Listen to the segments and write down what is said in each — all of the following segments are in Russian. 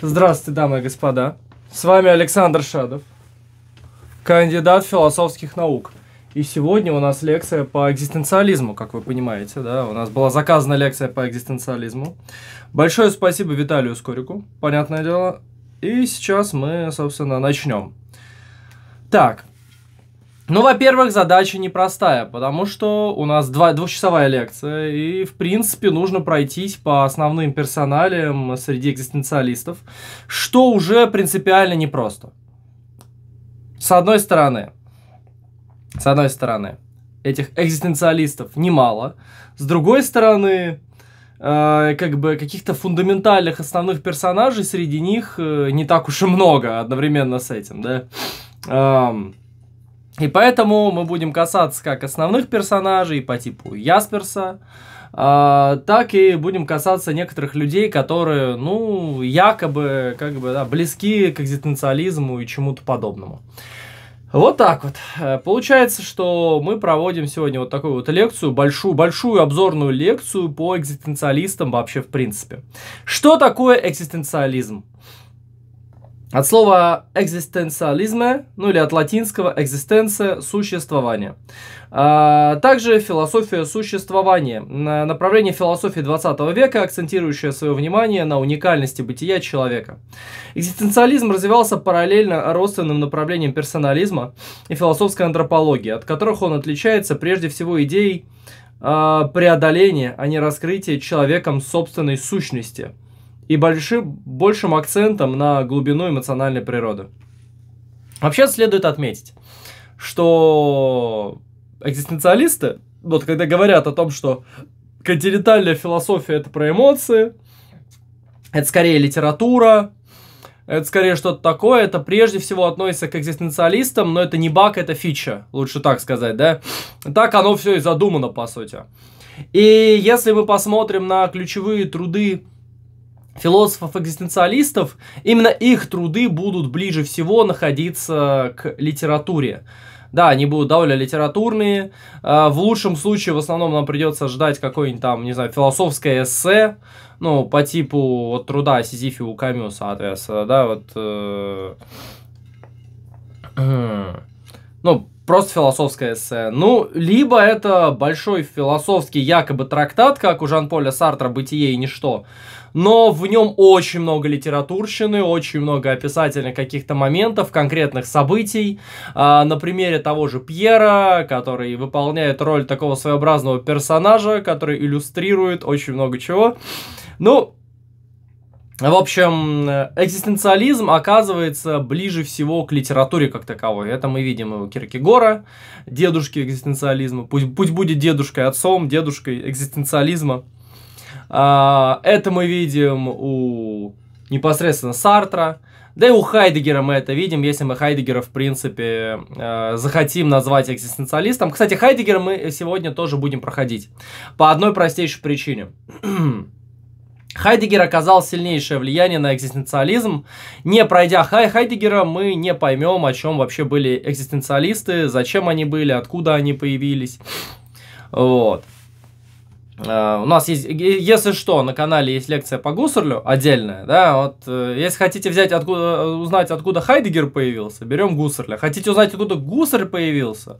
Здравствуйте, дамы и господа. С вами Александр Шадов, кандидат философских наук. И сегодня у нас лекция по экзистенциализму, как вы понимаете, да, у нас была заказана лекция по экзистенциализму. Большое спасибо Виталию Скорику, понятное дело. И сейчас мы, собственно, начнем. Так, ну, во-первых, задача непростая, потому что у нас два, двухчасовая лекция, и, в принципе, нужно пройтись по основным персоналиям среди экзистенциалистов, что уже принципиально непросто. С одной стороны, с одной стороны, этих экзистенциалистов немало, с другой стороны, э, как бы каких-то фундаментальных основных персонажей среди них э, не так уж и много одновременно с этим, да. Эм, и поэтому мы будем касаться как основных персонажей по типу Ясперса, э, так и будем касаться некоторых людей, которые, ну, якобы, как бы, да, близки к экзистенциализму и чему-то подобному. Вот так вот. Э, получается, что мы проводим сегодня вот такую вот лекцию, большую, большую обзорную лекцию по экзистенциалистам вообще в принципе. Что такое экзистенциализм? От слова экзистенциализме, ну или от латинского экзистенция – существование. А, также философия существования. Направление философии 20 века, акцентирующее свое внимание на уникальности бытия человека. Экзистенциализм развивался параллельно родственным направлениям персонализма и философской антропологии, от которых он отличается прежде всего идеей а, преодоления, а не раскрытия человеком собственной сущности – и большим, большим акцентом на глубину эмоциональной природы. Вообще следует отметить, что экзистенциалисты, ну, вот когда говорят о том, что континентальная философия это про эмоции, это скорее литература, это скорее что-то такое, это прежде всего относится к экзистенциалистам, но это не баг, это фича, лучше так сказать, да? Так оно все и задумано, по сути. И если мы посмотрим на ключевые труды философов-экзистенциалистов, именно их труды будут ближе всего находиться к литературе. Да, они будут довольно литературные. А, в лучшем случае, в основном, нам придется ждать какой нибудь там, не знаю, философское эссе, ну, по типу вот, труда Сизифи у Камю, соответственно, да, вот... Э, ну, просто философское эссе. Ну, либо это большой философский якобы трактат, как у Жан-Поля Сартра «Бытие и ничто», но в нем очень много литературщины, очень много описательных каких-то моментов, конкретных событий. А, на примере того же Пьера, который выполняет роль такого своеобразного персонажа, который иллюстрирует очень много чего. Ну, в общем, экзистенциализм оказывается ближе всего к литературе как таковой. Это мы видим и у Киркегора, дедушки экзистенциализма. Пусть, пусть будет дедушкой отцом, дедушкой экзистенциализма. А, это мы видим у непосредственно Сартра. Да и у Хайдегера мы это видим, если мы Хайдегера, в принципе, э, захотим назвать экзистенциалистом. Кстати, Хайдегера мы сегодня тоже будем проходить. По одной простейшей причине. Хайдегер оказал сильнейшее влияние на экзистенциализм. Не пройдя Хай Хайдегера, мы не поймем, о чем вообще были экзистенциалисты, зачем они были, откуда они появились. Вот. Э, у нас есть, если что, на канале есть лекция по Гуссерлю отдельная, да, вот, э, если хотите взять откуда, э, узнать, откуда Хайдегер появился, берем Гуссерля. Хотите узнать, откуда Гуссерль появился,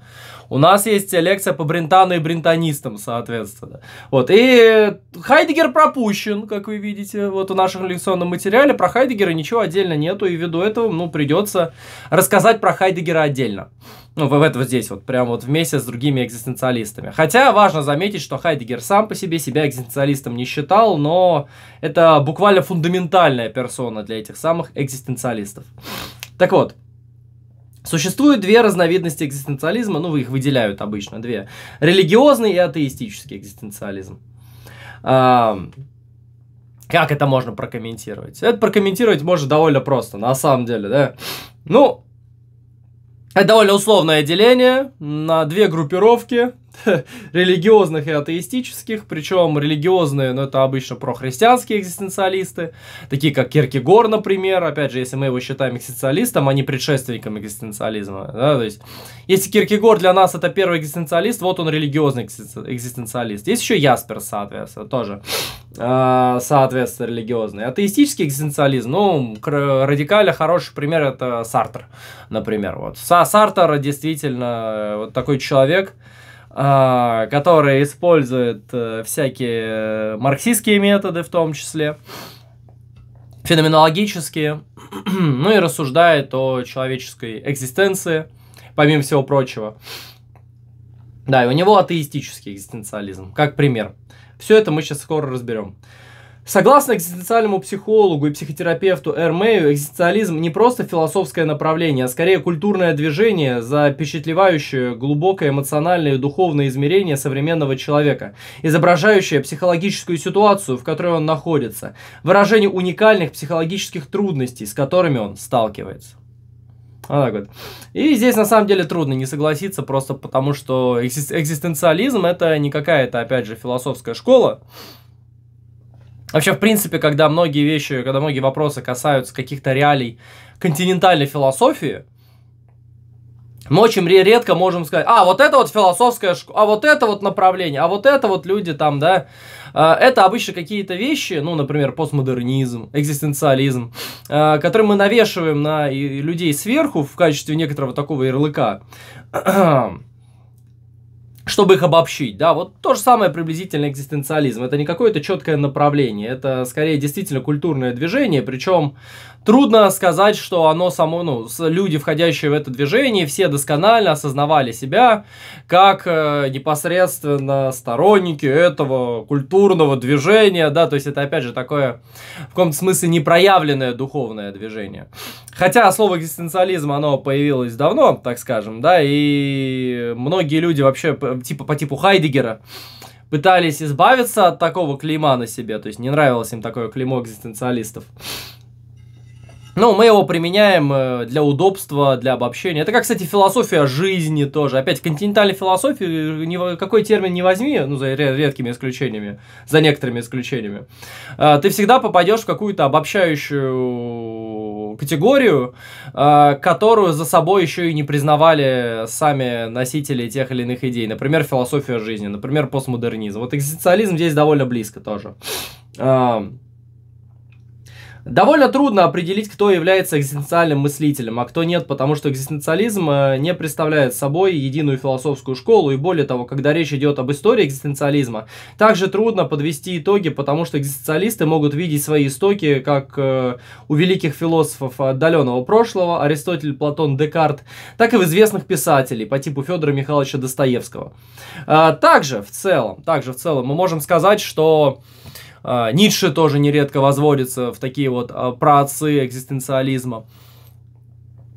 у нас есть лекция по Брентану и брентанистам, соответственно. Вот, и Хайдегер пропущен, как вы видите, вот в нашем лекционном материале, про Хайдегера ничего отдельно нету, и ввиду этого, ну, придется рассказать про Хайдегера отдельно. Ну, в вот, вот здесь вот, прям вот вместе с другими экзистенциалистами. Хотя важно заметить, что Хайдегер сам по себе себя экзистенциалистом не считал, но это буквально фундаментальная персона для этих самых экзистенциалистов. Так вот, существуют две разновидности экзистенциализма, ну, их выделяют обычно, две. Религиозный и атеистический экзистенциализм. А, как это можно прокомментировать? Это прокомментировать можно довольно просто, на самом деле, да. Ну, это довольно условное деление на две группировки, религиозных и атеистических, причем религиозные, но ну, это обычно прохристианские экзистенциалисты, такие как Киркегор, например, опять же, если мы его считаем экзистенциалистом, а не предшественником экзистенциализма, да, то есть, если Киркегор для нас это первый экзистенциалист, вот он религиозный экзистенциалист. Есть еще Ясперс соответственно, тоже, а, соответственно, религиозный. Атеистический экзистенциализм, ну, радикально хороший пример это Сартр, например, вот. Сартр действительно э, вот такой человек, а, которые используют э, всякие э, марксистские методы в том числе, феноменологические, ну и рассуждает о человеческой экзистенции, помимо всего прочего. Да, и у него атеистический экзистенциализм, как пример. Все это мы сейчас скоро разберем. Согласно экзистенциальному психологу и психотерапевту Эрмею, экзистенциализм не просто философское направление, а скорее культурное движение, запечатлевающее глубокое эмоциональное и духовное измерение современного человека, изображающее психологическую ситуацию, в которой он находится, выражение уникальных психологических трудностей, с которыми он сталкивается. Вот так вот. И здесь на самом деле трудно не согласиться, просто потому что экзистенциализм это не какая-то, опять же, философская школа, Вообще, в принципе, когда многие вещи, когда многие вопросы касаются каких-то реалий континентальной философии, мы очень редко можем сказать, а, вот это вот философская школа, а вот это вот направление, а вот это вот люди там, да. А, это обычно какие-то вещи, ну, например, постмодернизм, экзистенциализм, а, которые мы навешиваем на людей сверху в качестве некоторого такого ярлыка чтобы их обобщить, да, вот то же самое приблизительно экзистенциализм. Это не какое-то четкое направление, это скорее действительно культурное движение, причем Трудно сказать, что оно само, ну, люди, входящие в это движение, все досконально осознавали себя как э, непосредственно сторонники этого культурного движения, да, то есть это опять же такое в каком-то смысле непроявленное духовное движение. Хотя слово экзистенциализм, оно появилось давно, так скажем, да, и многие люди вообще типа по типу Хайдегера, пытались избавиться от такого клейма на себе, то есть не нравилось им такое клеймо экзистенциалистов. Но ну, мы его применяем э, для удобства, для обобщения. Это как, кстати, философия жизни тоже. Опять, континентальной философии, э, какой термин не возьми, ну, за редкими исключениями, за некоторыми исключениями, а, ты всегда попадешь в какую-то обобщающую категорию, а, которую за собой еще и не признавали сами носители тех или иных идей. Например, философия жизни, например, постмодернизм. Вот экзистенциализм здесь довольно близко тоже. А, Довольно трудно определить, кто является экзистенциальным мыслителем, а кто нет, потому что экзистенциализм э, не представляет собой единую философскую школу, и более того, когда речь идет об истории экзистенциализма, также трудно подвести итоги, потому что экзистенциалисты могут видеть свои истоки, как э, у великих философов отдаленного прошлого, Аристотель, Платон, Декарт, так и в известных писателей по типу Федора Михайловича Достоевского. Э, также в целом, также в целом мы можем сказать, что... А, Ницше тоже нередко возводится в такие вот а, праотцы экзистенциализма.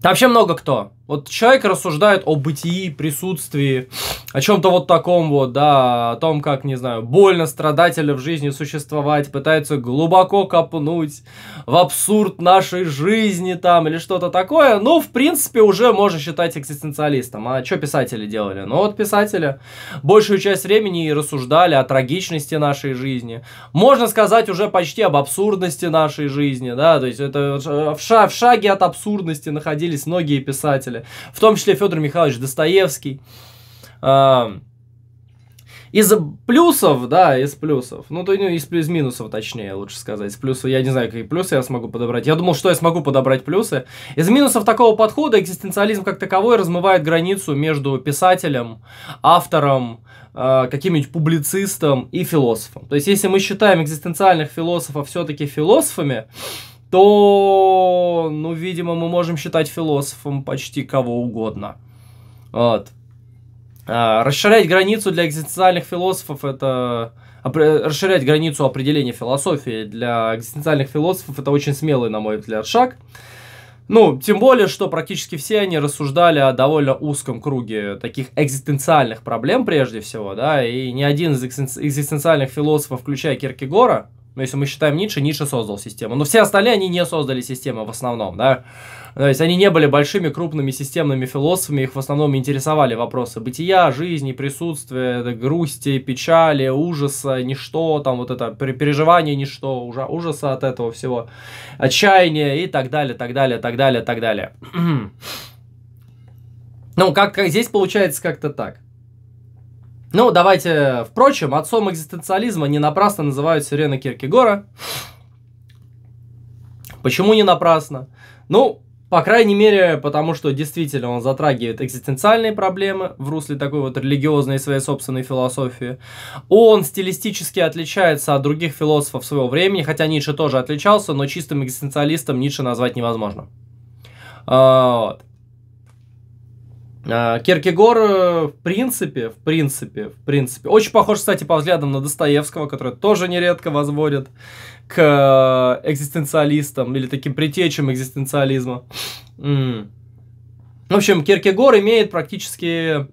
вообще много кто. Вот человек рассуждает о бытии, присутствии, о чем-то вот таком вот, да, о том, как, не знаю, больно страдателя в жизни существовать, пытается глубоко копнуть в абсурд нашей жизни там или что-то такое. Ну, в принципе, уже можно считать экзистенциалистом. А что писатели делали? Ну, вот писатели большую часть времени рассуждали о трагичности нашей жизни. Можно сказать уже почти об абсурдности нашей жизни, да, то есть это в шаге от абсурдности находились многие писатели в том числе Федор Михайлович Достоевский. А, из плюсов, да, из плюсов. Ну, то, ну, из, из минусов, точнее, лучше сказать. Из плюсов, я не знаю, какие плюсы я смогу подобрать. Я думал, что я смогу подобрать плюсы. Из минусов такого подхода экзистенциализм как таковой размывает границу между писателем, автором, а, каким-нибудь публицистом и философом. То есть, если мы считаем экзистенциальных философов все-таки философами, то, ну, видимо, мы можем считать философом почти кого угодно. Вот. А, расширять границу для экзистенциальных философов это расширять границу определения философии для экзистенциальных философов это очень смелый, на мой взгляд, шаг. Ну, тем более, что практически все они рассуждали о довольно узком круге таких экзистенциальных проблем прежде всего, да, и ни один из экзистенциальных философов, включая Киркегора, но ну, если мы считаем Ницше, Ницше создал систему. Но все остальные, они не создали систему в основном, да. То есть они не были большими, крупными системными философами, их в основном интересовали вопросы бытия, жизни, присутствия, грусти, печали, ужаса, ничто, там вот это переживание ничто, ужа, ужаса от этого всего, отчаяние и так далее, так далее, так далее, так далее. ну, как, как здесь получается как-то так. Ну, давайте, впрочем, отцом экзистенциализма не напрасно называют Сирена Киркегора. Почему не напрасно? Ну, по крайней мере, потому что действительно он затрагивает экзистенциальные проблемы в русле такой вот религиозной своей собственной философии. Он стилистически отличается от других философов своего времени, хотя Ницше тоже отличался, но чистым экзистенциалистом Ницше назвать невозможно. А, вот. А, Киркегор, э, в принципе, в принципе, в принципе, очень похож, кстати, по взглядам на Достоевского, который тоже нередко возводит к э, экзистенциалистам или таким притечам экзистенциализма. В общем, Киркегор имеет практически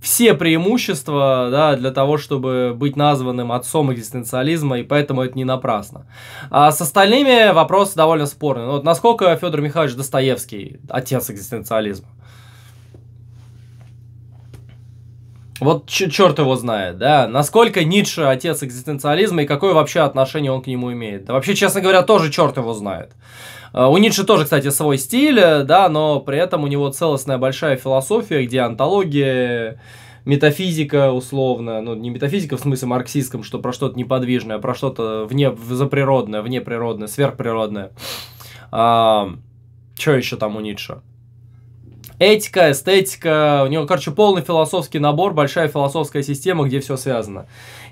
все преимущества да, для того, чтобы быть названным отцом экзистенциализма, и поэтому это не напрасно. А с остальными вопрос довольно спорный. Вот насколько Федор Михайлович Достоевский отец экзистенциализма? Вот черт его знает, да, насколько Ницше отец экзистенциализма и какое вообще отношение он к нему имеет. Да вообще, честно говоря, тоже черт его знает. А, у Ницше тоже, кстати, свой стиль, э, да, но при этом у него целостная большая философия, где антология, метафизика условно, ну не метафизика в смысле марксистском, что про что-то неподвижное, а про что-то вне, заприродное, внеприродное, сверхприродное. А, что еще там у Ницше? этика, эстетика, у него, короче, полный философский набор, большая философская система, где все связано.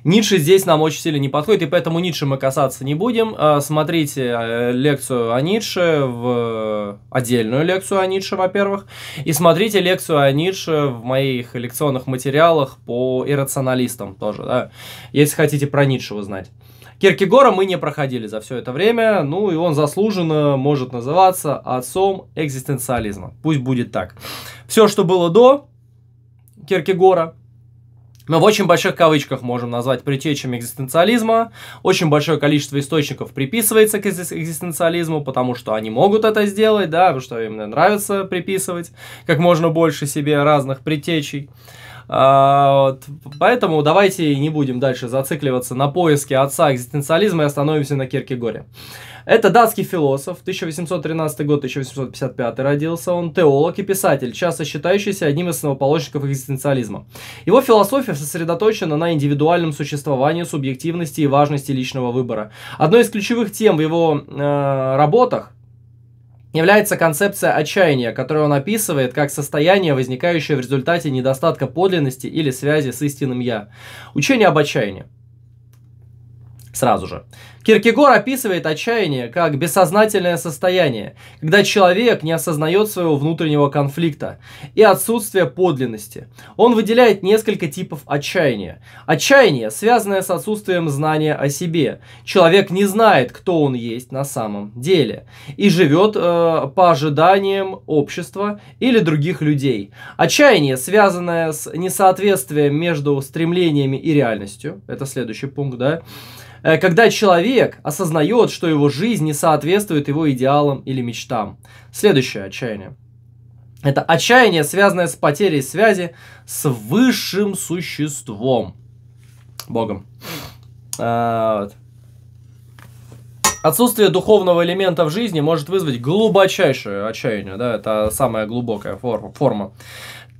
Ницше здесь нам очень сильно не подходит, и поэтому Ницше мы касаться не будем. А, смотрите э, лекцию о Ницше, в отдельную лекцию о Ницше, во-первых, и смотрите лекцию о Ницше в моих лекционных материалах по иррационалистам тоже, да, если хотите про Ницше узнать. Киркегора мы не проходили за все это время, ну и он заслуженно может называться отцом экзистенциализма. Пусть будет так. Все, что было до Киркегора, мы в очень больших кавычках можем назвать притечами экзистенциализма. Очень большое количество источников приписывается к экзистенциализму, потому что они могут это сделать, да, потому что им нравится приписывать как можно больше себе разных притечей. А, вот. Поэтому давайте не будем дальше зацикливаться на поиске отца экзистенциализма и остановимся на Киркегоре. Это датский философ, 1813 год, 1855 родился, он теолог и писатель, часто считающийся одним из основоположников экзистенциализма. Его философия сосредоточена на индивидуальном существовании, субъективности и важности личного выбора. Одной из ключевых тем в его э, работах является концепция отчаяния, которую он описывает как состояние, возникающее в результате недостатка подлинности или связи с истинным «я». Учение об отчаянии сразу же. Киркегор описывает отчаяние как бессознательное состояние, когда человек не осознает своего внутреннего конфликта и отсутствие подлинности. Он выделяет несколько типов отчаяния. Отчаяние, связанное с отсутствием знания о себе. Человек не знает, кто он есть на самом деле и живет э, по ожиданиям общества или других людей. Отчаяние, связанное с несоответствием между стремлениями и реальностью. Это следующий пункт, да? Э, когда человек осознает, что его жизнь не соответствует его идеалам или мечтам. Следующее отчаяние. Это отчаяние, связанное с потерей связи с высшим существом. Богом. Э, Отсутствие духовного элемента в жизни может вызвать глубочайшее отчаяние, да, это самая глубокая форма.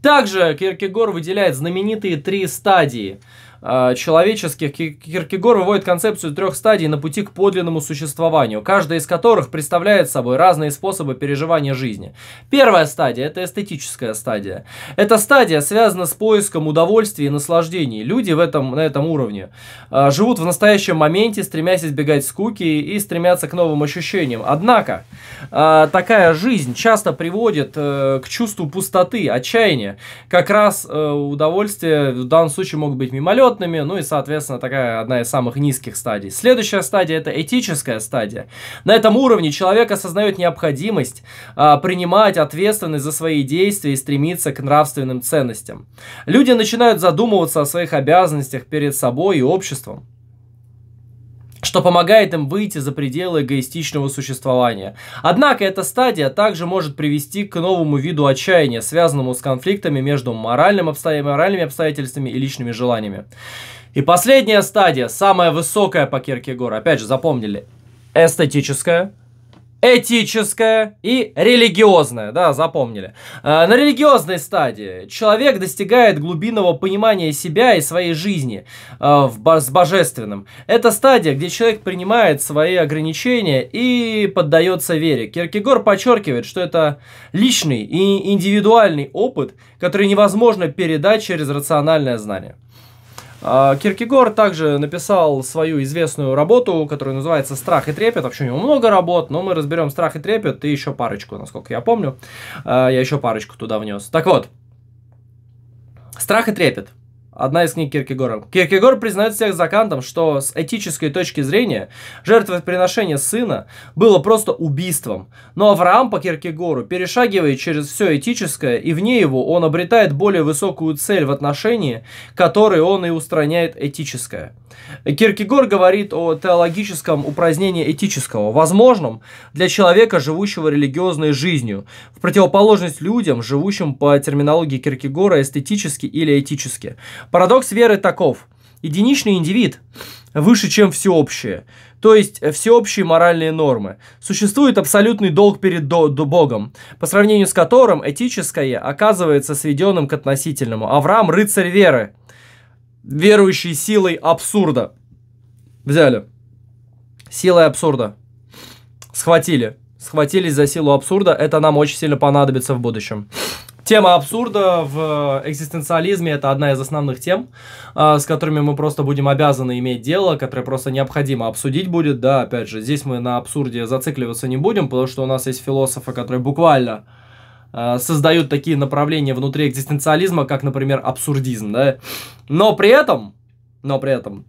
Также Киркегор выделяет знаменитые три стадии – Э, человеческих Киркегор выводит концепцию трех стадий на пути к подлинному существованию, каждая из которых представляет собой разные способы переживания жизни. Первая стадия – это эстетическая стадия. Эта стадия связана с поиском удовольствия и наслаждений. Люди в этом, на этом уровне э, живут в настоящем моменте, стремясь избегать скуки и стремятся к новым ощущениям. Однако, э, такая жизнь часто приводит к чувству пустоты, отчаяния. Как раз удовольствие в данном случае могут быть мимолет, животными, ну и, соответственно, такая одна из самых низких стадий. Следующая стадия – это этическая стадия. На этом уровне человек осознает необходимость э, принимать ответственность за свои действия и стремиться к нравственным ценностям. Люди начинают задумываться о своих обязанностях перед собой и обществом что помогает им выйти за пределы эгоистичного существования. Однако эта стадия также может привести к новому виду отчаяния, связанному с конфликтами между моральным обсто... моральными обстоятельствами и личными желаниями. И последняя стадия, самая высокая по Киркегору, опять же запомнили, эстетическая, этическое и религиозное, да, запомнили. Э, на религиозной стадии человек достигает глубинного понимания себя и своей жизни э, с божественным. Это стадия, где человек принимает свои ограничения и поддается вере. Киркегор подчеркивает, что это личный и индивидуальный опыт, который невозможно передать через рациональное знание. А, Киркегор также написал свою известную работу, которая называется «Страх и трепет». Вообще у него много работ, но мы разберем «Страх и трепет» и еще парочку, насколько я помню. А, я еще парочку туда внес. Так вот, «Страх и трепет» Одна из книг Киркегора. Киркегор признает всех за Кантом, что с этической точки зрения жертвоприношение сына было просто убийством. Но Авраам по Киркегору перешагивает через все этическое, и вне его он обретает более высокую цель в отношении, которой он и устраняет этическое. Киркегор говорит о теологическом упразднении этического, возможном для человека, живущего религиозной жизнью, в противоположность людям, живущим по терминологии Киркегора эстетически или этически – Парадокс веры таков. Единичный индивид выше, чем всеобщее, то есть э, всеобщие моральные нормы. Существует абсолютный долг перед до, до Богом, по сравнению с которым этическое оказывается сведенным к относительному. Авраам – рыцарь веры, верующий силой абсурда. Взяли. Силой абсурда. Схватили. Схватились за силу абсурда. Это нам очень сильно понадобится в будущем. Тема абсурда в э, экзистенциализме – это одна из основных тем, а, с которыми мы просто будем обязаны иметь дело, которые просто необходимо обсудить будет. Да, опять же, здесь мы на абсурде зацикливаться не будем, потому что у нас есть философы, которые буквально э, создают такие направления внутри экзистенциализма, как, например, абсурдизм, да. Но при этом, но при этом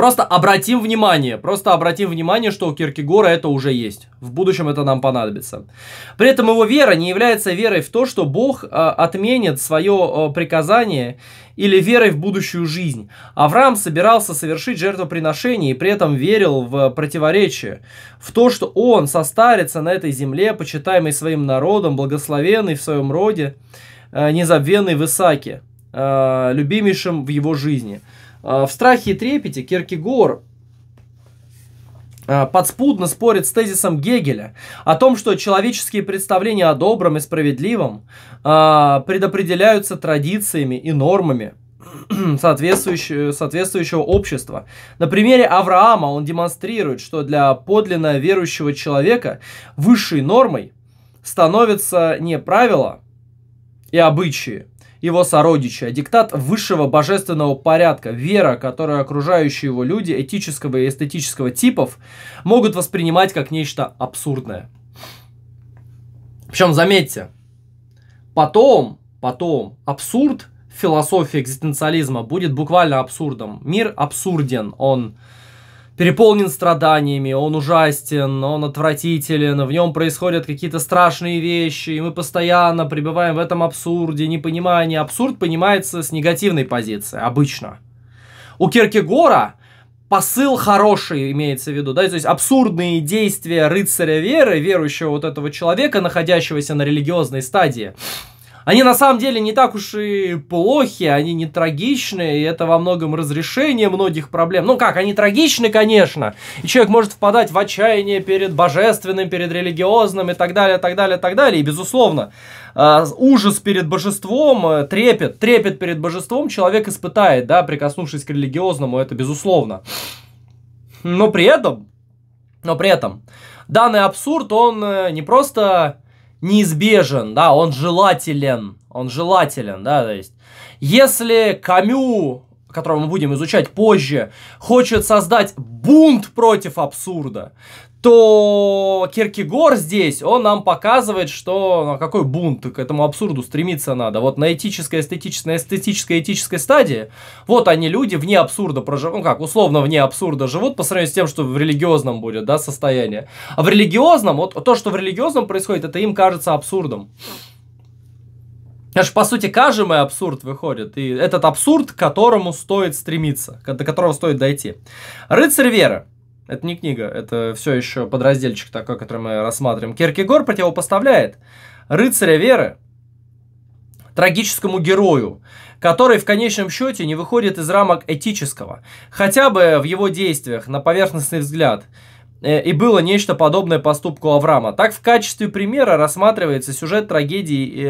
Просто обратим внимание, просто обратим внимание, что у Киркегора это уже есть. В будущем это нам понадобится. При этом его вера не является верой в то, что Бог э, отменит свое э, приказание или верой в будущую жизнь. Авраам собирался совершить жертвоприношение и при этом верил в противоречие, в то, что он состарится на этой земле, почитаемый своим народом, благословенный в своем роде, э, незабвенный в Исаке, э, любимейшим в его жизни – а, в «Страхе и трепете» Киркегор а, подспудно спорит с тезисом Гегеля о том, что человеческие представления о добром и справедливом а, предопределяются традициями и нормами, соответствующего, соответствующего общества. На примере Авраама он демонстрирует, что для подлинно верующего человека высшей нормой становятся не правила и обычаи, его сородича, диктат высшего божественного порядка, вера, которую окружающие его люди этического и эстетического типов могут воспринимать как нечто абсурдное. Причем, заметьте, потом, потом абсурд философии экзистенциализма будет буквально абсурдом. Мир абсурден, он переполнен страданиями, он ужастен, он отвратителен, в нем происходят какие-то страшные вещи, и мы постоянно пребываем в этом абсурде, непонимании. Абсурд понимается с негативной позиции, обычно. У Киркегора посыл хороший имеется в виду, да, то есть абсурдные действия рыцаря веры, верующего вот этого человека, находящегося на религиозной стадии – они на самом деле не так уж и плохи, они не трагичны, и это во многом разрешение многих проблем. Ну как, они трагичны, конечно, и человек может впадать в отчаяние перед божественным, перед религиозным и так далее, так далее, так далее. И, безусловно, э, ужас перед божеством, э, трепет, трепет перед божеством человек испытает, да, прикоснувшись к религиозному, это безусловно. Но при этом, но при этом, данный абсурд, он э, не просто неизбежен, да, он желателен, он желателен, да, то есть. Если Камю, которого мы будем изучать позже, хочет создать бунт против абсурда, то Киркигор здесь, он нам показывает, что ну, а какой бунт, к этому абсурду стремиться надо. Вот на этической, эстетической, эстетической, этической стадии, вот они люди вне абсурда проживают, ну как, условно вне абсурда живут по сравнению с тем, что в религиозном будет, да, состояние. А в религиозном, вот то, что в религиозном происходит, это им кажется абсурдом. Это же, по сути, кажемый абсурд выходит. И этот абсурд, к которому стоит стремиться, до которого стоит дойти. Рыцарь веры. Это не книга, это все еще подразделчик такой, который мы рассматриваем. Киркегор противопоставляет рыцаря веры трагическому герою, который в конечном счете не выходит из рамок этического, хотя бы в его действиях на поверхностный взгляд э, – и было нечто подобное поступку Авраама. Так в качестве примера рассматривается сюжет трагедии э,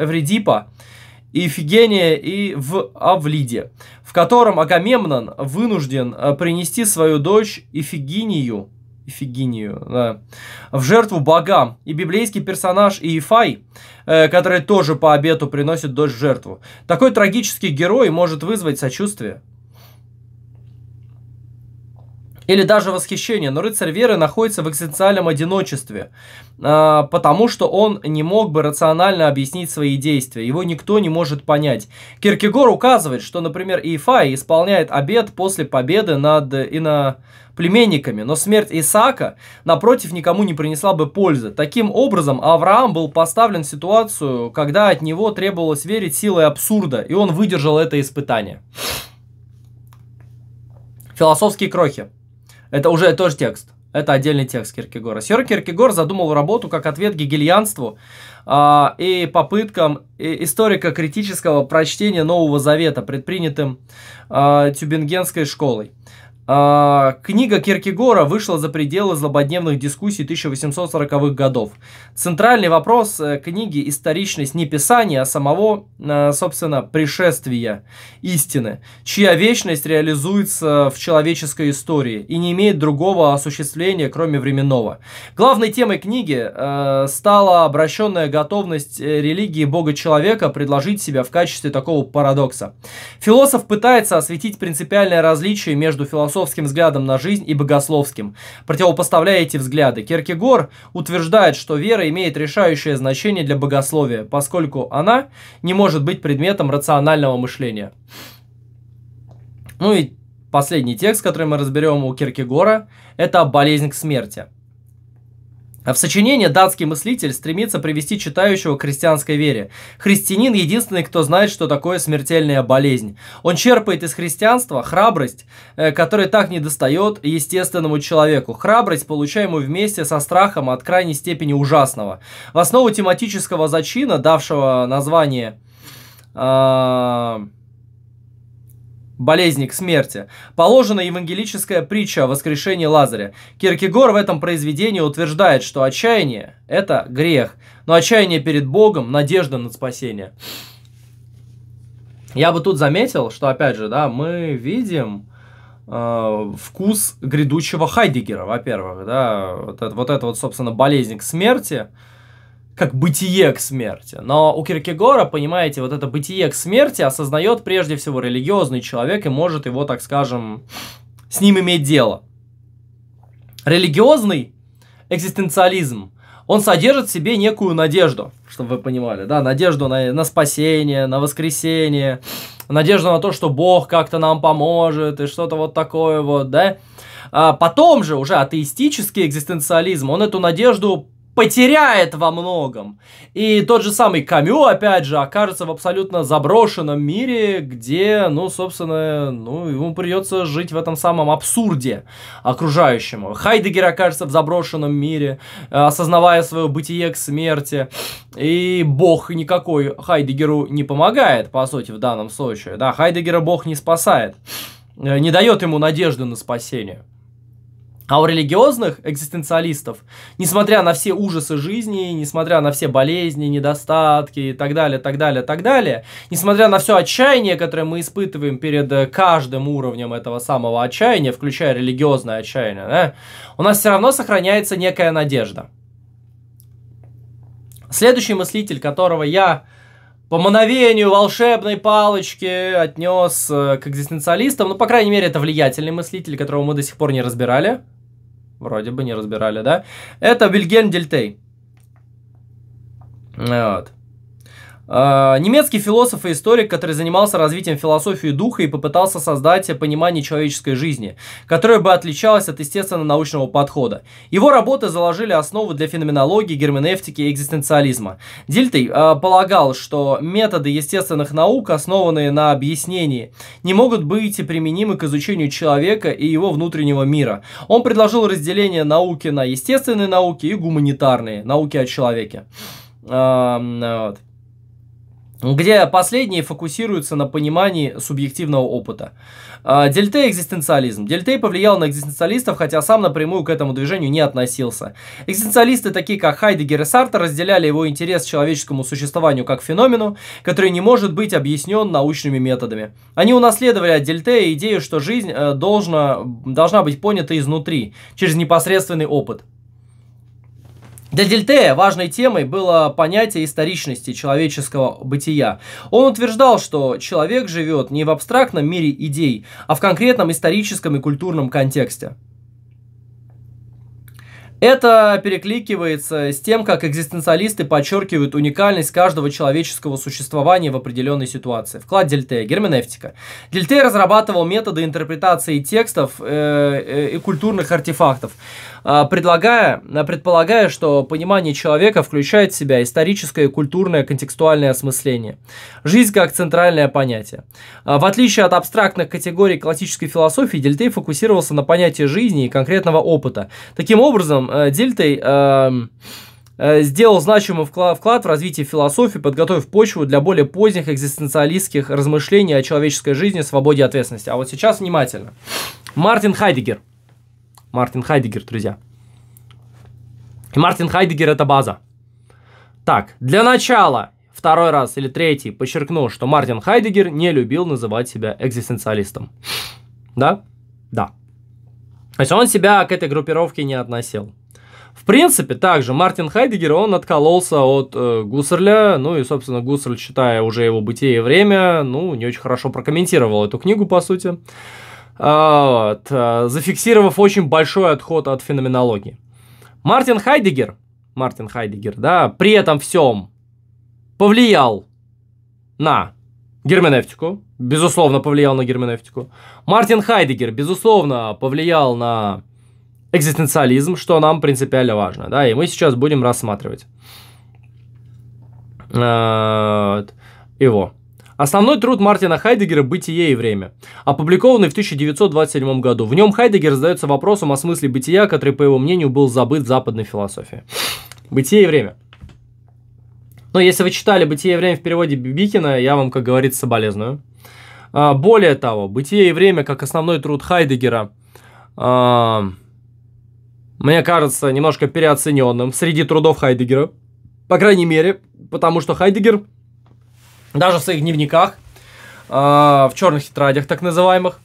э, Эвридипа, Ифигения и в Авлиде, в котором Агамемнон вынужден э, принести свою дочь Ифигинию, Ифигинию, да, в жертву богам. И библейский персонаж Иефай, э, который тоже по обету приносит дочь в жертву. Такой трагический герой может вызвать сочувствие или даже восхищение, но рыцарь веры находится в экзистенциальном одиночестве, а, потому что он не мог бы рационально объяснить свои действия, его никто не может понять. Киркегор указывает, что, например, Иефай исполняет обед после победы над ино племенниками, но смерть Исаака, напротив, никому не принесла бы пользы. Таким образом, Авраам был поставлен в ситуацию, когда от него требовалось верить силой абсурда, и он выдержал это испытание. Философские крохи. Это уже тоже текст. Это отдельный текст Киркегора. Сер Киркегор задумал работу как ответ гегельянству э, и попыткам историко-критического прочтения Нового Завета, предпринятым э, Тюбингенской школой. А, книга Киркегора вышла за пределы злободневных дискуссий 1840-х годов. Центральный вопрос э, книги – историчность не писания, а самого, э, собственно, пришествия истины, чья вечность реализуется в человеческой истории и не имеет другого осуществления, кроме временного. Главной темой книги э, стала обращенная готовность религии Бога-человека предложить себя в качестве такого парадокса. Философ пытается осветить принципиальное различие между философией философским взглядом на жизнь и богословским, противопоставляя эти взгляды. Киркегор утверждает, что вера имеет решающее значение для богословия, поскольку она не может быть предметом рационального мышления. Ну и последний текст, который мы разберем у Киркегора, это «Болезнь к смерти». А в сочинении датский мыслитель стремится привести читающего к христианской вере. Христианин – единственный, кто знает, что такое смертельная болезнь. Он черпает из христианства храбрость, э, которой так не достает естественному человеку. Храбрость, получаемую вместе со страхом от крайней степени ужасного. В основу тематического зачина, давшего название... Э болезни к смерти, положена евангелическая притча о воскрешении Лазаря. Киркегор в этом произведении утверждает, что отчаяние – это грех, но отчаяние перед Богом – надежда на спасение. Я бы тут заметил, что, опять же, да, мы видим э, вкус грядущего Хайдегера, во-первых, да, вот это, вот это вот, собственно, болезнь к смерти – как бытие к смерти. Но у Киркегора, понимаете, вот это бытие к смерти осознает прежде всего религиозный человек и может его, так скажем, с ним иметь дело. Религиозный экзистенциализм, он содержит в себе некую надежду, чтобы вы понимали, да, надежду на, на спасение, на воскресение, надежду на то, что Бог как-то нам поможет и что-то вот такое вот, да. А потом же уже атеистический экзистенциализм, он эту надежду потеряет во многом. И тот же самый Камю, опять же, окажется в абсолютно заброшенном мире, где, ну, собственно, ну, ему придется жить в этом самом абсурде окружающему. Хайдегер окажется в заброшенном мире, э, осознавая свое бытие к смерти. И бог никакой Хайдегеру не помогает, по сути, в данном случае. Да, Хайдегера бог не спасает, э, не дает ему надежды на спасение. А у религиозных экзистенциалистов, несмотря на все ужасы жизни, несмотря на все болезни, недостатки и так далее, так далее, так далее, несмотря на все отчаяние, которое мы испытываем перед э, каждым уровнем этого самого отчаяния, включая религиозное отчаяние, да, у нас все равно сохраняется некая надежда. Следующий мыслитель, которого я по мановению волшебной палочки отнес э, к экзистенциалистам. Ну, по крайней мере, это влиятельный мыслитель, которого мы до сих пор не разбирали. Вроде бы не разбирали, да? Это Вильгельм Дельтей. Вот. Э, немецкий философ и историк, который занимался развитием философии духа и попытался создать понимание человеческой жизни, которое бы отличалось от естественно-научного подхода. Его работы заложили основу для феноменологии, герменевтики и экзистенциализма. Дильтей э, полагал, что методы естественных наук, основанные на объяснении, не могут быть применимы к изучению человека и его внутреннего мира. Он предложил разделение науки на естественные науки и гуманитарные науки о человеке. Э, вот где последние фокусируются на понимании субъективного опыта. А, Дельтей экзистенциализм. Дельтей повлиял на экзистенциалистов, хотя сам напрямую к этому движению не относился. Экзистенциалисты, такие как Хайдегер и Сартер, разделяли его интерес к человеческому существованию как феномену, который не может быть объяснен научными методами. Они унаследовали от Дельте идею, что жизнь э, должна, должна быть понята изнутри, через непосредственный опыт. Для Дельтея важной темой было понятие историчности человеческого бытия. Он утверждал, что человек живет не в абстрактном мире идей, а в конкретном историческом и культурном контексте. Это перекликивается с тем, как экзистенциалисты подчеркивают уникальность каждого человеческого существования в определенной ситуации. Вклад Дельтея, герменевтика. Дельтей разрабатывал методы интерпретации текстов э, э, и культурных артефактов. А, предлагая, а, предполагая, что понимание человека включает в себя историческое, культурное, контекстуальное осмысление. Жизнь как центральное понятие. А, в отличие от абстрактных категорий классической философии, Дельтей фокусировался на понятии жизни и конкретного опыта. Таким образом, э, Дельтей... Эм, э, сделал значимый вклад в развитие философии, подготовив почву для более поздних экзистенциалистских размышлений о человеческой жизни, свободе и ответственности. А вот сейчас внимательно. Мартин Хайдегер – Мартин Хайдегер, друзья. И Мартин Хайдегер это база. Так, для начала, второй раз или третий, подчеркну, что Мартин Хайдегер не любил называть себя экзистенциалистом. Да? Да. То есть он себя к этой группировке не относил. В принципе, также Мартин Хайдегер, он откололся от э, Гуссерля, ну и, собственно, Гуссерль, считая уже его бытие и время, ну, не очень хорошо прокомментировал эту книгу, по сути. А, вот, а, зафиксировав очень большой отход от феноменологии. Мартин Хайдегер, Мартин Хайдегер, да, при этом всем повлиял на герменевтику, безусловно, повлиял на герменевтику. Мартин Хайдегер, безусловно, повлиял на экзистенциализм, что нам принципиально важно, да, и мы сейчас будем рассматривать а, его. Основной труд Мартина Хайдегера «Бытие и время», опубликованный в 1927 году. В нем Хайдегер задается вопросом о смысле бытия, который, по его мнению, был забыт в западной философии. «Бытие и время». Но если вы читали «Бытие и время» в переводе Бибикина, я вам, как говорится, соболезную. А, более того, «Бытие и время» как основной труд Хайдегера, а, мне кажется, немножко переоцененным среди трудов Хайдегера. По крайней мере, потому что Хайдегер – даже в своих дневниках, а, в черных тетрадях так называемых,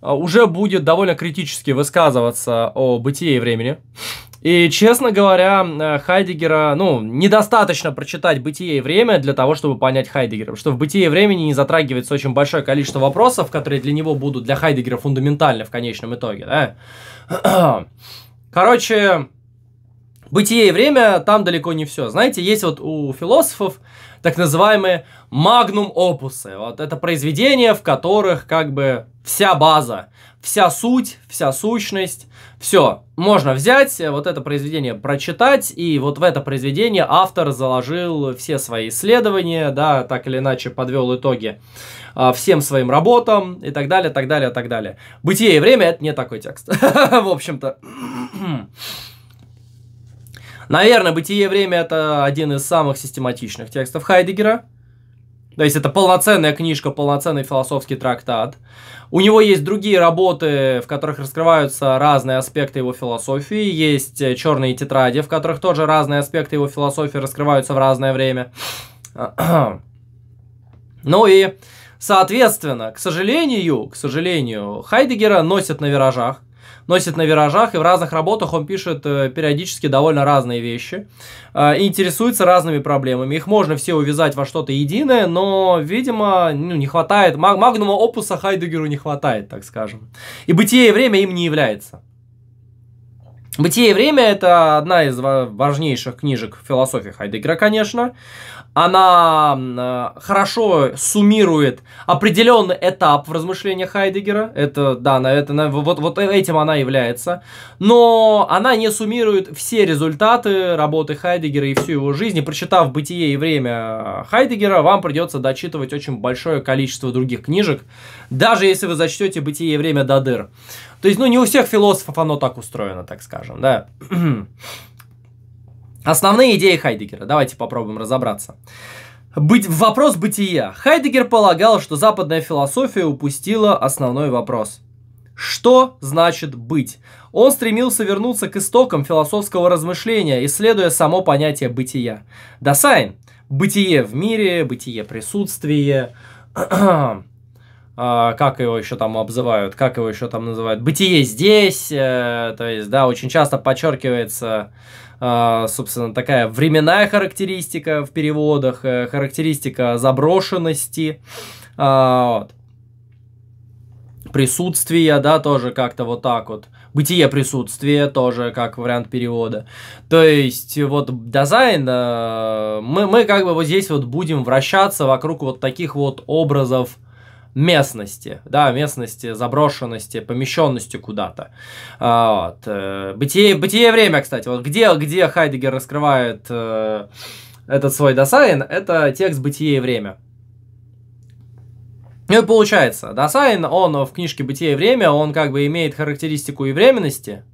а, уже будет довольно критически высказываться о бытии и времени. И, честно говоря, э, Хайдегера, ну, недостаточно прочитать «Бытие и время» для того, чтобы понять Хайдегера. что в «Бытие и времени» не затрагивается очень большое количество вопросов, которые для него будут для Хайдегера фундаментальны в конечном итоге, да? Короче, «Бытие и время» там далеко не все. Знаете, есть вот у философов так называемые магнум опусы. Вот это произведения, в которых как бы вся база, вся суть, вся сущность, все. Можно взять вот это произведение, прочитать, и вот в это произведение автор заложил все свои исследования, да, так или иначе подвел итоги а, всем своим работам и так далее, так далее, так далее. «Бытие и время» — это не такой текст, в общем-то. Наверное, «Бытие и время» — это один из самых систематичных текстов Хайдегера. То есть это полноценная книжка, полноценный философский трактат. У него есть другие работы, в которых раскрываются разные аспекты его философии. Есть э, черные тетради, в которых тоже разные аспекты его философии раскрываются в разное время. Ну и, соответственно, к сожалению, к сожалению, Хайдегера носят на виражах носит на виражах, и в разных работах он пишет э, периодически довольно разные вещи э, и интересуется разными проблемами. Их можно все увязать во что-то единое, но, видимо, ну, не хватает, маг магнума опуса Хайдегеру не хватает, так скажем. И бытие и время им не является. «Бытие и время» — это одна из важнейших книжек философии Хайдегера, конечно она э, хорошо суммирует определенный этап в размышлениях Хайдегера. Это, да, на это, на, вот, вот этим она является. Но она не суммирует все результаты работы Хайдегера и всю его жизнь. И прочитав «Бытие и время» Хайдегера, вам придется дочитывать очень большое количество других книжек, даже если вы зачтете «Бытие и время» до Дадыр. То есть, ну, не у всех философов оно так устроено, так скажем, да. Основные идеи Хайдегера. Давайте попробуем разобраться. Быть, вопрос бытия. Хайдегер полагал, что западная философия упустила основной вопрос. Что значит быть? Он стремился вернуться к истокам философского размышления, исследуя само понятие бытия. Дасайн. Бытие в мире, бытие присутствия. Uh, как его еще там обзывают, как его еще там называют, бытие здесь, uh, то есть, да, очень часто подчеркивается, uh, а, собственно, такая временная характеристика в переводах, э, характеристика заброшенности, а, вот. присутствия, да, тоже как-то вот так вот. Бытие присутствия тоже как вариант перевода. То есть вот дизайн, э, мы, мы как бы вот здесь вот будем вращаться вокруг вот таких вот образов, местности, да, местности, заброшенности, помещенности куда-то. А, вот. Э, бытие, бытие время, кстати, вот где, где Хайдегер раскрывает э, этот свой Досайн, это текст «Бытие и время». Ну и получается, Досайн, он в книжке «Бытие и время», он как бы имеет характеристику и временности,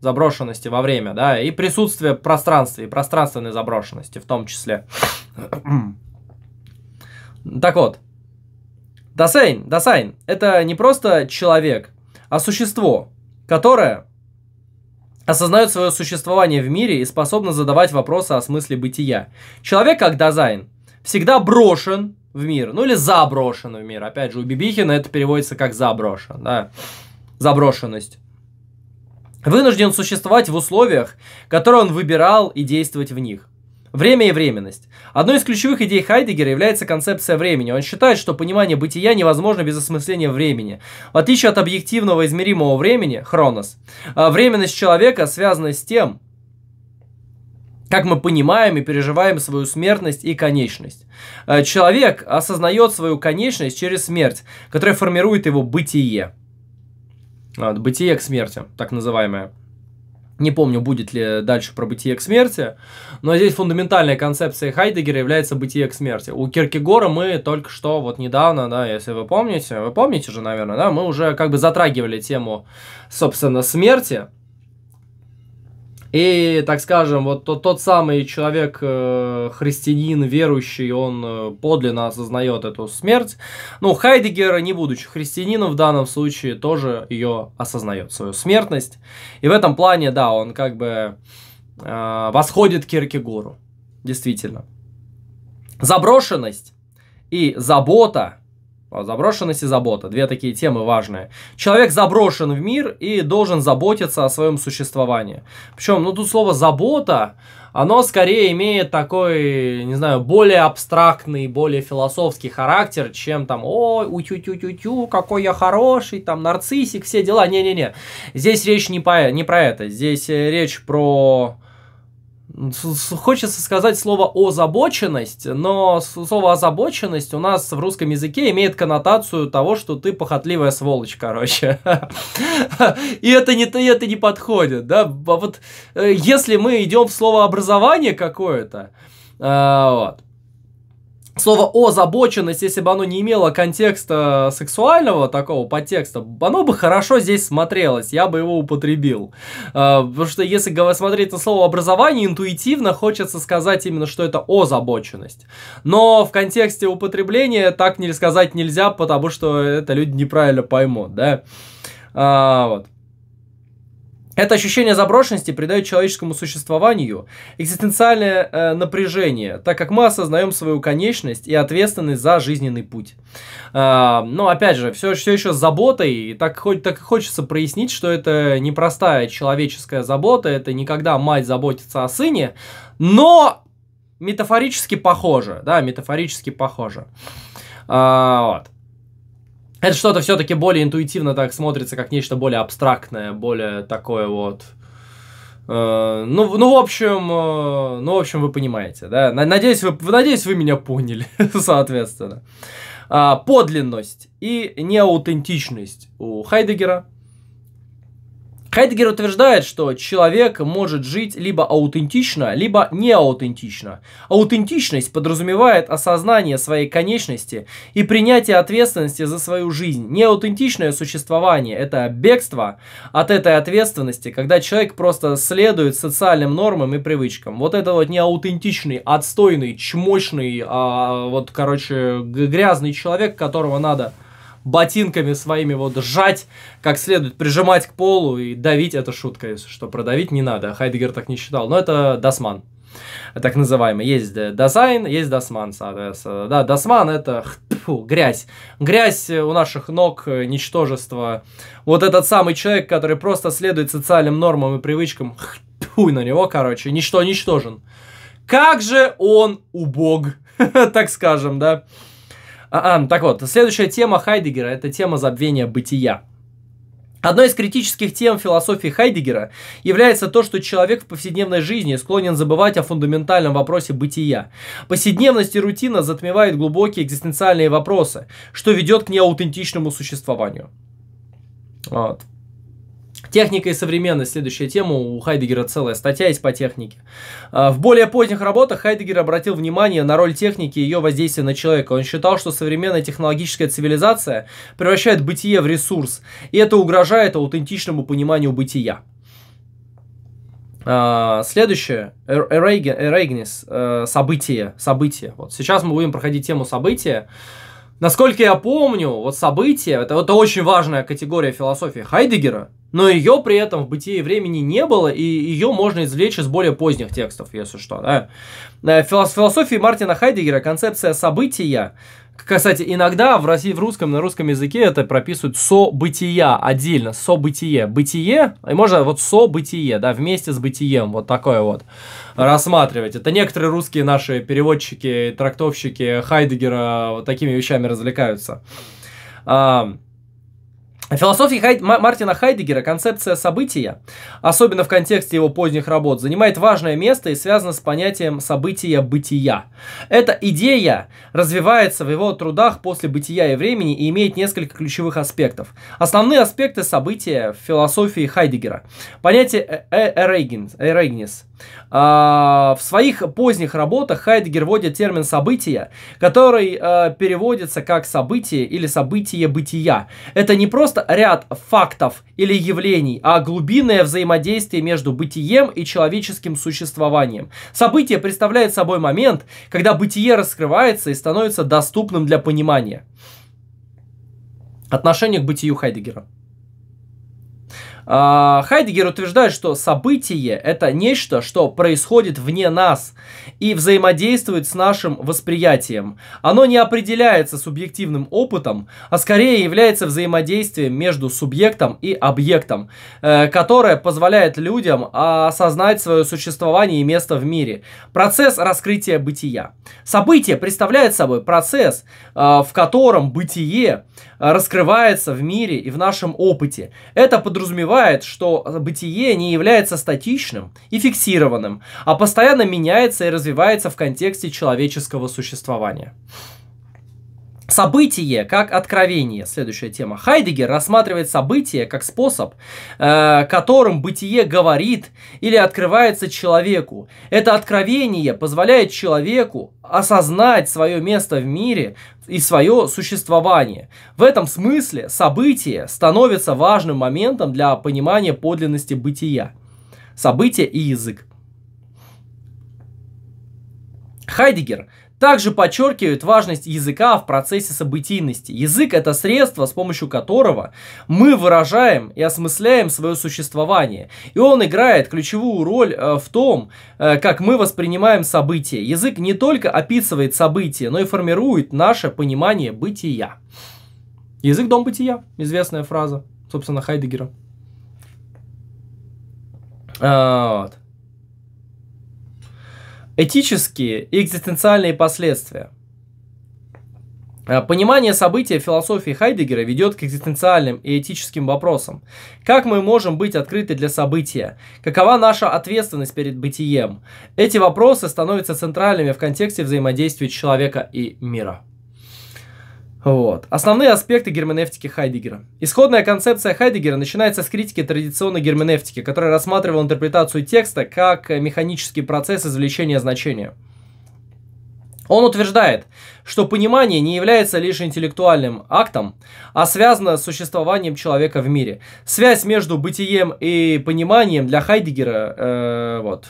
заброшенности во время, да, и присутствие пространства, и пространственной заброшенности в том числе. Так вот, Дасейн, Дасайн – это не просто человек, а существо, которое осознает свое существование в мире и способно задавать вопросы о смысле бытия. Человек, как Дазайн, всегда брошен в мир, ну или заброшен в мир. Опять же, у Бибихина это переводится как заброшен, да, заброшенность. Вынужден существовать в условиях, которые он выбирал и действовать в них. Время и временность. Одной из ключевых идей Хайдегера является концепция времени. Он считает, что понимание бытия невозможно без осмысления времени. В отличие от объективного измеримого времени, хронос, а, временность человека связана с тем, как мы понимаем и переживаем свою смертность и конечность. А, человек осознает свою конечность через смерть, которая формирует его бытие. А, бытие к смерти, так называемое. Не помню, будет ли дальше про бытие к смерти, но здесь фундаментальная концепция Хайдегера является бытие к смерти. У Киркегора мы только что, вот недавно, да, если вы помните, вы помните же, наверное, да, мы уже как бы затрагивали тему, собственно, смерти, и, так скажем, вот тот, тот самый человек, э, христианин, верующий, он э, подлинно осознает эту смерть. Ну, Хайдегер, не будучи христианином, в данном случае тоже ее осознает, свою смертность. И в этом плане, да, он как бы э, восходит к Киркегору. Действительно. Заброшенность и забота – Заброшенность и забота. Две такие темы важные. Человек заброшен в мир и должен заботиться о своем существовании. Причем, ну тут слово «забота», оно скорее имеет такой, не знаю, более абстрактный, более философский характер, чем там, ой, утю-тю-тю-тю, какой я хороший, там, нарциссик, все дела. Не-не-не, здесь речь не, по, не про это, здесь э, речь про Хочется сказать слово «озабоченность», но слово «озабоченность» у нас в русском языке имеет коннотацию того, что ты похотливая сволочь, короче. И это не, это не подходит, да? Вот э, если мы идем в слово «образование» какое-то, а, вот, Слово «озабоченность», если бы оно не имело контекста сексуального такого подтекста, оно бы хорошо здесь смотрелось, я бы его употребил. А, потому что если смотреть на слово «образование», интуитивно хочется сказать именно, что это «озабоченность». Но в контексте употребления так не сказать нельзя, потому что это люди неправильно поймут, да? А, вот. Это ощущение заброшенности придает человеческому существованию экзистенциальное э, напряжение, так как мы осознаем свою конечность и ответственность за жизненный путь. Э, но опять же, все, все еще с заботой, и так, хоть, так хочется прояснить, что это непростая человеческая забота, это никогда мать заботится о сыне, но метафорически похоже, да, метафорически похоже. Э, вот. Это что-то все-таки более интуитивно так смотрится, как нечто более абстрактное, более такое вот... Э, ну, ну, в общем, э, ну, в общем, вы понимаете, да? Надеюсь, вы, надеюсь, вы меня поняли, соответственно. А, подлинность и неаутентичность у Хайдегера – Хайдгер утверждает, что человек может жить либо аутентично, либо неаутентично. Аутентичность подразумевает осознание своей конечности и принятие ответственности за свою жизнь. Неаутентичное существование – это бегство от этой ответственности, когда человек просто следует социальным нормам и привычкам. Вот это вот неаутентичный, отстойный, чмочный, а, вот, короче, грязный человек, которого надо ботинками своими вот жать, как следует прижимать к полу и давить, это шутка, что, продавить не надо, а Хайдегер так не считал, но это Дасман так называемый. Есть э, дизайн, есть досман, соответственно. Да, досман это фу, грязь. Грязь у наших ног, э, ничтожество. Вот этот самый человек, который просто следует социальным нормам и привычкам, хуй на него, короче, ничто ничтожен. Как же он убог, так скажем, да? так вот, следующая тема Хайдегера – это тема забвения бытия. Одной из критических тем философии Хайдегера является то, что человек в повседневной жизни склонен забывать о фундаментальном вопросе бытия. Повседневность и рутина затмевают глубокие экзистенциальные вопросы, что ведет к неаутентичному существованию. Вот. Техника и современность – следующая тема. У Хайдегера целая статья есть по технике. А, в более поздних работах Хайдегер обратил внимание на роль техники и ее воздействие на человека. Он считал, что современная технологическая цивилизация превращает бытие в ресурс, и это угрожает аутентичному пониманию бытия. А, следующее, Эрейгнис, э, событие, событие. Вот сейчас мы будем проходить тему события. Насколько я помню, вот события, это, это очень важная категория философии Хайдегера, но ее при этом в бытии времени не было, и ее можно извлечь из более поздних текстов, если что. Да? В э, философии Мартина Хайдегера концепция события кстати, иногда в России, в русском, на русском языке это прописывают со-бытия отдельно, со-бытие. Бытие, и можно вот со-бытие, да, вместе с бытием, вот такое вот рассматривать. Это некоторые русские наши переводчики, трактовщики Хайдегера вот такими вещами развлекаются. А, в философии Хайд... Мартина Хайдегера концепция события, особенно в контексте его поздних работ, занимает важное место и связана с понятием события бытия. Эта идея развивается в его трудах после бытия и времени и имеет несколько ключевых аспектов. Основные аспекты события в философии Хайдегера. Понятие э, э, эрейгнис. А, в своих поздних работах Хайдегер вводит термин события, который э, переводится как «событие» или «событие бытия». Это не просто просто ряд фактов или явлений, а глубинное взаимодействие между бытием и человеческим существованием. Событие представляет собой момент, когда бытие раскрывается и становится доступным для понимания. Отношение к бытию Хайдегера. А, Хайдегер утверждает, что событие – это нечто, что происходит вне нас и взаимодействует с нашим восприятием. Оно не определяется субъективным опытом, а скорее является взаимодействием между субъектом и объектом, э, которое позволяет людям а, осознать свое существование и место в мире. Процесс раскрытия бытия. Событие представляет собой процесс, э, в котором бытие раскрывается в мире и в нашем опыте. Это подразумевает, что бытие не является статичным и фиксированным, а постоянно меняется и развивается в контексте человеческого существования. Событие как откровение. Следующая тема. Хайдегер рассматривает событие как способ, э, которым бытие говорит или открывается человеку. Это откровение позволяет человеку осознать свое место в мире и свое существование. В этом смысле событие становится важным моментом для понимания подлинности бытия. Событие и язык. Хайдегер также подчеркивает важность языка в процессе событийности. Язык – это средство, с помощью которого мы выражаем и осмысляем свое существование. И он играет ключевую роль э, в том, э, как мы воспринимаем события. Язык не только описывает события, но и формирует наше понимание бытия. Язык – дом бытия, известная фраза, собственно, Хайдегера. А, вот. Этические и экзистенциальные последствия. Э, понимание события философии Хайдегера ведет к экзистенциальным и этическим вопросам. Как мы можем быть открыты для события? Какова наша ответственность перед бытием? Эти вопросы становятся центральными в контексте взаимодействия человека и мира. Вот. Основные аспекты герменевтики Хайдегера. Исходная концепция Хайдегера начинается с критики традиционной герменевтики, которая рассматривала интерпретацию текста как механический процесс извлечения значения. Он утверждает, что понимание не является лишь интеллектуальным актом, а связано с существованием человека в мире. Связь между бытием и пониманием для Хайдегера, э, вот,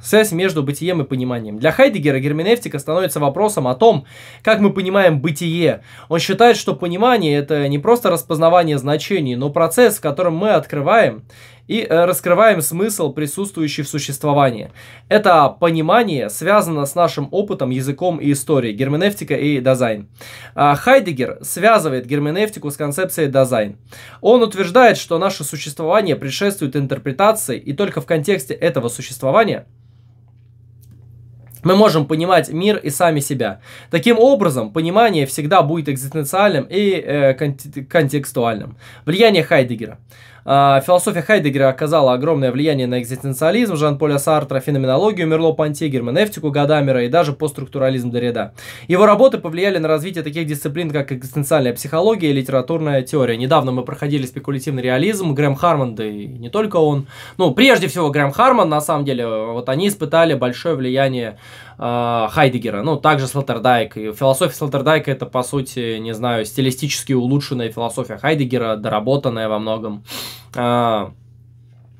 Связь между бытием и пониманием. Для Хайдегера герменевтика становится вопросом о том, как мы понимаем бытие. Он считает, что понимание – это не просто распознавание значений, но процесс, в котором мы открываем и э, раскрываем смысл, присутствующий в существовании. Это понимание связано с нашим опытом, языком и историей, герменевтика и дизайн. А, Хайдегер связывает герменевтику с концепцией дизайн. Он утверждает, что наше существование предшествует интерпретации, и только в контексте этого существования мы можем понимать мир и сами себя. Таким образом, понимание всегда будет экзистенциальным и э, контекстуальным. Влияние Хайдегера. А, философия Хайдегера оказала огромное влияние на экзистенциализм, Жан-Поля Сартра, феноменологию Мерло-Понти, герменевтику Гадамера и даже постструктурализм Дорида. Его работы повлияли на развитие таких дисциплин, как экзистенциальная психология и литературная теория. Недавно мы проходили спекулятивный реализм, Грэм Харман, да и не только он. Ну, прежде всего Грэм Харман, на самом деле, вот они испытали большое влияние Э, Хайдегера, ну, также Слоттердайк. философия Слоттердайка это, по сути, не знаю, стилистически улучшенная философия Хайдегера, доработанная во многом. Э,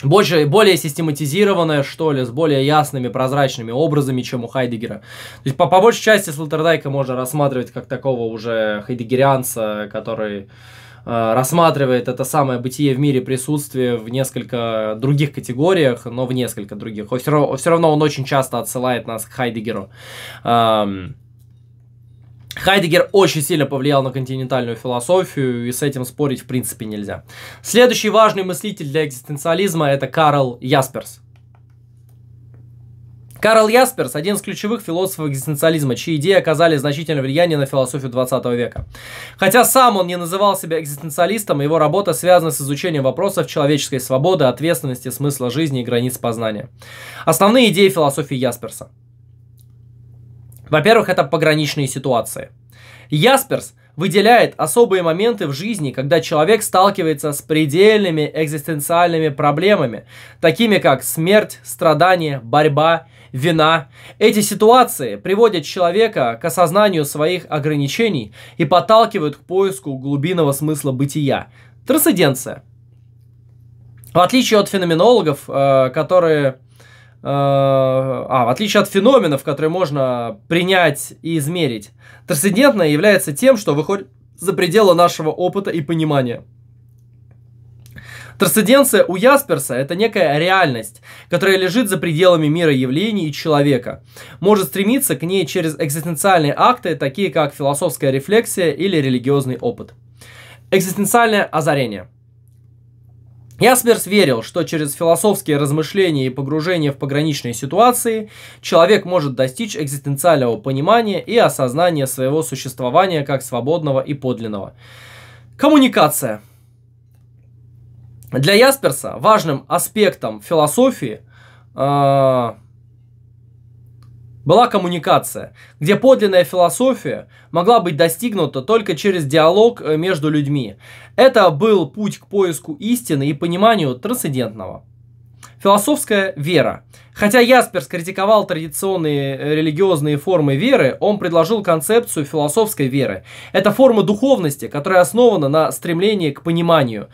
больше, более систематизированная, что ли, с более ясными, прозрачными образами, чем у Хайдегера. То есть, по, по большей части Слоттердайка можно рассматривать как такого уже хайдегерианца, который Э, рассматривает это самое бытие в мире присутствие в несколько других категориях, но в несколько других. Все равно, все равно он очень часто отсылает нас к Хайдегеру. Хайдегер очень сильно повлиял на континентальную философию, и с этим спорить в принципе нельзя. Следующий важный мыслитель для экзистенциализма это Карл Ясперс. Карл Ясперс – один из ключевых философов экзистенциализма, чьи идеи оказали значительное влияние на философию 20 века. Хотя сам он не называл себя экзистенциалистом, его работа связана с изучением вопросов человеческой свободы, ответственности, смысла жизни и границ познания. Основные идеи философии Ясперса. Во-первых, это пограничные ситуации. Ясперс выделяет особые моменты в жизни, когда человек сталкивается с предельными экзистенциальными проблемами, такими как смерть, страдания, борьба – вина. Эти ситуации приводят человека к осознанию своих ограничений и подталкивают к поиску глубинного смысла бытия. Трансценденция. В отличие от феноменологов, э, которые... Э, а, в отличие от феноменов, которые можно принять и измерить, трансцендентное является тем, что выходит за пределы нашего опыта и понимания – Трансценденция у Ясперса – это некая реальность, которая лежит за пределами мира явлений и человека. Может стремиться к ней через экзистенциальные акты, такие как философская рефлексия или религиозный опыт. Экзистенциальное озарение – Ясперс верил, что через философские размышления и погружение в пограничные ситуации человек может достичь экзистенциального понимания и осознания своего существования как свободного и подлинного. Коммуникация – для Ясперса важным аспектом философии э, была коммуникация, где подлинная философия могла быть достигнута только через диалог э, между людьми. Это был путь к поиску истины и пониманию трансцендентного. Философская вера. Хотя Ясперс критиковал традиционные э, религиозные формы веры, он предложил концепцию философской веры. Это форма духовности, которая основана на стремлении к пониманию,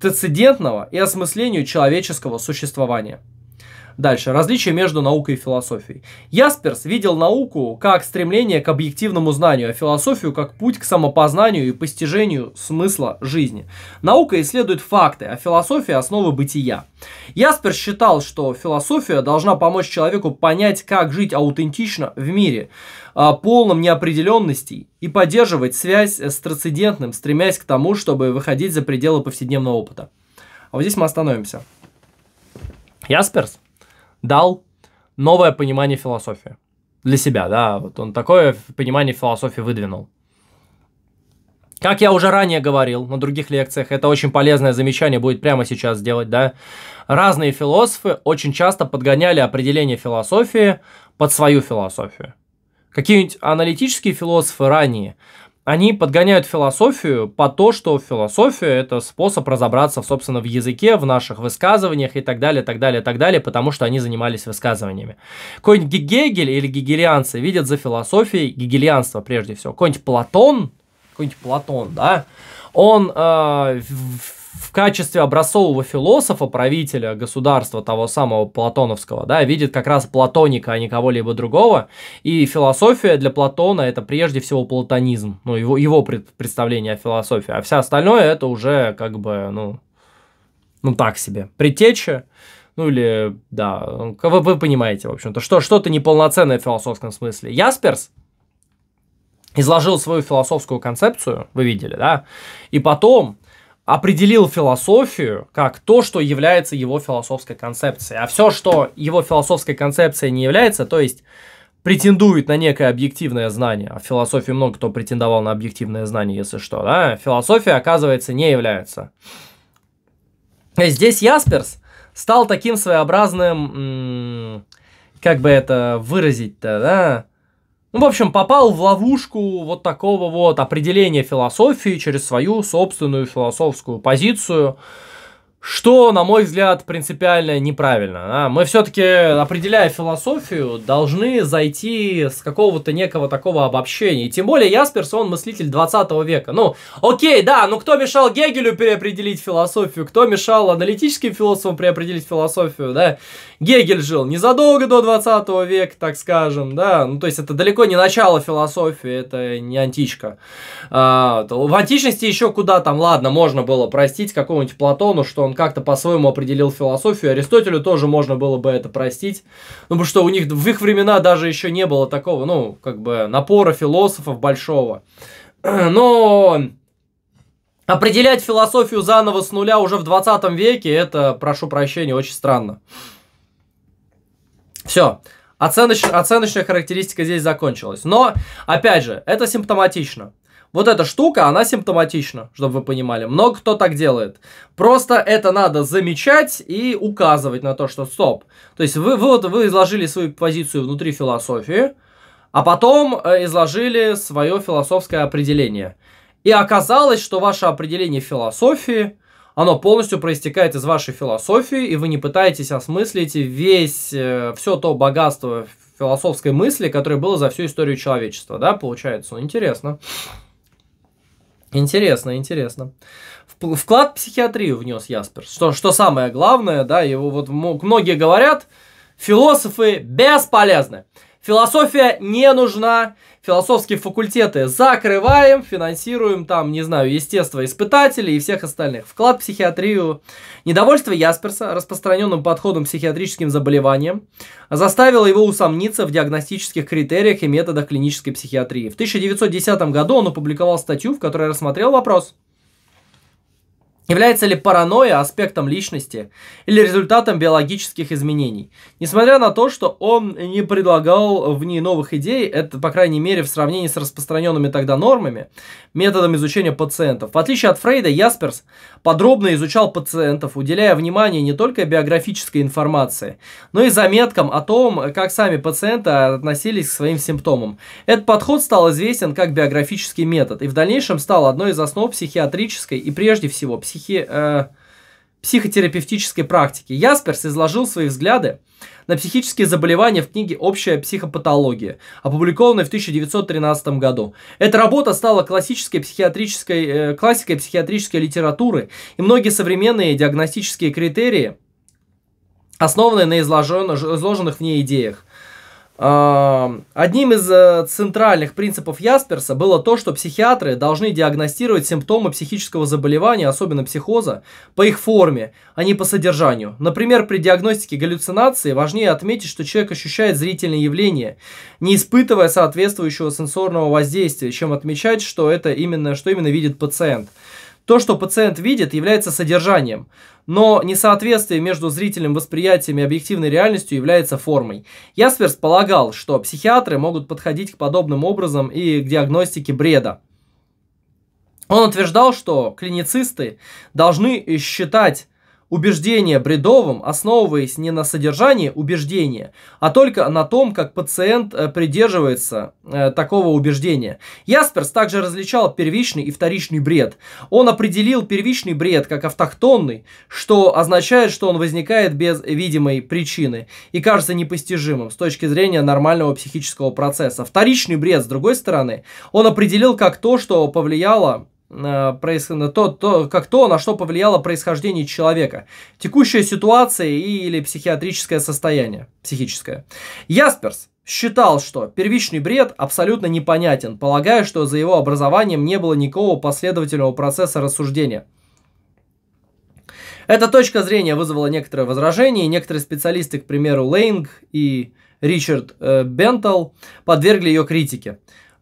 трансцендентного и осмыслению человеческого существования. Дальше. Различие между наукой и философией. Ясперс видел науку как стремление к объективному знанию, а философию как путь к самопознанию и постижению смысла жизни. Наука исследует факты, а философия – основы бытия. Яспер считал, что философия должна помочь человеку понять, как жить аутентично в мире, а, полном неопределенностей, и поддерживать связь с трансцендентным, стремясь к тому, чтобы выходить за пределы повседневного опыта. А вот здесь мы остановимся. Ясперс дал новое понимание философии. Для себя, да, вот он такое понимание философии выдвинул. Как я уже ранее говорил на других лекциях, это очень полезное замечание будет прямо сейчас сделать, да. Разные философы очень часто подгоняли определение философии под свою философию. Какие-нибудь аналитические философы ранее они подгоняют философию по то, что философия – это способ разобраться, собственно, в языке, в наших высказываниях и так далее, так далее, так далее, потому что они занимались высказываниями. Какой-нибудь Гегель или гегелианцы видят за философией гегелианство прежде всего. Какой-нибудь Платон, какой-нибудь Платон, да, он э, в качестве образцового философа, правителя государства того самого платоновского, да, видит как раз платоника, а не кого-либо другого. И философия для Платона это прежде всего платонизм, ну, его, его представление о философии, а все остальное это уже как бы, ну, ну так себе, предтеча, ну или, да, вы, вы понимаете, в общем-то, что, что-то неполноценное в философском смысле. Ясперс, изложил свою философскую концепцию, вы видели, да, и потом определил философию как то, что является его философской концепцией. А все, что его философской концепцией не является, то есть претендует на некое объективное знание, а в философии много кто претендовал на объективное знание, если что, да, философия, оказывается, не является. И здесь Ясперс стал таким своеобразным, как бы это выразить-то, да, ну, В общем, попал в ловушку вот такого вот определения философии через свою собственную философскую позицию – что, на мой взгляд, принципиально неправильно. А? Мы все-таки, определяя философию, должны зайти с какого-то некого такого обобщения. И тем более Ясперс, он мыслитель 20 века. Ну, окей, да, но ну кто мешал Гегелю переопределить философию? Кто мешал аналитическим философам переопределить философию, да? Гегель жил незадолго до 20 века, так скажем, да? Ну, то есть это далеко не начало философии, это не античка. А, в античности еще куда там, ладно, можно было простить какому-нибудь Платону, что он как-то по-своему определил философию. Аристотелю тоже можно было бы это простить. Ну, потому что у них в их времена даже еще не было такого, ну, как бы напора философов большого. Но определять философию заново с нуля уже в 20 веке, это, прошу прощения, очень странно. Все. Оценоч... Оценочная характеристика здесь закончилась. Но, опять же, это симптоматично. Вот эта штука, она симптоматична, чтобы вы понимали. Много кто так делает. Просто это надо замечать и указывать на то, что стоп. То есть вы, вы, вот, вы изложили свою позицию внутри философии, а потом э, изложили свое философское определение. И оказалось, что ваше определение философии, оно полностью проистекает из вашей философии, и вы не пытаетесь осмыслить весь, э, все то богатство философской мысли, которое было за всю историю человечества, да, получается, ну, интересно. Интересно, интересно. Вклад в психиатрию внес Яспер. Что, что самое главное, да, его вот многие говорят, философы бесполезны. Философия не нужна. Философские факультеты закрываем, финансируем там, не знаю, естество испытателей и всех остальных. Вклад в психиатрию. Недовольство Ясперса распространенным подходом к психиатрическим заболеваниям заставило его усомниться в диагностических критериях и методах клинической психиатрии. В 1910 году он опубликовал статью, в которой рассмотрел вопрос – Является ли паранойя аспектом личности или результатом биологических изменений? Несмотря на то, что он не предлагал в ней новых идей, это, по крайней мере, в сравнении с распространенными тогда нормами, методом изучения пациентов. В отличие от Фрейда, Ясперс подробно изучал пациентов, уделяя внимание не только биографической информации, но и заметкам о том, как сами пациенты относились к своим симптомам. Этот подход стал известен как биографический метод и в дальнейшем стал одной из основ психиатрической и прежде всего психиатрической психи, э, психотерапевтической практики. Ясперс изложил свои взгляды на психические заболевания в книге «Общая психопатология», опубликованной в 1913 году. Эта работа стала классической психиатрической, э, классикой психиатрической литературы, и многие современные диагностические критерии – основанные на изложенных в ней идеях. Одним из э, центральных принципов Ясперса было то, что психиатры должны диагностировать симптомы психического заболевания, особенно психоза, по их форме, а не по содержанию. Например, при диагностике галлюцинации важнее отметить, что человек ощущает зрительные явления, не испытывая соответствующего сенсорного воздействия, чем отмечать, что это именно, что именно видит пациент. То, что пациент видит, является содержанием но несоответствие между зрительным восприятием и объективной реальностью является формой. Ясперс полагал, что психиатры могут подходить к подобным образом и к диагностике бреда. Он утверждал, что клиницисты должны считать Убеждение бредовым, основываясь не на содержании убеждения, а только на том, как пациент э, придерживается э, такого убеждения. Ясперс также различал первичный и вторичный бред. Он определил первичный бред как автохтонный, что означает, что он возникает без видимой причины и кажется непостижимым с точки зрения нормального психического процесса. Вторичный бред, с другой стороны, он определил как то, что повлияло Э, проис... то, то, как то, на что повлияло происхождение человека, текущая ситуация и, или психиатрическое состояние, психическое. Ясперс считал, что первичный бред абсолютно непонятен, полагая, что за его образованием не было никакого последовательного процесса рассуждения. Эта точка зрения вызвала некоторые возражения, и некоторые специалисты, к примеру, Лейнг и Ричард э, Бентл, подвергли ее критике.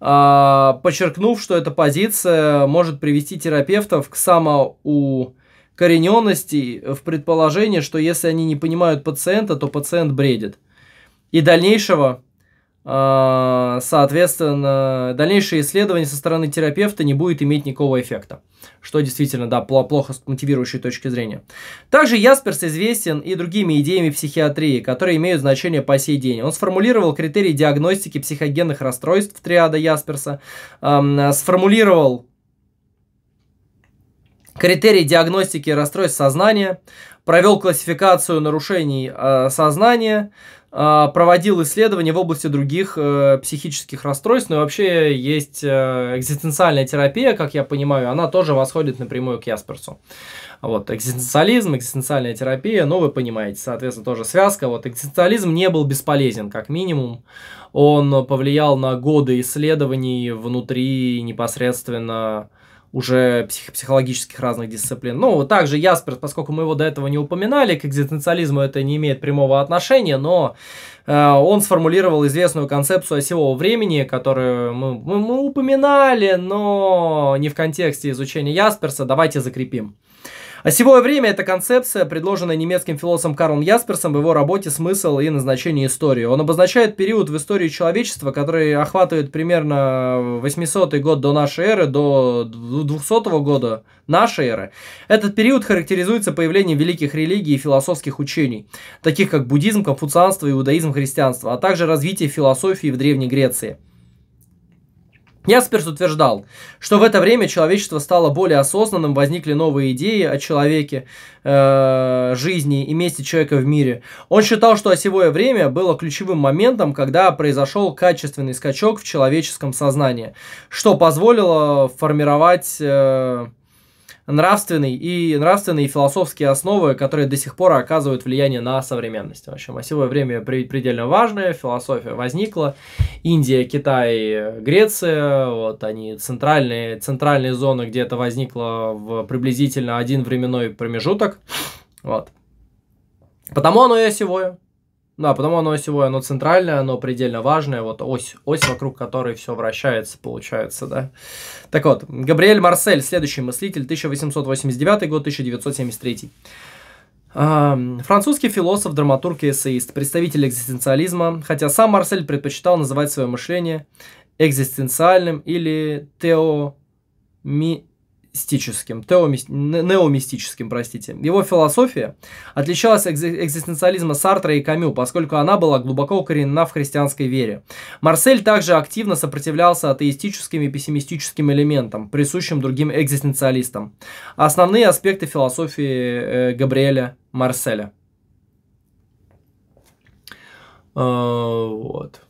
А, подчеркнув, что эта позиция может привести терапевтов к самоукорененности в предположении, что если они не понимают пациента, то пациент бредит. И дальнейшего а, соответственно, дальнейшее исследование со стороны терапевта не будет иметь никакого эффекта, что действительно, да, плохо с мотивирующей точки зрения. Также Ясперс известен и другими идеями психиатрии, которые имеют значение по сей день. Он сформулировал критерии диагностики психогенных расстройств триада Ясперса, эм, сформулировал критерии диагностики расстройств сознания, провел классификацию нарушений э, сознания, а, проводил исследования в области других э, психических расстройств, но ну вообще есть э, экзистенциальная терапия, как я понимаю, она тоже восходит напрямую к Ясперсу. Вот, экзистенциализм, экзистенциальная терапия, ну, вы понимаете, соответственно, тоже связка. Вот, экзистенциализм не был бесполезен, как минимум. Он повлиял на годы исследований внутри непосредственно э, уже псих психологических разных дисциплин. Ну, также Яспер, поскольку мы его до этого не упоминали, к экзистенциализму это не имеет прямого отношения, но э, он сформулировал известную концепцию осевого времени, которую мы, мы, мы упоминали, но не в контексте изучения Ясперса, давайте закрепим. Осевое а время – это концепция, предложенная немецким философом Карлом Ясперсом в его работе «Смысл и назначение истории». Он обозначает период в истории человечества, который охватывает примерно 800 й год до нашей эры, до 200 -го года нашей эры. Этот период характеризуется появлением великих религий и философских учений, таких как буддизм, конфуцианство, иудаизм, христианство, а также развитие философии в Древней Греции – Ясперс утверждал, что в это время человечество стало более осознанным, возникли новые идеи о человеке, э, жизни и месте человека в мире. Он считал, что осевое время было ключевым моментом, когда произошел качественный скачок в человеческом сознании, что позволило формировать... Э, нравственные и нравственные и философские основы, которые до сих пор оказывают влияние на современность. В общем, осевое время предельно важное, философия возникла. Индия, Китай, Греция, вот они центральные, центральные зоны, где это возникло в приблизительно один временной промежуток. Вот. Потому оно и осевое. Ну а потому оно осевое, оно центральное, оно предельно важное, вот ось, ось вокруг которой все вращается, получается, да. Так вот, Габриэль Марсель, следующий мыслитель, 1889 год, 1973. Французский философ, драматург и эссеист, представитель экзистенциализма, хотя сам Марсель предпочитал называть свое мышление экзистенциальным или теоми мистическим, теомисти, неомистическим, простите. Его философия отличалась от экзистенциализма Сартра и Камю, поскольку она была глубоко укоренена в христианской вере. Марсель также активно сопротивлялся атеистическим и пессимистическим элементам, присущим другим экзистенциалистам. Основные аспекты философии э, Габриэля Марселя. Э, вот.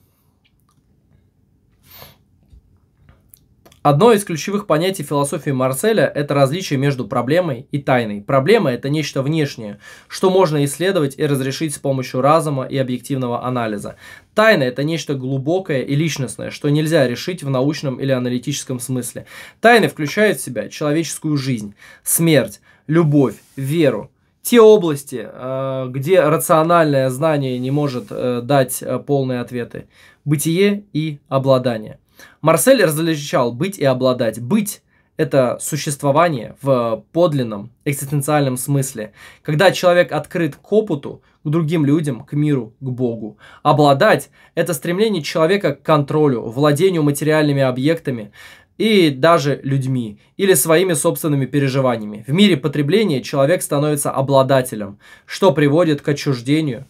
Одно из ключевых понятий философии Марселя – это различие между проблемой и тайной. Проблема – это нечто внешнее, что можно исследовать и разрешить с помощью разума и объективного анализа. Тайна – это нечто глубокое и личностное, что нельзя решить в научном или аналитическом смысле. Тайны включают в себя человеческую жизнь, смерть, любовь, веру, те области, э, где рациональное знание не может э, дать э, полные ответы – бытие и обладание. Марсель различал быть и обладать. Быть – это существование в подлинном экзистенциальном смысле, когда человек открыт к опыту, к другим людям, к миру, к Богу. Обладать – это стремление человека к контролю, владению материальными объектами, и даже людьми, или своими собственными переживаниями. В мире потребления человек становится обладателем, что приводит к отчуждению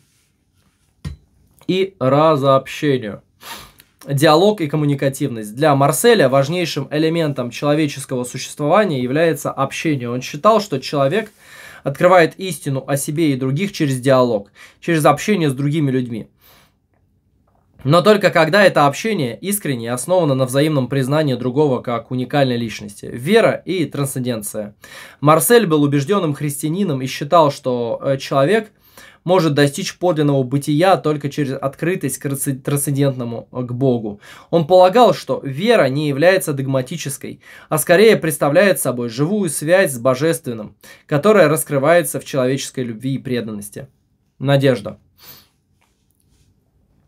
и разобщению диалог и коммуникативность. Для Марселя важнейшим элементом человеческого существования является общение. Он считал, что человек открывает истину о себе и других через диалог, через общение с другими людьми. Но только когда это общение искренне основано на взаимном признании другого как уникальной личности. Вера и трансценденция. Марсель был убежденным христианином и считал, что э, человек – может достичь подлинного бытия только через открытость к трансцендентному, к Богу. Он полагал, что вера не является догматической, а скорее представляет собой живую связь с божественным, которая раскрывается в человеческой любви и преданности. Надежда.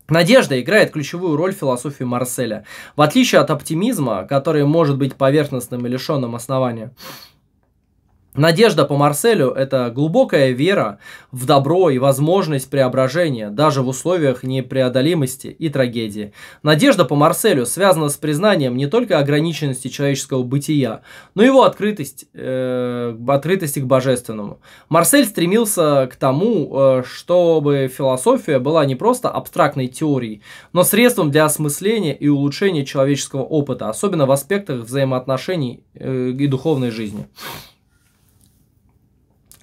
Надежда играет ключевую роль в философии Марселя, в отличие от оптимизма, который может быть поверхностным и лишенным основания. Надежда по Марселю – это глубокая вера в добро и возможность преображения, даже в условиях непреодолимости и трагедии. Надежда по Марселю связана с признанием не только ограниченности человеческого бытия, но и его открытость, э, открытости к божественному. Марсель стремился к тому, э, чтобы философия была не просто абстрактной теорией, но средством для осмысления и улучшения человеческого опыта, особенно в аспектах взаимоотношений э, и духовной жизни.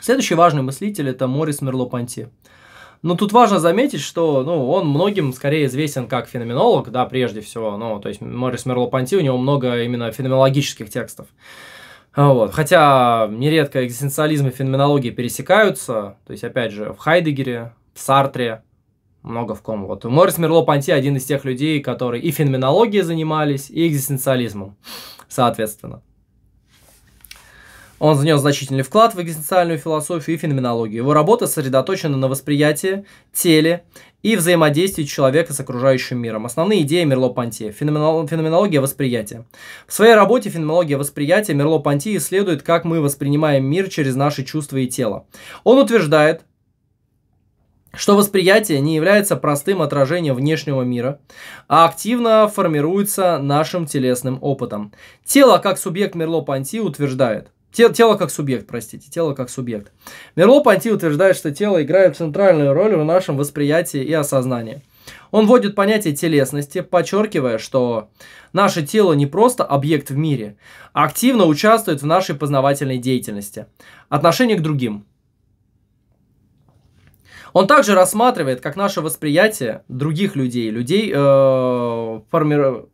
Следующий важный мыслитель – это Морис мерло Но тут важно заметить, что ну, он многим скорее известен как феноменолог, да, прежде всего. Ну, то есть Морис мерло у него много именно феноменологических текстов. Вот. Хотя нередко экзистенциализм и феноменология пересекаются. То есть, опять же, в Хайдегере, в Сартре, много в ком. Вот Морис мерло один из тех людей, которые и феноменологией занимались, и экзистенциализмом, соответственно. Он внес значительный вклад в экзистенциальную философию и феноменологию. Его работа сосредоточена на восприятии, теле и взаимодействии человека с окружающим миром. Основные идеи Мерло-Понти. Феноменология восприятия. В своей работе «Феноменология восприятия» Мерло-Понти исследует, как мы воспринимаем мир через наши чувства и тело. Он утверждает, что восприятие не является простым отражением внешнего мира, а активно формируется нашим телесным опытом. Тело, как субъект Мерло-Понти, утверждает – Тело, тело как субъект, простите, тело как субъект. Мерло-Понти утверждает, что тело играет центральную роль в нашем восприятии и осознании. Он вводит понятие телесности, подчеркивая, что наше тело не просто объект в мире, а активно участвует в нашей познавательной деятельности, отношении к другим. Он также рассматривает, как наше восприятие других людей, людей, э, форми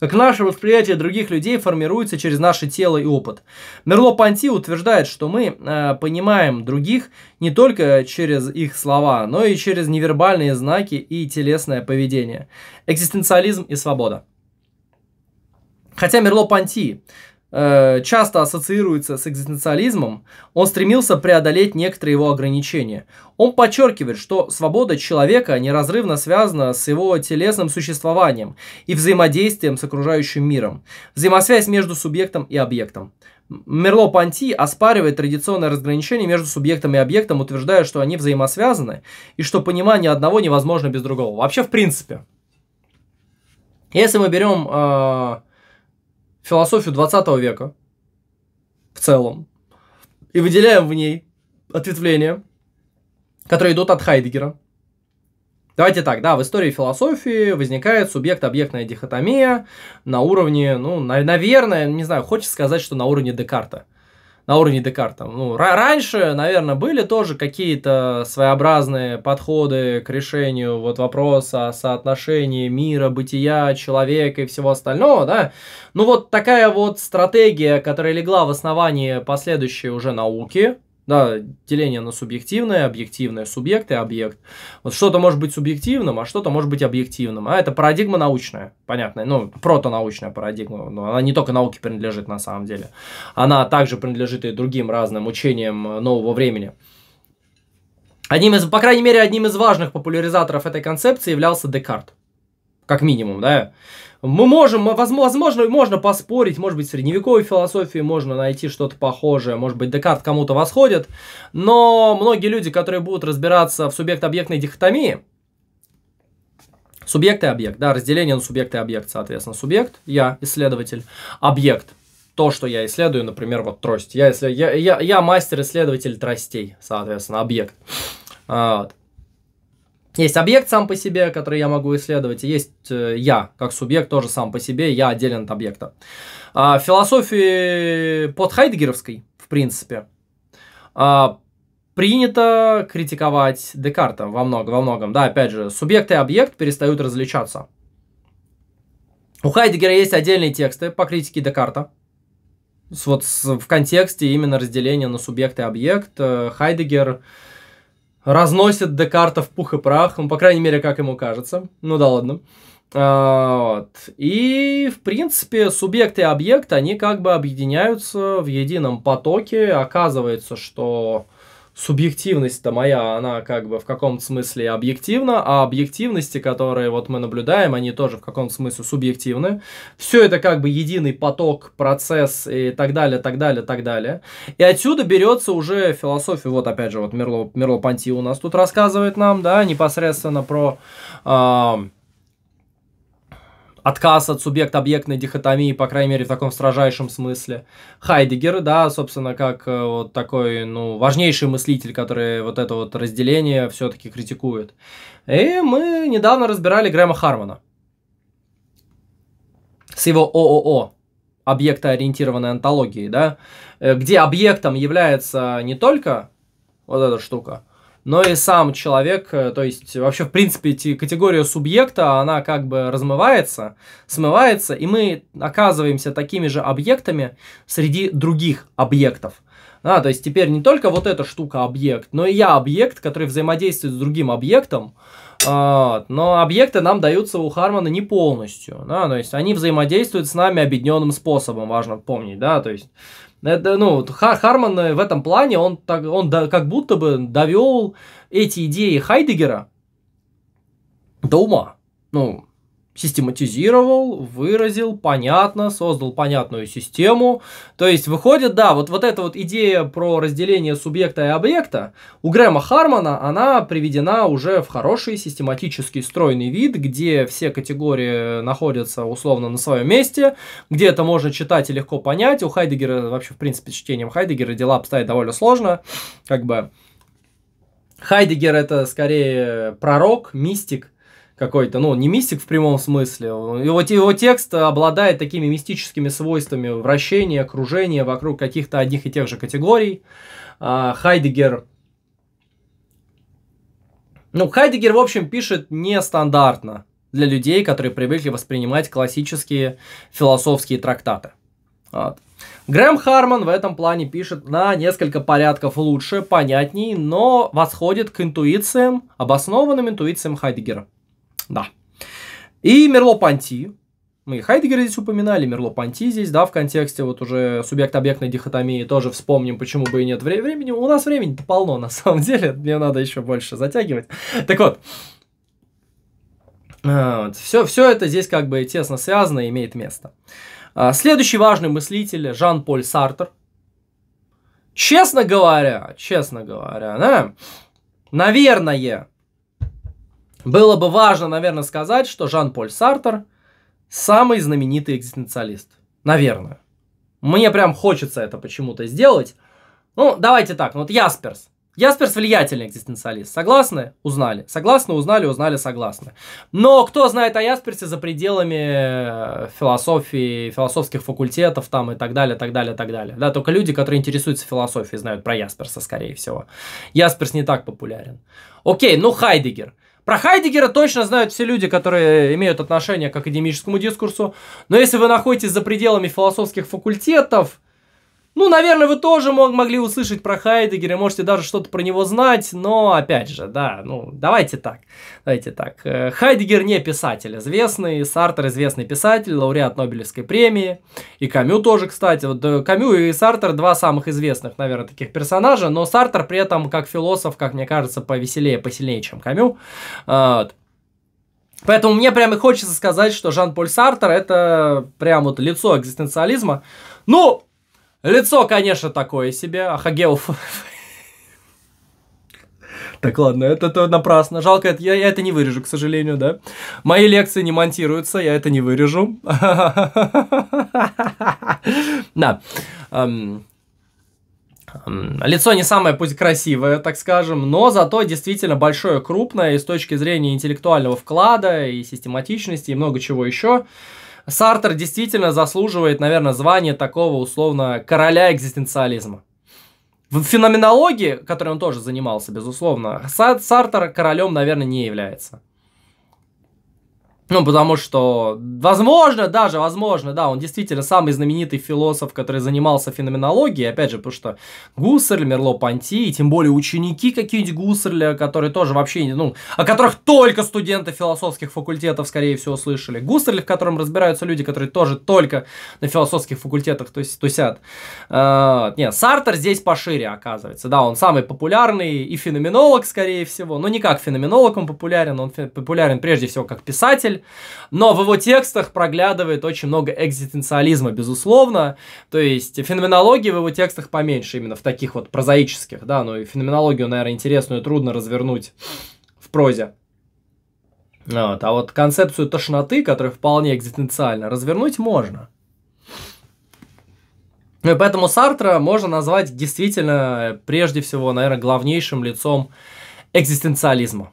как наше восприятие других людей формируется через наше тело и опыт. мерло Панти утверждает, что мы э, понимаем других не только через их слова, но и через невербальные знаки и телесное поведение. Экзистенциализм и свобода. Хотя мерло Панти Э, часто ассоциируется с экзистенциализмом, он стремился преодолеть некоторые его ограничения. Он подчеркивает, что свобода человека неразрывно связана с его телесным существованием и взаимодействием с окружающим миром, взаимосвязь между субъектом и объектом. мерло Панти оспаривает традиционное разграничение между субъектом и объектом, утверждая, что они взаимосвязаны и что понимание одного невозможно без другого. Вообще, в принципе. Если мы берем э, философию 20 века в целом и выделяем в ней ответвления, которые идут от Хайдегера. Давайте так, да, в истории философии возникает субъект-объектная дихотомия на уровне, ну, на, наверное, не знаю, хочется сказать, что на уровне Декарта – на уровне Декарта. Ну, раньше, наверное, были тоже какие-то своеобразные подходы к решению вот вопроса соотношения мира, бытия, человека и всего остального, да. Ну вот такая вот стратегия, которая легла в основании последующей уже науки, да, деление на субъективное, объективное, субъект и объект. Вот что-то может быть субъективным, а что-то может быть объективным. А это парадигма научная, понятно, ну, протонаучная парадигма, но она не только науке принадлежит на самом деле. Она также принадлежит и другим разным учениям нового времени. Одним из, по крайней мере, одним из важных популяризаторов этой концепции являлся Декарт. Как минимум, да мы можем, возможно, можно поспорить, может быть, в средневековой философии можно найти что-то похожее, может быть, Декарт кому-то восходит, но многие люди, которые будут разбираться в субъект-объектной дихотомии, субъект и объект, да, разделение на субъект и объект, соответственно, субъект, я, исследователь, объект, то, что я исследую, например, вот трость, я, я, я, я мастер-исследователь тростей, соответственно, объект, а, вот. Есть объект сам по себе, который я могу исследовать, и есть э, я, как субъект тоже сам по себе, я отделен от объекта. А, в философии под Хайдгеровской, в принципе, а, принято критиковать Декарта во многом, во многом. Да, опять же, субъект и объект перестают различаться. У Хайдгера есть отдельные тексты по критике Декарта. С, вот с, в контексте именно разделения на субъект и объект э, Хайдегер... Хайдегер разносит Декарта в пух и прах, ну, по крайней мере, как ему кажется. Ну да ладно. А, вот. И, в принципе, субъект и объект, они как бы объединяются в едином потоке. Оказывается, что субъективность-то моя, она как бы в каком-то смысле объективна, а объективности, которые вот мы наблюдаем, они тоже в каком-то смысле субъективны. Все это как бы единый поток, процесс и так далее, так далее, так далее. И отсюда берется уже философия, вот опять же, вот Мерло, Мерло Панти у нас тут рассказывает нам, да, непосредственно про... Э, отказ от субъект-объектной дихотомии, по крайней мере, в таком строжайшем смысле. Хайдегер, да, собственно, как э, вот такой, ну, важнейший мыслитель, который вот это вот разделение все-таки критикует. И мы недавно разбирали Грэма Хармана с его ООО, объектоориентированной онтологией да, э, где объектом является не только вот эта штука, но и сам человек, э, то есть вообще, в принципе, эти категория субъекта, она как бы размывается, смывается, и мы оказываемся такими же объектами среди других объектов. А, то есть теперь не только вот эта штука объект, но и я объект, который взаимодействует с другим объектом, а, но объекты нам даются у Хармана не полностью, да, то есть они взаимодействуют с нами объединенным способом, важно помнить, да, то есть это, ну, Хар Харман э, в этом плане, он, так, он да, как будто бы довел эти идеи Хайдегера до ума. Ну, систематизировал, выразил, понятно, создал понятную систему. То есть выходит, да, вот, вот эта вот идея про разделение субъекта и объекта у Грэма Хармана, она приведена уже в хороший систематический стройный вид, где все категории находятся условно на своем месте, где это можно читать и легко понять. У Хайдегера, вообще, в принципе, чтением Хайдегера дела обстоят довольно сложно, как бы. Хайдегер это скорее пророк, мистик, какой-то, ну, не мистик в прямом смысле. Его, его текст обладает такими мистическими свойствами вращения, окружения вокруг каких-то одних и тех же категорий. А, Хайдегер ну, Хайдегер, в общем, пишет нестандартно для людей, которые привыкли воспринимать классические философские трактаты. Вот. Грэм Харман в этом плане пишет на несколько порядков лучше, понятней, но восходит к интуициям, обоснованным интуициям Хайдегера. Да. И мерло Панти. Мы Хайдегера здесь упоминали, мерло Панти здесь, да, в контексте вот уже субъект-объектной дихотомии тоже вспомним, почему бы и нет времени. У нас времени-то полно, на самом деле, мне надо еще больше затягивать. Так вот, а, вот. Все, все это здесь как бы тесно связано и имеет место. А, следующий важный мыслитель Жан-Поль Сартер. Честно говоря, честно говоря, да, наверное, было бы важно, наверное, сказать, что Жан-Поль Сартер самый знаменитый экзистенциалист. Наверное. Мне прям хочется это почему-то сделать. Ну, давайте так, вот Ясперс. Ясперс влиятельный экзистенциалист. Согласны? Узнали. Согласны, узнали, узнали, согласны. Но кто знает о Ясперсе за пределами э, философии, философских факультетов там и так далее, так далее, так далее. Да, только люди, которые интересуются философией, знают про Ясперса, скорее всего. Ясперс не так популярен. Окей, ну Хайдегер. Про Хайдегера точно знают все люди, которые имеют отношение к академическому дискурсу. Но если вы находитесь за пределами философских факультетов, ну, наверное, вы тоже мог, могли услышать про Хайдегера, можете даже что-то про него знать, но, опять же, да, ну, давайте так, давайте так. Э, Хайдегер не писатель известный, Сартер известный писатель, лауреат Нобелевской премии, и Камю тоже, кстати. Вот э, Камю и Сартер два самых известных, наверное, таких персонажа, но Сартер при этом, как философ, как мне кажется, повеселее, посильнее, чем Камю. Э, вот. Поэтому мне прямо хочется сказать, что Жан-Поль Сартер это прям вот лицо экзистенциализма. Ну, Лицо, конечно, такое себе, а Хагел... Так, ладно, это, то напрасно. Жалко, это, я, я это не вырежу, к сожалению, да. Мои лекции не монтируются, я это не вырежу. Да. Лицо не самое, пусть красивое, так скажем, но зато действительно большое, крупное, и с точки зрения интеллектуального вклада, и систематичности, и много чего еще. Сартер действительно заслуживает, наверное, звания такого, условно, короля экзистенциализма. В феноменологии, которой он тоже занимался, безусловно, Сартер королем, наверное, не является. Ну, потому что, возможно, даже, возможно, да, он действительно самый знаменитый философ, который занимался феноменологией, опять же, потому что Гуссерль, Мерло-Понти, и тем более ученики какие-нибудь Гуссерля, которые тоже вообще, ну, о которых только студенты философских факультетов, скорее всего, слышали. Гуссерль, в котором разбираются люди, которые тоже только на философских факультетах то есть, тусят. Э, нет, Сартер здесь пошире, оказывается, да, он самый популярный и феноменолог, скорее всего, но не как феноменолог он популярен, он фе- популярен прежде всего как писатель, мысль. Но в его текстах проглядывает очень много экзистенциализма, безусловно. То есть феноменологии в его текстах поменьше, именно в таких вот прозаических, да, но и феноменологию, наверное, интересную трудно развернуть в прозе. Вот. А вот концепцию тошноты, которая вполне экзистенциальна, развернуть можно. Ну и поэтому Сартра можно назвать действительно, прежде всего, наверное, главнейшим лицом экзистенциализма.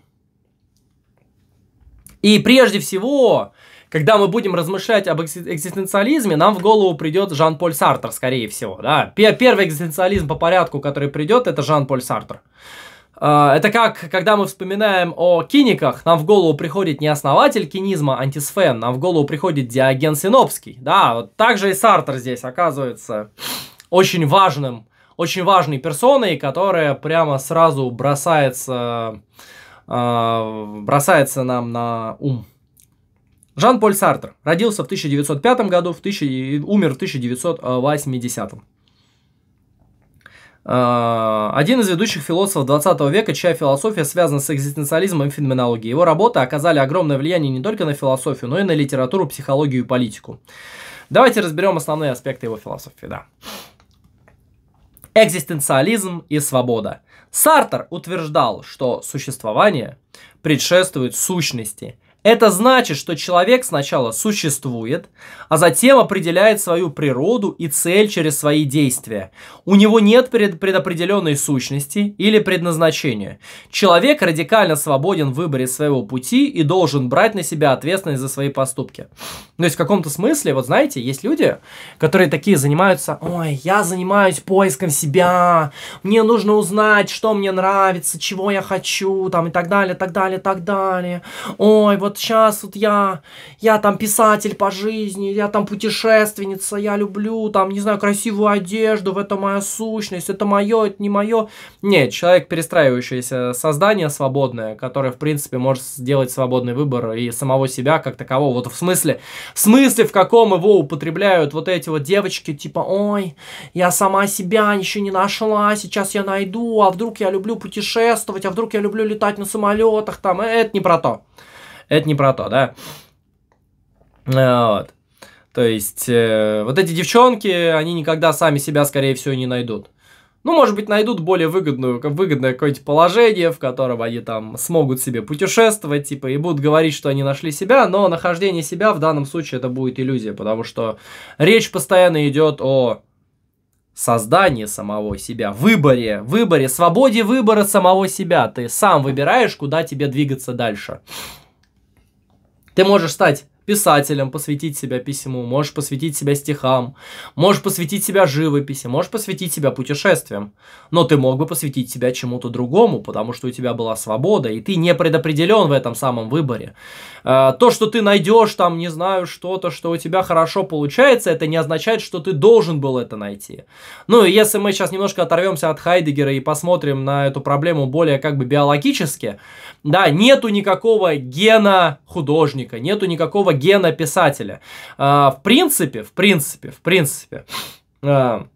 И прежде всего, когда мы будем размышлять об экзистенциализме, нам в голову придет Жан-Поль Сартр, скорее всего. Да? Первый экзистенциализм по порядку, который придет, это Жан-Поль Сартр. А, это как, когда мы вспоминаем о киниках, нам в голову приходит не основатель кинизма, антисфен, нам в голову приходит Диоген Синопский. Да, вот так же и Сартер здесь оказывается очень важным, очень важной персоной, которая прямо сразу бросается Э, бросается нам на ум. Жан-Поль Сартр родился в 1905 году, в тысяч... умер в 1980. Э, один из ведущих философов 20 века, чья философия связана с экзистенциализмом и феноменологией. Его работы оказали огромное влияние не только на философию, но и на литературу, психологию и политику. Давайте разберем основные аспекты его философии. Да. Экзистенциализм и свобода – Сартер утверждал, что существование предшествует сущности, это значит, что человек сначала существует, а затем определяет свою природу и цель через свои действия. У него нет пред предопределенной сущности или предназначения. Человек радикально свободен в выборе своего пути и должен брать на себя ответственность за свои поступки. То есть в каком-то смысле, вот знаете, есть люди, которые такие занимаются, ой, я занимаюсь поиском себя, мне нужно узнать, что мне нравится, чего я хочу, там и так далее, так далее, так далее. Ой, вот сейчас вот я, я там писатель по жизни, я там путешественница, я люблю там, не знаю, красивую одежду, в это моя сущность, это мое, это не мое. Нет, человек перестраивающееся создание свободное, которое, в принципе, может сделать свободный выбор и самого себя как такового. Вот в смысле, в смысле, в каком его употребляют вот эти вот девочки, типа, ой, я сама себя еще не нашла, сейчас я найду, а вдруг я люблю путешествовать, а вдруг я люблю летать на самолетах, там, э, это не про то это не про то, да. Э, вот. То есть, э, вот эти девчонки, они никогда сами себя, скорее всего, не найдут. Ну, может быть, найдут более выгодную, выгодное какое то положение, в котором они там смогут себе путешествовать, типа, и будут говорить, что они нашли себя, но нахождение себя в данном случае это будет иллюзия, потому что речь постоянно идет о создании самого себя, выборе, выборе, свободе выбора самого себя. Ты сам выбираешь, куда тебе двигаться дальше. Ты можешь стать писателем посвятить себя письму, можешь посвятить себя стихам, можешь посвятить себя живописи, можешь посвятить себя путешествиям. Но ты мог бы посвятить себя чему-то другому, потому что у тебя была свобода, и ты не предопределен в этом самом выборе. Э, то, что ты найдешь там, не знаю, что-то, что у тебя хорошо получается, это не означает, что ты должен был это найти. Ну, и если мы сейчас немножко оторвемся от Хайдегера и посмотрим на эту проблему более как бы биологически, да, нету никакого гена художника, нету никакого гена писателя. А, в принципе, в принципе, в принципе, а,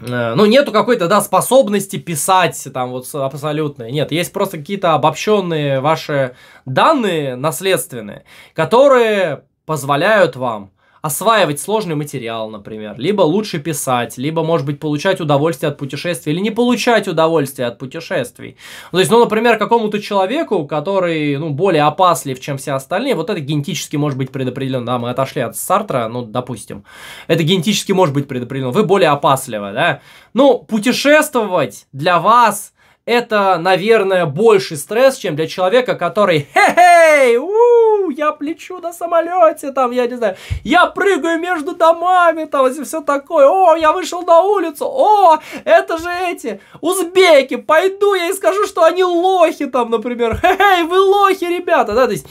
а, ну, нету какой-то, да, способности писать там вот абсолютно. Нет, есть просто какие-то обобщенные ваши данные наследственные, которые позволяют вам осваивать сложный материал, например, либо лучше писать, либо, может быть, получать удовольствие от путешествий или не получать удовольствие от путешествий. То есть, ну, например, какому-то человеку, который, ну, более опаслив, чем все остальные, вот это генетически может быть предопределено. Да, мы отошли от Сартра, ну, допустим. Это генетически может быть предопределено. Вы более опасливы, да? Ну, путешествовать для вас это, наверное, больше стресс, чем для человека, который «Хе-хей! У, я плечу на самолете, там, я не знаю, я прыгаю между домами, там, и все такое, о, я вышел на улицу, о, это же эти узбеки, пойду я и скажу, что они лохи, там, например, хе-хей, вы лохи, ребята, да, то есть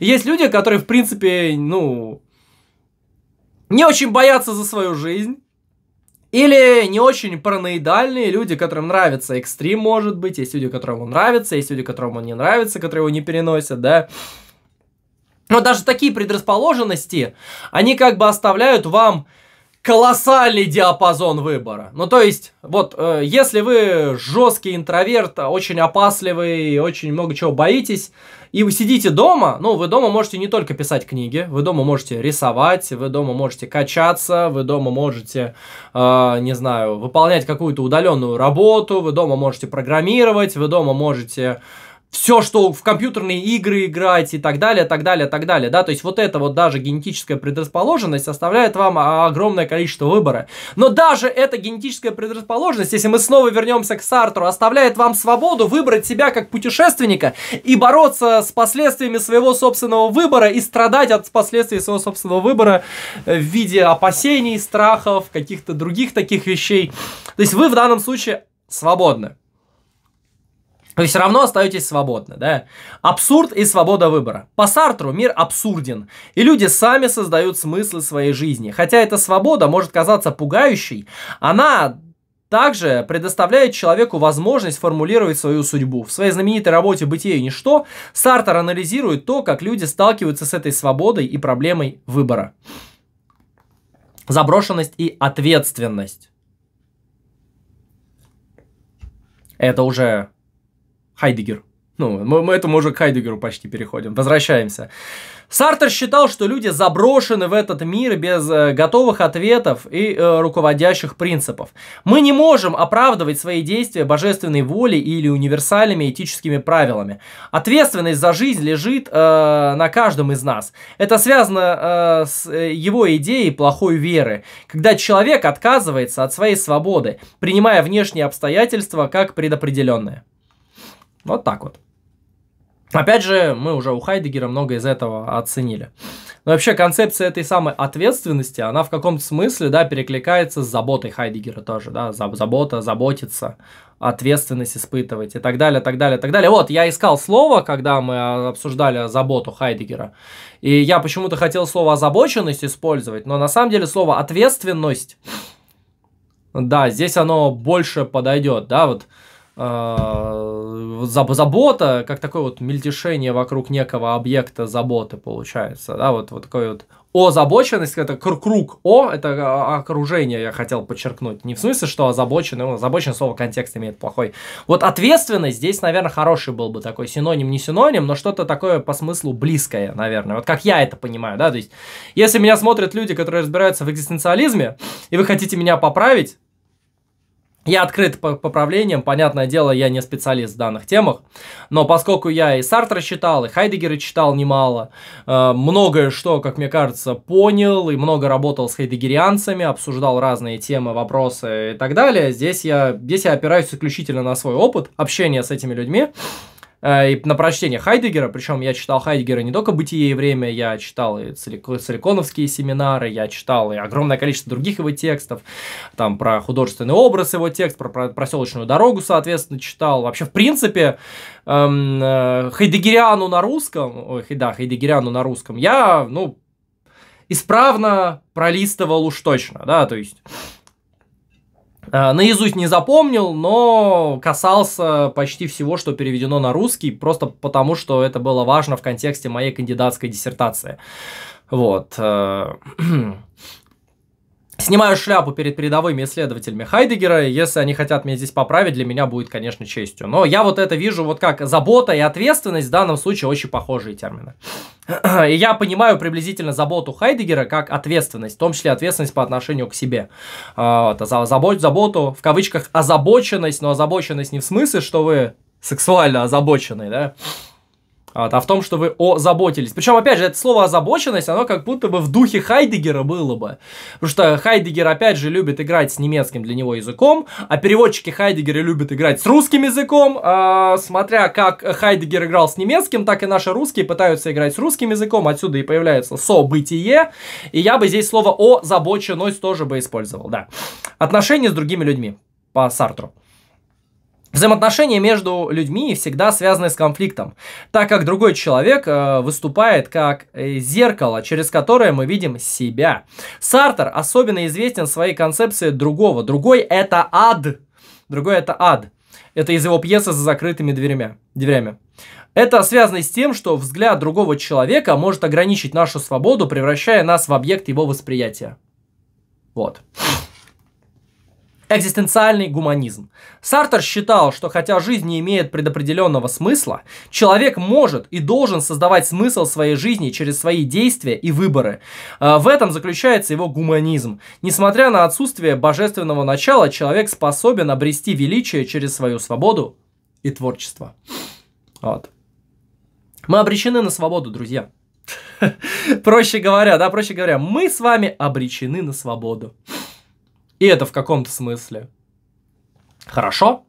есть люди, которые, в принципе, ну, не очень боятся за свою жизнь, или не очень параноидальные люди, которым нравится экстрим, может быть. Есть люди, которым он нравится, есть люди, которым он не нравится, которые его не переносят, да. Но даже такие предрасположенности, они как бы оставляют вам колоссальный диапазон выбора. Ну, то есть, вот, э, если вы жесткий интроверт, очень опасливый, очень много чего боитесь, и вы сидите дома, ну, вы дома можете не только писать книги, вы дома можете рисовать, вы дома можете качаться, вы дома можете, э, не знаю, выполнять какую-то удаленную работу, вы дома можете программировать, вы дома можете все, что в компьютерные игры играть и так далее, так далее, так далее, да, то есть вот это вот даже генетическая предрасположенность оставляет вам огромное количество выбора. Но даже эта генетическая предрасположенность, если мы снова вернемся к Сартру, оставляет вам свободу выбрать себя как путешественника и бороться с последствиями своего собственного выбора и страдать от последствий своего собственного выбора э, в виде опасений, страхов, каких-то других таких вещей. То есть вы в данном случае свободны. Вы все равно остаетесь свободны, да? Абсурд и свобода выбора. По Сартру мир абсурден, и люди сами создают смыслы своей жизни. Хотя эта свобода может казаться пугающей, она также предоставляет человеку возможность формулировать свою судьбу. В своей знаменитой работе «Бытие и ничто» Сартер анализирует то, как люди сталкиваются с этой свободой и проблемой выбора. Заброшенность и ответственность. Это уже Хайдегер. Ну, мы, мы это уже к Хайдегеру почти переходим. Возвращаемся. Сартер считал, что люди заброшены в этот мир без э, готовых ответов и э, руководящих принципов. Мы не можем оправдывать свои действия божественной волей или универсальными этическими правилами. Ответственность за жизнь лежит э, на каждом из нас. Это связано э, с э, его идеей плохой веры, когда человек отказывается от своей свободы, принимая внешние обстоятельства как предопределенные. Вот так вот. Опять же, мы уже у Хайдегера много из этого оценили. Но вообще концепция этой самой ответственности, она в каком-то смысле, да, перекликается с заботой Хайдегера тоже, да, забота, заботиться, ответственность испытывать и так далее, так далее, так далее. Вот, я искал слово, когда мы обсуждали заботу Хайдегера, и я почему-то хотел слово озабоченность использовать, но на самом деле слово ответственность, да, здесь оно больше подойдет, да, вот, Э, забота, как такое вот мельтешение вокруг некого объекта заботы получается, да, вот, вот такой вот озабоченность, это круг О, это а, окружение, я хотел подчеркнуть. Не в смысле, что озабоченный, ну, озабочен слово контекст имеет плохой. Вот ответственность здесь, наверное, хороший был бы такой синоним, не синоним, но что-то такое по смыслу близкое, наверное. Вот как я это понимаю, да, то есть, если меня смотрят люди, которые разбираются в экзистенциализме, и вы хотите меня поправить, я открыт по поправлениям, понятное дело, я не специалист в данных темах, но поскольку я и Сартра читал, и Хайдегера читал немало, э, многое что, как мне кажется, понял, и много работал с хайдегерианцами, обсуждал разные темы, вопросы и так далее, здесь я, здесь я опираюсь исключительно на свой опыт общения с этими людьми, Э, и на прочтение Хайдегера, причем я читал Хайдегера не только «Бытие и время», я читал и Целиконовские семинары, я читал и огромное количество других его текстов, там про художественный образ его текст, про, проселочную дорогу, соответственно, читал. Вообще, в принципе, эм, э, Хайдегериану на русском, ой, да, Хайдегериану на русском, я, ну, исправно пролистывал уж точно, да, то есть Э, наизусть не запомнил, но касался почти всего, что переведено на русский, просто потому, что это было важно в контексте моей кандидатской диссертации. Вот. Э, Снимаю шляпу перед передовыми исследователями Хайдегера, если они хотят меня здесь поправить, для меня будет, конечно, честью. Но я вот это вижу вот как забота и ответственность, в данном случае очень похожие термины. И я понимаю приблизительно заботу Хайдегера как ответственность, в том числе ответственность по отношению к себе. А, вот, а забо заботу, в кавычках, озабоченность, но озабоченность не в смысле, что вы сексуально озабоченный, да, вот, а в том, что вы озаботились. Причем, опять же, это слово озабоченность, оно как будто бы в духе Хайдегера было бы. Потому что Хайдегер, опять же, любит играть с немецким для него языком, а переводчики Хайдегера любят играть с русским языком. А, смотря как Хайдегер играл с немецким, так и наши русские пытаются играть с русским языком. Отсюда и появляется событие. И я бы здесь слово озабоченность тоже бы использовал, да. Отношения с другими людьми по Сартру. Взаимоотношения между людьми всегда связаны с конфликтом, так как другой человек э, выступает как э, зеркало, через которое мы видим себя. Сартер особенно известен своей концепцией другого. Другой – это ад. Другой – это ад. Это из его пьесы «За закрытыми дверями». дверями. Это связано с тем, что взгляд другого человека может ограничить нашу свободу, превращая нас в объект его восприятия. Вот. Экзистенциальный гуманизм. Сартер считал, что хотя жизнь не имеет предопределенного смысла, человек может и должен создавать смысл своей жизни через свои действия и выборы. А, в этом заключается его гуманизм. Несмотря на отсутствие божественного начала, человек способен обрести величие через свою свободу и творчество. Вот. Мы обречены на свободу, друзья. Проще говоря, да, проще говоря, мы с вами обречены на свободу. И это в каком-то смысле хорошо,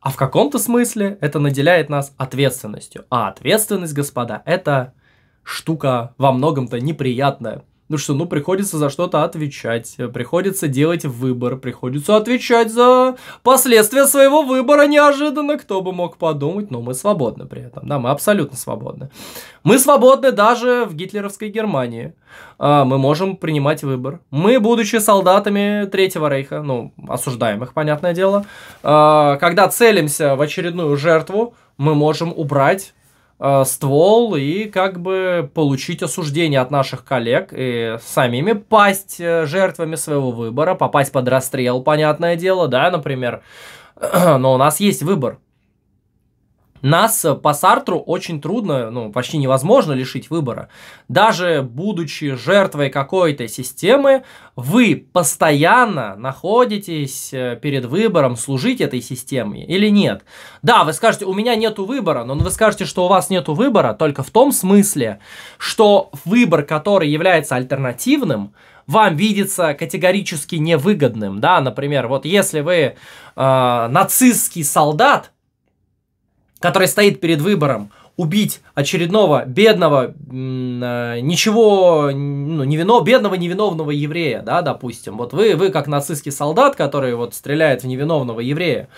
а в каком-то смысле это наделяет нас ответственностью. А ответственность, господа, это штука во многом-то неприятная. Ну что, ну приходится за что-то отвечать, приходится делать выбор, приходится отвечать за последствия своего выбора неожиданно, кто бы мог подумать, но мы свободны при этом, да, мы абсолютно свободны. Мы свободны даже в гитлеровской Германии, а, мы можем принимать выбор. Мы, будучи солдатами Третьего Рейха, ну, осуждаем их, понятное дело, а, когда целимся в очередную жертву, мы можем убрать Э, ствол и как бы получить осуждение от наших коллег и самими пасть э, жертвами своего выбора, попасть под расстрел, понятное дело, да, например. Но у нас есть выбор. Нас э, по Сартру очень трудно, ну, почти невозможно лишить выбора. Даже будучи жертвой какой-то системы, вы постоянно находитесь э, перед выбором, служить этой системе или нет. Да, вы скажете, у меня нету выбора, но вы скажете, что у вас нету выбора только в том смысле, что выбор, который является альтернативным, вам видится категорически невыгодным, да, например, вот если вы э, нацистский солдат, который стоит перед выбором убить очередного бедного, э, ничего, ну, невино, бедного невиновного еврея, да, допустим. Вот вы, вы как нацистский солдат, который вот стреляет в невиновного еврея,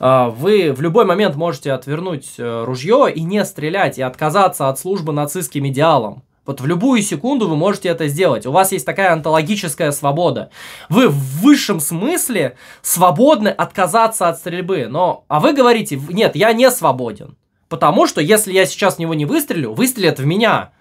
а, вы в любой момент можете отвернуть э, ружье и не стрелять, и отказаться от службы нацистским идеалам. Вот в любую секунду вы можете это сделать. У вас есть такая онтологическая свобода. Вы в высшем смысле свободны отказаться от стрельбы. Но, а вы говорите, нет, я не свободен. Потому что если я сейчас в него не выстрелю, выстрелят в меня.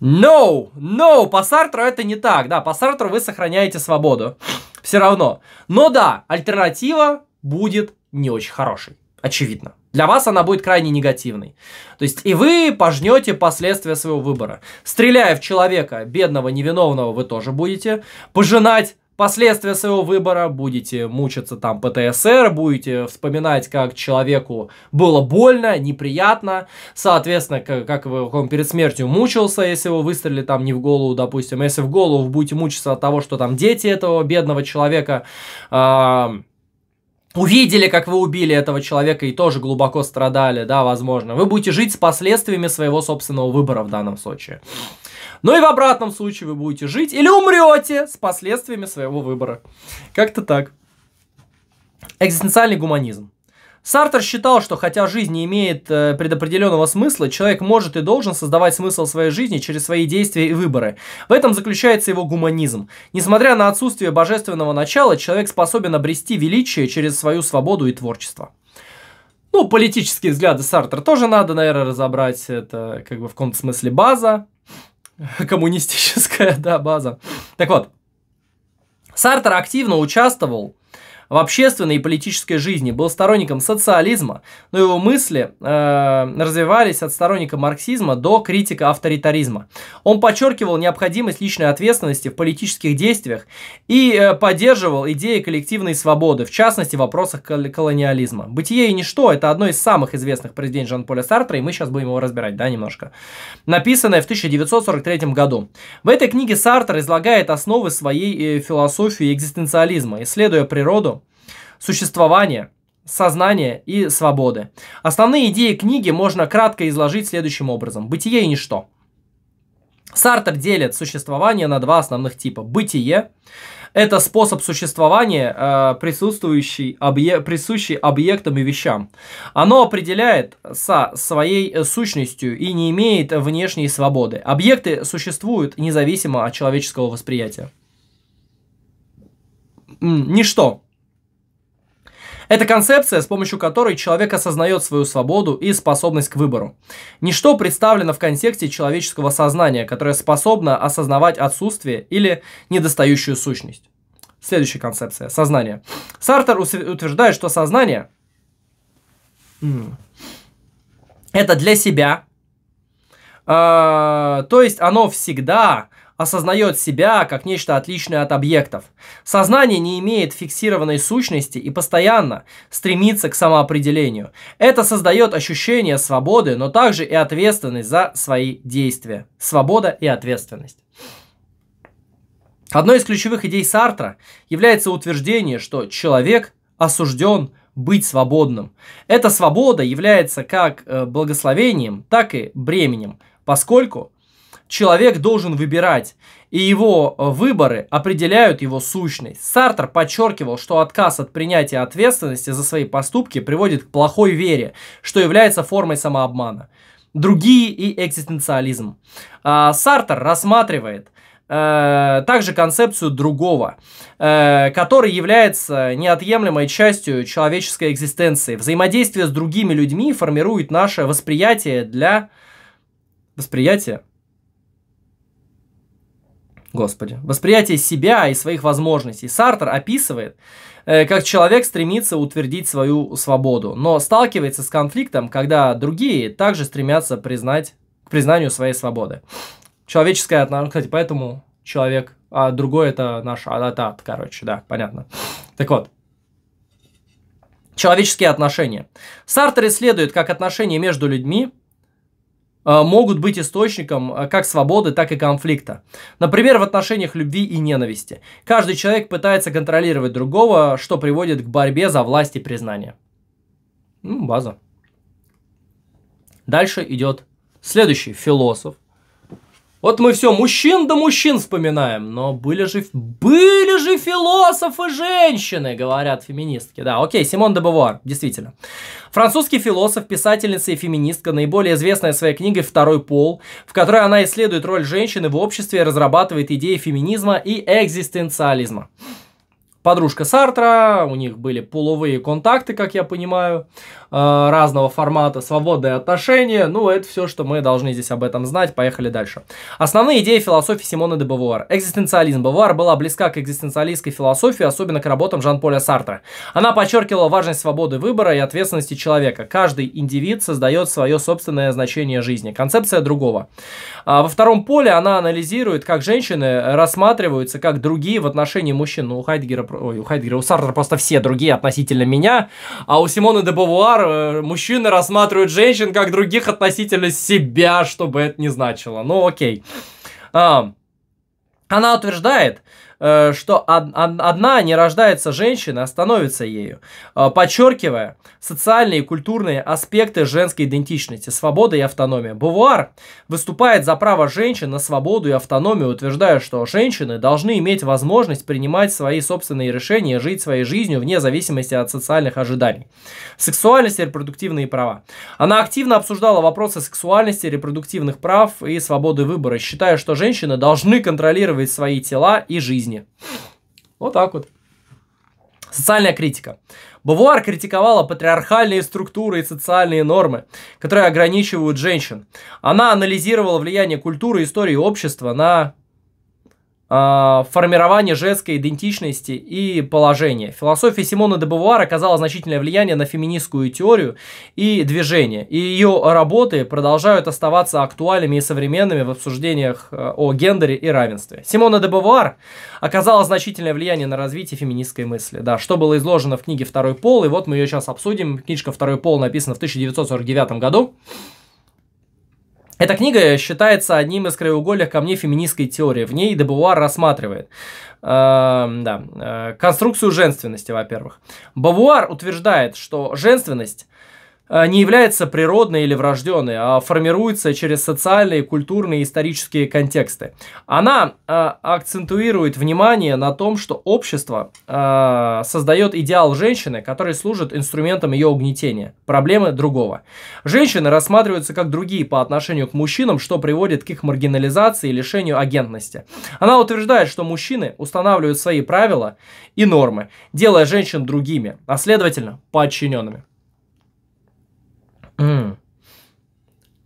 No, no, по Сартру это не так. Да, по Сартру вы сохраняете свободу. Все равно. Но да, альтернатива будет не очень хорошей. Очевидно. Для вас она будет крайне негативной. То есть и вы пожнете последствия своего выбора. Стреляя в человека, бедного, невиновного, вы тоже будете. Пожинать последствия своего выбора, будете мучиться там ПТСР, будете вспоминать, как человеку было больно, неприятно, соответственно, как, как, он перед смертью мучился, если его выстрелили там не в голову, допустим, а если в голову будете мучиться от того, что там дети этого бедного человека... Э увидели, как вы убили этого человека и тоже глубоко страдали, да, возможно, вы будете жить с последствиями своего собственного выбора в данном случае. Ну и в обратном случае вы будете жить или умрете с последствиями своего выбора. Как-то так. Экзистенциальный гуманизм. Сартер считал, что хотя жизнь не имеет э, предопределенного смысла, человек может и должен создавать смысл своей жизни через свои действия и выборы. В этом заключается его гуманизм. Несмотря на отсутствие божественного начала, человек способен обрести величие через свою свободу и творчество. Ну, политические взгляды Сартра тоже надо, наверное, разобрать. Это как бы в каком-то смысле база. Коммунистическая, да, база. Так вот, Сартер активно участвовал в общественной и политической жизни, был сторонником социализма, но его мысли э, развивались от сторонника марксизма до критика авторитаризма. Он подчеркивал необходимость личной ответственности в политических действиях и э, поддерживал идеи коллективной свободы, в частности в вопросах кол колониализма. «Бытие и ничто» — это одно из самых известных произведений Жан-Поля Сартра, и мы сейчас будем его разбирать, да, немножко. Написанное в 1943 году. В этой книге Сартр излагает основы своей э, философии экзистенциализма, исследуя природу, существования, сознания и свободы. Основные идеи книги можно кратко изложить следующим образом. Бытие и ничто. Сартер делит существование на два основных типа. Бытие – это способ существования, э, присутствующий объ... присущий объектам и вещам. Оно определяет со своей сущностью и не имеет внешней свободы. Объекты существуют независимо от человеческого восприятия. Ничто это концепция, с помощью которой человек осознает свою свободу и способность к выбору. Ничто представлено в контексте человеческого сознания, которое способно осознавать отсутствие или недостающую сущность. Следующая концепция – сознание. Сартер утверждает, что сознание – это для себя, а, то есть оно всегда осознает себя как нечто отличное от объектов. Сознание не имеет фиксированной сущности и постоянно стремится к самоопределению. Это создает ощущение свободы, но также и ответственность за свои действия. Свобода и ответственность. Одной из ключевых идей Сартра является утверждение, что человек осужден быть свободным. Эта свобода является как э, благословением, так и бременем, поскольку – человек должен выбирать, и его э, выборы определяют его сущность. Сартер подчеркивал, что отказ от принятия ответственности за свои поступки приводит к плохой вере, что является формой самообмана. Другие и экзистенциализм. А, Сартер рассматривает э, также концепцию другого, э, который является неотъемлемой частью человеческой экзистенции. Взаимодействие с другими людьми формирует наше восприятие для... Восприятие? Господи. Восприятие себя и своих возможностей. Сартер описывает, э, как человек стремится утвердить свою свободу, но сталкивается с конфликтом, когда другие также стремятся признать, к признанию своей свободы. Человеческое отношение, кстати, поэтому человек, а другой это наш а, адатат, короче, да, понятно. Так вот, Человеческие отношения. Сартер исследует, как отношения между людьми Э, могут быть источником э, как свободы, так и конфликта. Например, в отношениях любви и ненависти. Каждый человек пытается контролировать другого, что приводит к борьбе за власть и признание. Ну, база. Дальше идет следующий философ, вот мы все мужчин да мужчин вспоминаем, но были же, были же философы женщины, говорят феминистки. Да, окей, Симон де Бавуар, действительно. Французский философ, писательница и феминистка, наиболее известная своей книгой «Второй пол», в которой она исследует роль женщины в обществе и разрабатывает идеи феминизма и экзистенциализма. Подружка Сартра, у них были половые контакты, как я понимаю. Э, разного формата, свободные отношения. Ну, это все, что мы должны здесь об этом знать. Поехали дальше. Основные идеи философии Симона де Бавуар. Экзистенциализм. Бавуар была близка к экзистенциалистской философии, особенно к работам Жан-Поля Сартра. Она подчеркивала важность свободы выбора и ответственности человека. Каждый индивид создает свое собственное значение жизни. Концепция другого. А во втором поле она анализирует, как женщины рассматриваются как другие в отношении мужчин. Ну, у Хайдгера, ой, у Хайдгера, у Сартра просто все другие относительно меня, а у Симона де Бавуар Э, мужчины рассматривают женщин как других относительно себя, что бы это ни значило. Ну, окей. А, она утверждает, Э, что одна не рождается женщина, а становится ею, э, подчеркивая социальные и культурные аспекты женской идентичности, свобода и автономия. Бувар выступает за право женщин на свободу и автономию, утверждая, что женщины должны иметь возможность принимать свои собственные решения, жить своей жизнью вне зависимости от социальных ожиданий. Сексуальность и репродуктивные права. Она активно обсуждала вопросы сексуальности, репродуктивных прав и свободы выбора, считая, что женщины должны контролировать свои тела и жизнь жизни. Вот так вот. Социальная критика. Бавуар критиковала патриархальные структуры и социальные нормы, которые ограничивают женщин. Она анализировала влияние культуры, истории и общества на Э, формирование женской идентичности и положения. Философия Симона де Бавуар оказала значительное влияние на феминистскую теорию и движение, и ее работы продолжают оставаться актуальными и современными в обсуждениях э, о гендере и равенстве. Симона де Бавуар оказала значительное влияние на развитие феминистской мысли, да, что было изложено в книге «Второй пол», и вот мы ее сейчас обсудим. Книжка «Второй пол» написана в 1949 году. Эта книга считается одним из краеугольных камней феминистской теории. В ней Дебуар рассматривает э, да, э, конструкцию женственности, во-первых. Бавуар утверждает, что женственность а, не является природной или врожденной, а формируется через социальные, культурные и исторические контексты. Она а, акцентуирует внимание на том, что общество а, создает идеал женщины, который служит инструментом ее угнетения, проблемы другого. Женщины рассматриваются как другие по отношению к мужчинам, что приводит к их маргинализации и лишению агентности. Она утверждает, что мужчины устанавливают свои правила и нормы, делая женщин другими, а следовательно, подчиненными.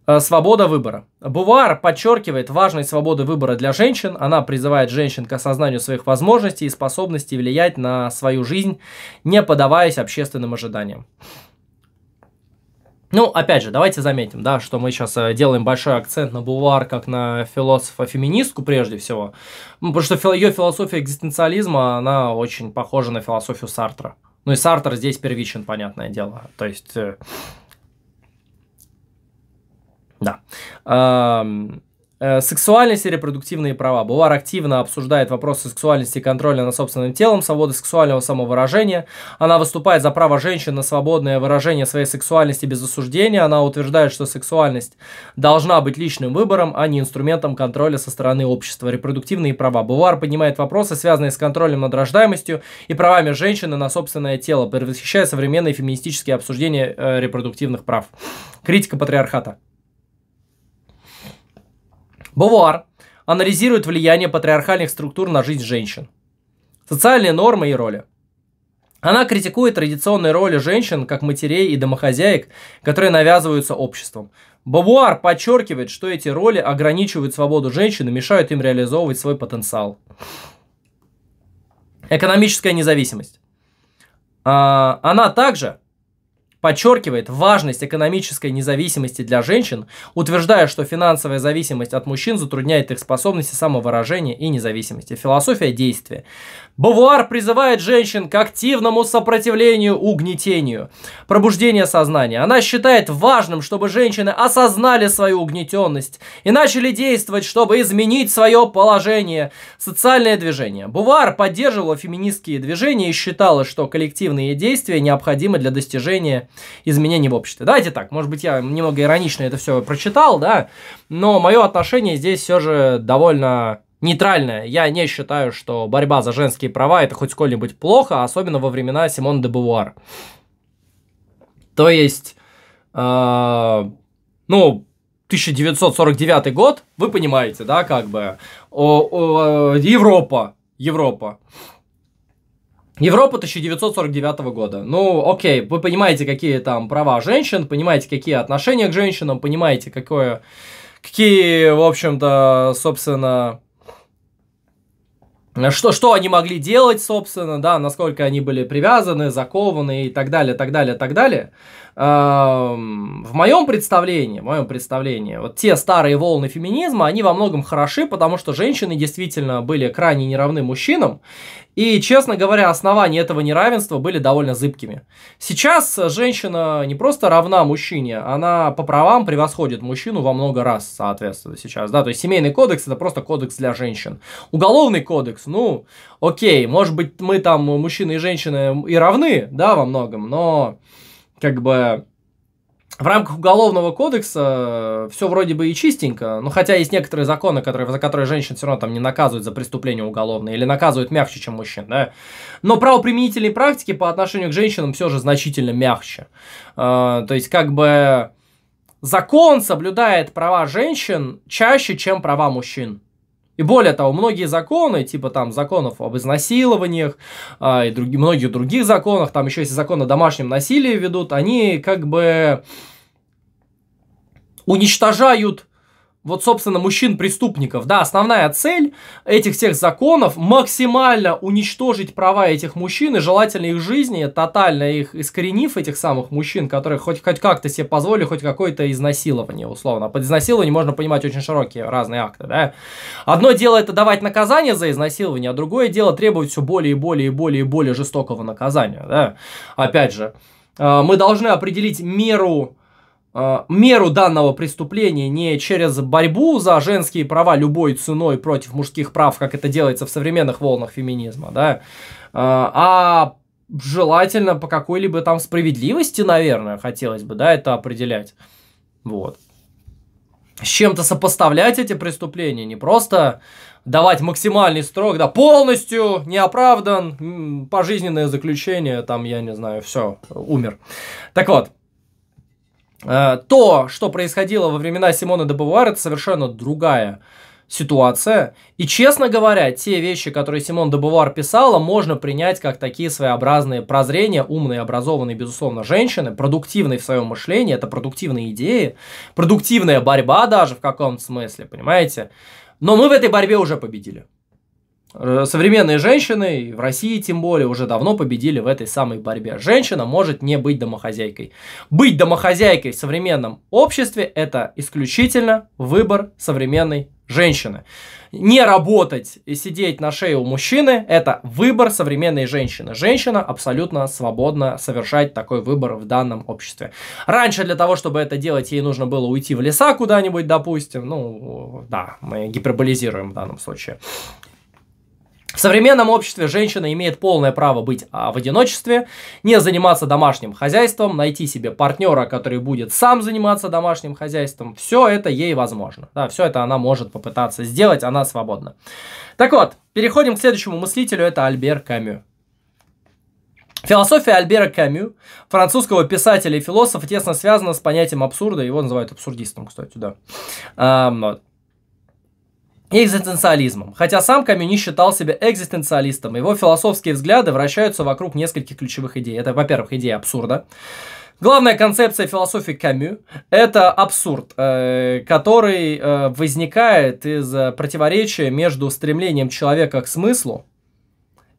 Э, свобода выбора. Бувар подчеркивает важность свободы выбора для женщин. Она призывает женщин к осознанию своих возможностей и способностей влиять на свою жизнь, не подаваясь общественным ожиданиям. Ну, опять же, давайте заметим, да, что мы сейчас э, делаем большой акцент на Бувар как на философа-феминистку прежде всего, потому что ее философия экзистенциализма, она очень похожа на философию Сартра. Ну и Сартр здесь первичен, понятное дело. То есть э, да. Э, сексуальность и репродуктивные права. Булар активно обсуждает вопросы сексуальности и контроля над собственным телом, свободы сексуального самовыражения. Она выступает за право женщин на свободное выражение своей сексуальности без осуждения. Она утверждает, что сексуальность должна быть личным выбором, а не инструментом контроля со стороны общества. Репродуктивные права. Булар поднимает вопросы, связанные с контролем над рождаемостью и правами женщины на собственное тело, предвосхищая современные феминистические обсуждения э, репродуктивных прав. Критика патриархата. Бавуар анализирует влияние патриархальных структур на жизнь женщин, социальные нормы и роли. Она критикует традиционные роли женщин как матерей и домохозяек, которые навязываются обществом. Бавуар подчеркивает, что эти роли ограничивают свободу женщин и мешают им реализовывать свой потенциал. Экономическая независимость. А, она также подчеркивает важность экономической независимости для женщин, утверждая, что финансовая зависимость от мужчин затрудняет их способности самовыражения и независимости. Философия действия. Бавуар призывает женщин к активному сопротивлению угнетению. Пробуждение сознания. Она считает важным, чтобы женщины осознали свою угнетенность и начали действовать, чтобы изменить свое положение. Социальное движение. Бувар поддерживала феминистские движения и считала, что коллективные действия необходимы для достижения изменений в обществе. Давайте так, может быть, я немного иронично это все прочитал, да, но мое отношение здесь все же довольно нейтральная. Я не считаю, что борьба за женские права это хоть сколь-нибудь плохо, а особенно во времена Симона де Бувуар. То есть, э, ну, 1949 год, вы понимаете, да, как бы, о, о, Европа, Европа. Европа 1949 года. Ну, окей, вы понимаете, какие там права женщин, понимаете, какие отношения к женщинам, понимаете, какое, какие, в общем-то, собственно, что, что они могли делать, собственно, да, насколько они были привязаны, закованы и так далее, так далее, так далее в моем представлении, в моем представлении, вот те старые волны феминизма, они во многом хороши, потому что женщины действительно были крайне неравны мужчинам, и, честно говоря, основания этого неравенства были довольно зыбкими. Сейчас женщина не просто равна мужчине, она по правам превосходит мужчину во много раз, соответственно, сейчас. Да? То есть семейный кодекс – это просто кодекс для женщин. Уголовный кодекс, ну, окей, может быть, мы там, мужчины и женщины, и равны, да, во многом, но как бы в рамках уголовного кодекса э, все вроде бы и чистенько, но хотя есть некоторые законы, которые, за которые женщин все равно там не наказывают за преступления уголовные или наказывают мягче, чем мужчин, да. Но правоприменительные практики по отношению к женщинам все же значительно мягче. Э, то есть как бы закон соблюдает права женщин чаще, чем права мужчин. И более того, многие законы, типа там законов об изнасилованиях э, и друг, многих других законах, там еще есть закон о домашнем насилии ведут, они как бы уничтожают вот, собственно, мужчин-преступников. Да, основная цель этих всех законов максимально уничтожить права этих мужчин и желательно их жизни, тотально их искоренив, этих самых мужчин, которые хоть, хоть как-то себе позволили хоть какое-то изнасилование, условно. А под изнасилование можно понимать очень широкие разные акты, да. Одно дело это давать наказание за изнасилование, а другое дело требовать все более и более и более и более жестокого наказания, да. Опять же, а, мы должны определить меру Э, меру данного преступления не через борьбу за женские права любой ценой против мужских прав, как это делается в современных волнах феминизма, да, э, а желательно по какой-либо там справедливости, наверное, хотелось бы, да, это определять. Вот. С чем-то сопоставлять эти преступления, не просто давать максимальный строк, да, полностью не оправдан, пожизненное заключение, там, я не знаю, все, умер. Так вот, Э, то, что происходило во времена Симона де Бавуар, это совершенно другая ситуация. И, честно говоря, те вещи, которые Симон де Бувар писала, можно принять как такие своеобразные прозрения умные, образованные, безусловно, женщины, продуктивные в своем мышлении, это продуктивные идеи, продуктивная борьба даже в каком-то смысле, понимаете? Но мы в этой борьбе уже победили. Э, современные женщины, в России тем более, уже давно победили в этой самой борьбе. Женщина может не быть домохозяйкой. Быть домохозяйкой в современном обществе – это исключительно выбор современной женщины. Не работать и сидеть на шее у мужчины – это выбор современной женщины. Женщина абсолютно свободна совершать такой выбор в данном обществе. Раньше для того, чтобы это делать, ей нужно было уйти в леса куда-нибудь, допустим. Ну, да, мы гиперболизируем в данном случае. В современном обществе женщина имеет полное право быть а, в одиночестве, не заниматься домашним хозяйством, найти себе партнера, который будет сам заниматься домашним хозяйством. Все это ей возможно. Да, все это она может попытаться сделать, она свободна. Так вот, переходим к следующему мыслителю, это Альбер Камю. Философия Альбера Камю, французского писателя и философа, тесно связана с понятием абсурда. Его называют абсурдистом, кстати, да. Um, экзистенциализмом. Хотя сам Камю не считал себя экзистенциалистом, его философские взгляды вращаются вокруг нескольких ключевых идей. Это, во-первых, идея абсурда. Главная концепция философии Камю – это абсурд, э, который э, возникает из противоречия между стремлением человека к смыслу,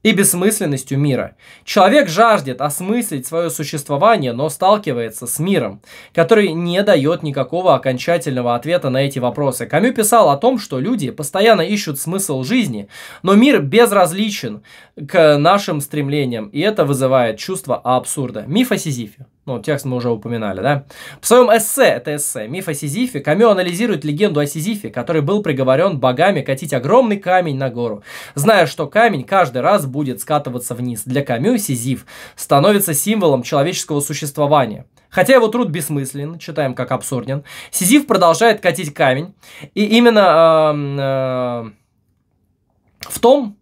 и бессмысленностью мира. Человек жаждет осмыслить свое существование, но сталкивается с миром, который не дает никакого окончательного ответа на эти вопросы. Камю писал о том, что люди постоянно ищут смысл жизни, но мир безразличен к нашим стремлениям, и это вызывает чувство абсурда. Миф о Сизифе. Ну, текст мы уже упоминали, да? В своем эссе, это эссе, миф о Сизифе, Камю анализирует легенду о Сизифе, который был приговорен богами катить огромный камень на гору. Зная, что камень каждый раз будет скатываться вниз, для Камю Сизиф становится символом человеческого существования. Хотя его труд бессмыслен, читаем как абсурден, Сизиф продолжает катить камень, и именно э, э, в том,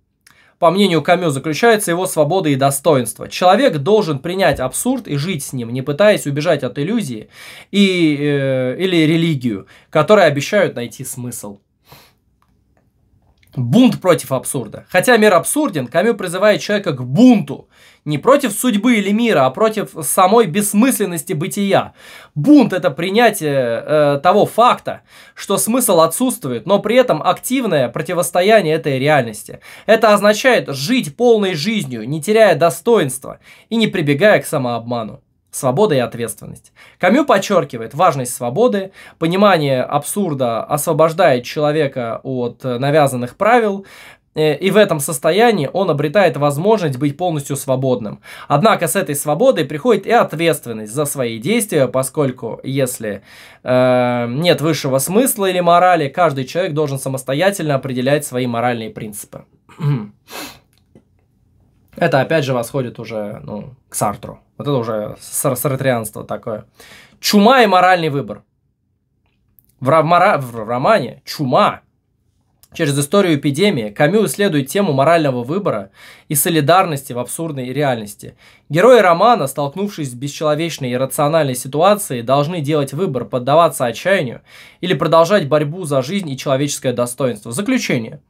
по мнению Камю, заключается его свобода и достоинство. Человек должен принять абсурд и жить с ним, не пытаясь убежать от иллюзии и, э, или религию, которые обещают найти смысл. Бунт против абсурда. Хотя мир абсурден, Камю призывает человека к бунту не против судьбы или мира, а против самой бессмысленности бытия. Бунт – это принятие э, того факта, что смысл отсутствует, но при этом активное противостояние этой реальности. Это означает жить полной жизнью, не теряя достоинства и не прибегая к самообману. Свобода и ответственность. Камю подчеркивает важность свободы, понимание абсурда освобождает человека от э, навязанных правил, Э, и в этом состоянии он обретает возможность быть полностью свободным. Однако с этой свободой приходит и ответственность за свои действия, поскольку если э, нет высшего смысла или морали, каждый человек должен самостоятельно определять свои моральные принципы. Это опять же восходит уже ну, к Сартру. Вот это уже сар сартрианство такое. Чума и моральный выбор. В, ромара, в романе чума Через историю эпидемии Камю исследует тему морального выбора и солидарности в абсурдной реальности. Герои романа, столкнувшись с бесчеловечной и рациональной ситуацией, должны делать выбор, поддаваться отчаянию или продолжать борьбу за жизнь и человеческое достоинство. Заключение.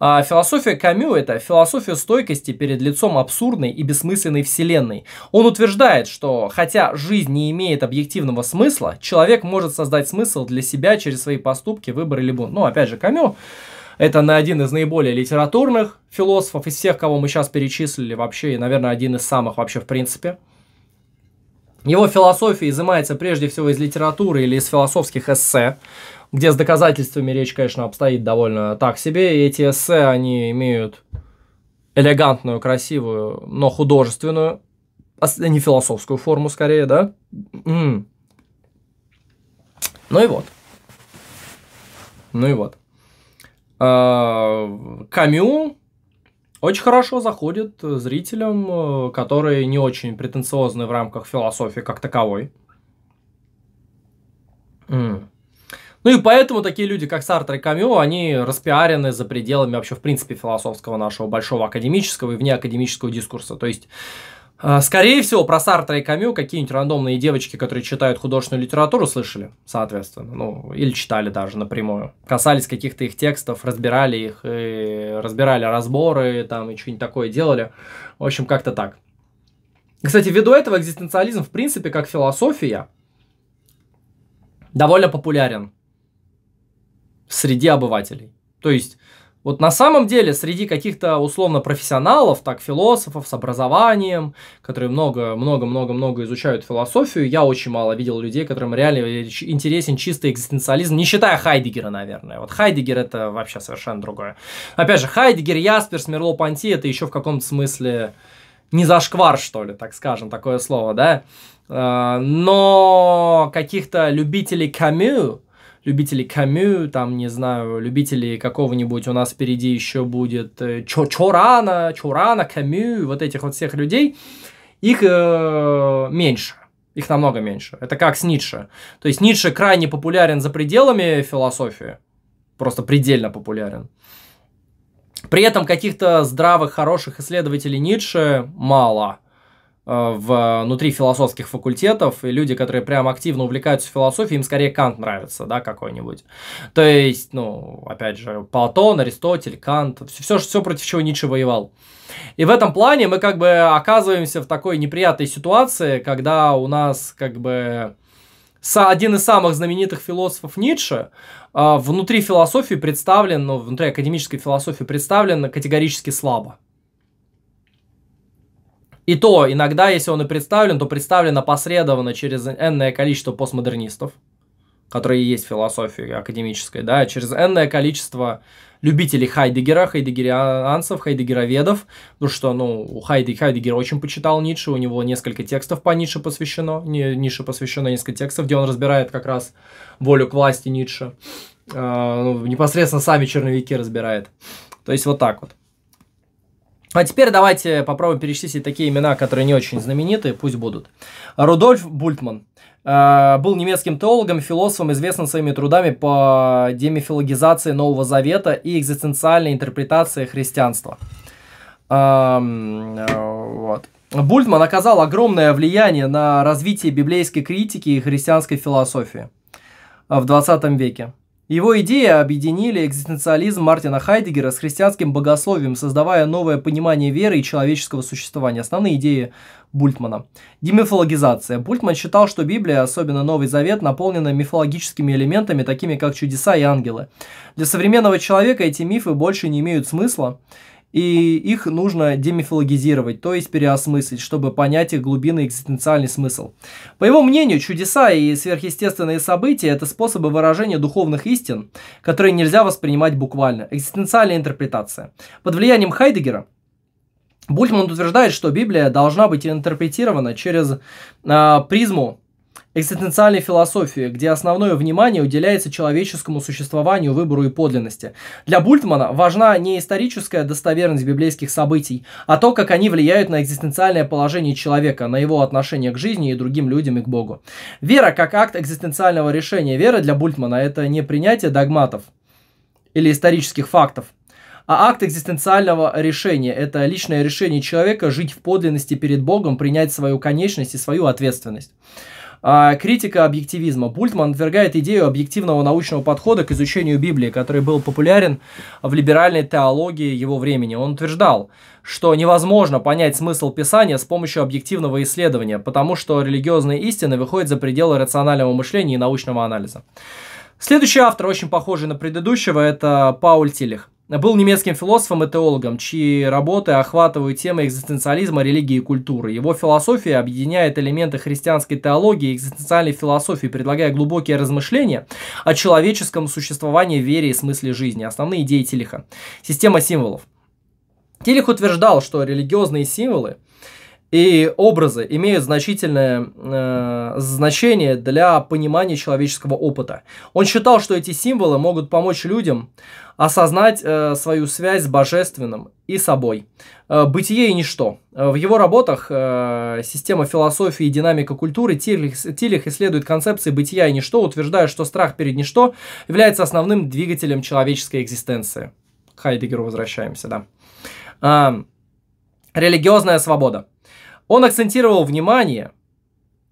А, философия Камю – это философия стойкости перед лицом абсурдной и бессмысленной вселенной. Он утверждает, что хотя жизнь не имеет объективного смысла, человек может создать смысл для себя через свои поступки, выборы, либо, ну, опять же, Камю, это на один из наиболее литературных философов из всех, кого мы сейчас перечислили вообще, и, наверное, один из самых вообще в принципе. Его философия изымается прежде всего из литературы или из философских эссе, где с доказательствами речь, конечно, обстоит довольно так себе, и эти эссе, они имеют элегантную, красивую, но художественную, а не философскую форму скорее, да? Ну и вот. Ну и вот. Э, Камю очень хорошо заходит зрителям, э, которые не очень претенциозны в рамках философии как таковой. Mm. Ну и поэтому такие люди, как Сартр и Камю, они распиарены за пределами вообще, в принципе, философского нашего большого академического и внеакадемического дискурса. То есть а, скорее всего, про Сартра и Камю какие-нибудь рандомные девочки, которые читают художественную литературу, слышали, соответственно, ну, или читали даже напрямую. Касались каких-то их текстов, разбирали их, и разбирали разборы, там, и что-нибудь такое делали. В общем, как-то так. Кстати, ввиду этого экзистенциализм, в принципе, как философия, довольно популярен среди обывателей. То есть, вот на самом деле среди каких-то условно профессионалов, так философов с образованием, которые много-много-много-много изучают философию, я очень мало видел людей, которым реально интересен чистый экзистенциализм, не считая Хайдегера, наверное. Вот Хайдегер это вообще совершенно другое. Опять же, Хайдегер, Яспер, мерло Панти это еще в каком-то смысле не зашквар, что ли, так скажем, такое слово, да? А, но каких-то любителей Камю, любителей Камю, там, не знаю, любителей какого-нибудь, у нас впереди еще будет э, Чо Чорана, Чорана, Камю, вот этих вот всех людей, их э, меньше. Их намного меньше. Это как с Ницше. То есть Ницше крайне популярен за пределами философии. Просто предельно популярен. При этом каких-то здравых, хороших исследователей Ницше мало. Э, э, внутри философских факультетов, и люди, которые прям активно увлекаются философией, им скорее Кант нравится, да, какой-нибудь. То есть, ну, опять же, Платон, Аристотель, Кант, все, все, все против чего Ницше воевал. И в этом плане мы как бы оказываемся в такой неприятной ситуации, когда у нас как бы один из самых знаменитых философов Ницше, э, внутри философии представлен, ну, внутри академической философии представлен категорически слабо. И то, иногда, если он и представлен, то представлен опосредованно через энное количество постмодернистов, которые и есть философии академической, да, через энное количество любителей Хайдегера, хайдегерианцев, хайдегероведов, потому что, ну, у Хайде, Хайдегера очень почитал Ницше, у него несколько текстов по Ницше посвящено, Ницше посвящено несколько текстов, где он разбирает как раз волю к власти Ницше, а, ну, непосредственно сами черновики разбирает. То есть вот так вот. А теперь давайте попробуем перечислить такие имена, которые не очень знамениты, пусть будут. Рудольф Бультман э, был немецким теологом, философом, известным своими трудами по демифилогизации Нового Завета и экзистенциальной интерпретации христианства. Эм, э, вот. Бультман оказал огромное влияние на развитие библейской критики и христианской философии в 20 веке. Его идеи объединили экзистенциализм Мартина Хайдегера с христианским богословием, создавая новое понимание веры и человеческого существования. Основные идеи Бультмана. Демифологизация. Бультман считал, что Библия, особенно Новый Завет, наполнена мифологическими элементами, такими как чудеса и ангелы. Для современного человека эти мифы больше не имеют смысла и их нужно демифологизировать, то есть переосмыслить, чтобы понять их глубинный экзистенциальный смысл. По его мнению, чудеса и сверхъестественные события – это способы выражения духовных истин, которые нельзя воспринимать буквально. Экзистенциальная интерпретация. Под влиянием Хайдегера Бультман утверждает, что Библия должна быть интерпретирована через э, призму экзистенциальной философии, где основное внимание уделяется человеческому существованию, выбору и подлинности. Для Бультмана важна не историческая достоверность библейских событий, а то, как они влияют на экзистенциальное положение человека, на его отношение к жизни и другим людям и к Богу. Вера как акт экзистенциального решения. Вера для Бультмана – это не принятие догматов или исторических фактов, а акт экзистенциального решения – это личное решение человека жить в подлинности перед Богом, принять свою конечность и свою ответственность. А, критика объективизма. Бультман отвергает идею объективного научного подхода к изучению Библии, который был популярен в либеральной теологии его времени. Он утверждал, что невозможно понять смысл Писания с помощью объективного исследования, потому что религиозные истины выходят за пределы рационального мышления и научного анализа. Следующий автор, очень похожий на предыдущего, это Пауль Тилих был немецким философом и теологом, чьи работы охватывают темы экзистенциализма, религии и культуры. Его философия объединяет элементы христианской теологии и экзистенциальной философии, предлагая глубокие размышления о человеческом существовании, вере и смысле жизни. Основные идеи Тилиха. Система символов. Тилих утверждал, что религиозные символы – и образы имеют значительное э, значение для понимания человеческого опыта. Он считал, что эти символы могут помочь людям осознать э, свою связь с божественным и собой. Э, бытие и ничто. Э, в его работах э, «Система философии и динамика культуры» Тилих, Тилих исследует концепции бытия и ничто, утверждая, что страх перед ничто является основным двигателем человеческой экзистенции. К Хайдегеру возвращаемся, да. Э, религиозная свобода. Он акцентировал внимание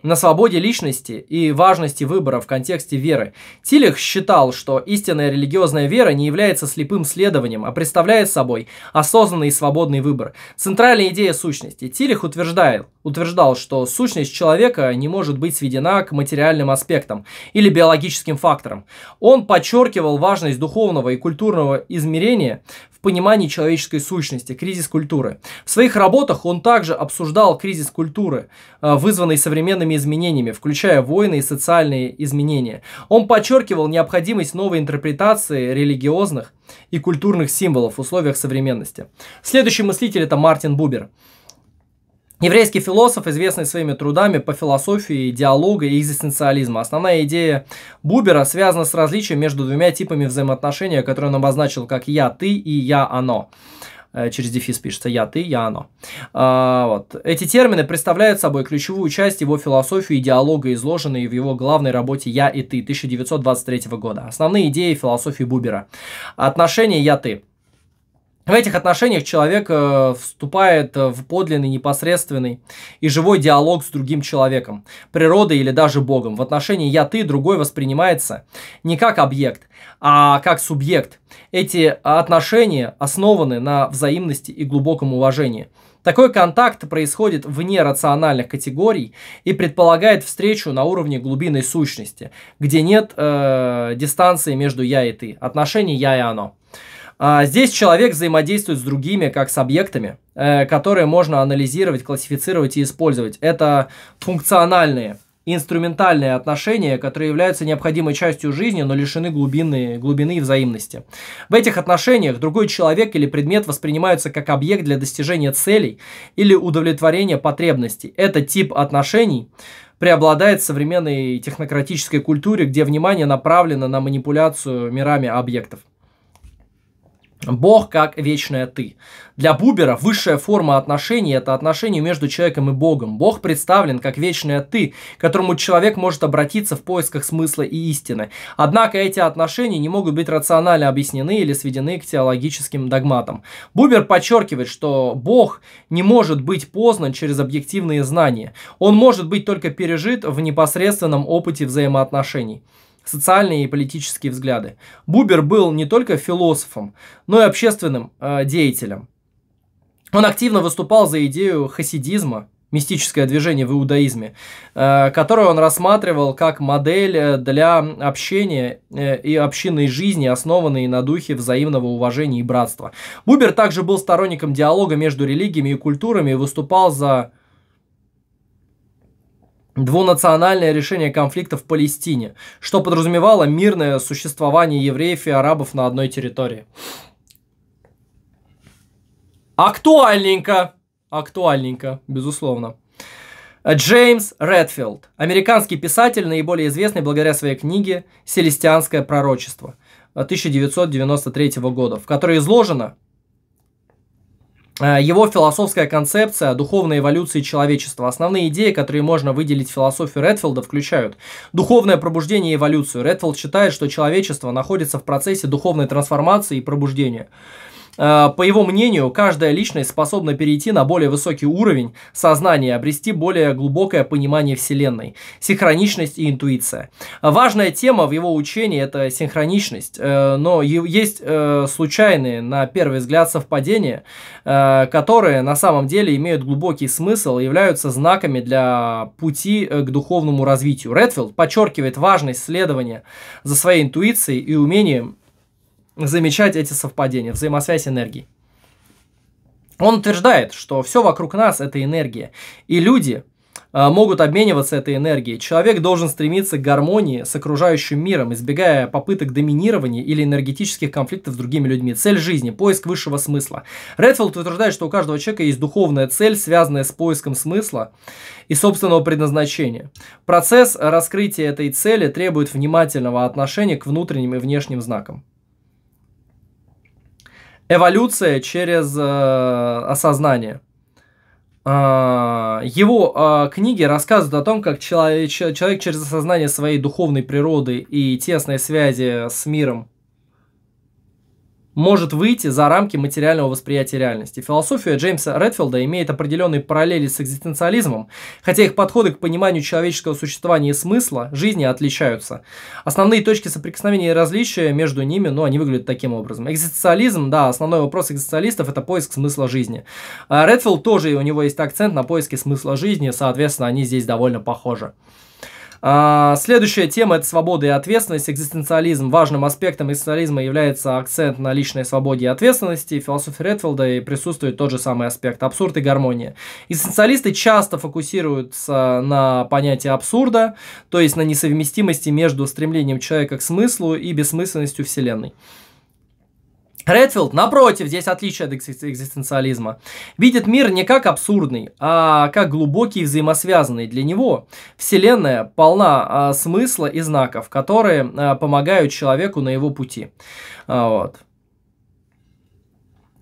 на свободе личности и важности выбора в контексте веры. Тилих считал, что истинная религиозная вера не является слепым следованием, а представляет собой осознанный и свободный выбор. Центральная идея сущности. Тилих утверждает, утверждал, что сущность человека не может быть сведена к материальным аспектам или биологическим факторам. Он подчеркивал важность духовного и культурного измерения понимании человеческой сущности, кризис культуры. В своих работах он также обсуждал кризис культуры, э, вызванный современными изменениями, включая войны и социальные изменения. Он подчеркивал необходимость новой интерпретации религиозных и культурных символов в условиях современности. Следующий мыслитель это Мартин Бубер. Еврейский философ, известный своими трудами по философии диалога и экзистенциализма. Основная идея Бубера связана с различием между двумя типами взаимоотношения, которые он обозначил как «я ты» и «я оно» э, через дефис пишется «я», «ты», «я», «оно». А, вот. Эти термины представляют собой ключевую часть его философии и диалога, изложенные в его главной работе «Я и ты» 1923 года. Основные идеи философии Бубера. Отношения «я-ты». В этих отношениях человек э, вступает э, в подлинный, непосредственный и живой диалог с другим человеком, природой или даже Богом. В отношении «я-ты» другой воспринимается не как объект, а как субъект. Эти отношения основаны на взаимности и глубоком уважении. Такой контакт происходит вне рациональных категорий и предполагает встречу на уровне глубины сущности, где нет э, дистанции между «я» и «ты», отношений «я» и «оно». А, здесь человек взаимодействует с другими, как с объектами, э, которые можно анализировать, классифицировать и использовать. Это функциональные, инструментальные отношения, которые являются необходимой частью жизни, но лишены глубины, глубины и взаимности. В этих отношениях другой человек или предмет воспринимаются как объект для достижения целей или удовлетворения потребностей. Это тип отношений, преобладает в современной технократической культуре, где внимание направлено на манипуляцию мирами объектов. Бог как вечное ты. Для Бубера высшая форма отношений – это отношение между человеком и Богом. Бог представлен как вечное ты, к которому человек может обратиться в поисках смысла и истины. Однако эти отношения не могут быть рационально объяснены или сведены к теологическим догматам. Бубер подчеркивает, что Бог не может быть познан через объективные знания. Он может быть только пережит в непосредственном опыте взаимоотношений социальные и политические взгляды. Бубер был не только философом, но и общественным э, деятелем. Он активно выступал за идею хасидизма, мистическое движение в иудаизме, э, которое он рассматривал как модель э, для общения э, и общинной жизни, основанной на духе взаимного уважения и братства. Бубер также был сторонником диалога между религиями и культурами и выступал за двунациональное решение конфликта в Палестине, что подразумевало мирное существование евреев и арабов на одной территории. Актуальненько, актуальненько, безусловно. Джеймс Редфилд, американский писатель, наиболее известный благодаря своей книге «Селестианское пророчество» 1993 года, в которой изложено, Э, его философская концепция духовной эволюции человечества. Основные идеи, которые можно выделить в философию Редфилда, включают духовное пробуждение и эволюцию. Редфилд считает, что человечество находится в процессе духовной трансформации и пробуждения. Э, по его мнению, каждая личность способна перейти на более высокий уровень сознания обрести более глубокое понимание Вселенной, синхроничность и интуиция. Важная тема в его учении – это синхроничность, э, но есть э, случайные, на первый взгляд, совпадения, которые на самом деле имеют глубокий смысл и являются знаками для пути к духовному развитию. Редфилд подчеркивает важность следования за своей интуицией и умением замечать эти совпадения, взаимосвязь энергии. Он утверждает, что все вокруг нас это энергия, и люди э, могут обмениваться этой энергией. Человек должен стремиться к гармонии с окружающим миром, избегая попыток доминирования или энергетических конфликтов с другими людьми. Цель жизни – поиск высшего смысла. Редфилд утверждает, что у каждого человека есть духовная цель, связанная с поиском смысла и собственного предназначения. Процесс раскрытия этой цели требует внимательного отношения к внутренним и внешним знакам. Эволюция через э, осознание. Э, его э, книги рассказывают о том, как человек, человек через осознание своей духовной природы и тесной связи с миром может выйти за рамки материального восприятия реальности. Философия Джеймса Редфилда имеет определенные параллели с экзистенциализмом, хотя их подходы к пониманию человеческого существования и смысла жизни отличаются. Основные точки соприкосновения и различия между ними, ну, они выглядят таким образом. Экзистенциализм, да, основной вопрос экзистенциалистов – это поиск смысла жизни. А Редфилд тоже, у него есть акцент на поиске смысла жизни, соответственно, они здесь довольно похожи. А, следующая тема – это свобода и ответственность, экзистенциализм. Важным аспектом экзистенциализма является акцент на личной свободе и ответственности. В философии Редфилда и присутствует тот же самый аспект – абсурд и гармония. Экзистенциалисты часто фокусируются на понятии абсурда, то есть на несовместимости между стремлением человека к смыслу и бессмысленностью Вселенной. Редфилд, напротив, здесь отличие от экзистенциализма, видит мир не как абсурдный, а как глубокий и взаимосвязанный. Для него Вселенная полна а, смысла и знаков, которые а, помогают человеку на его пути. А, вот.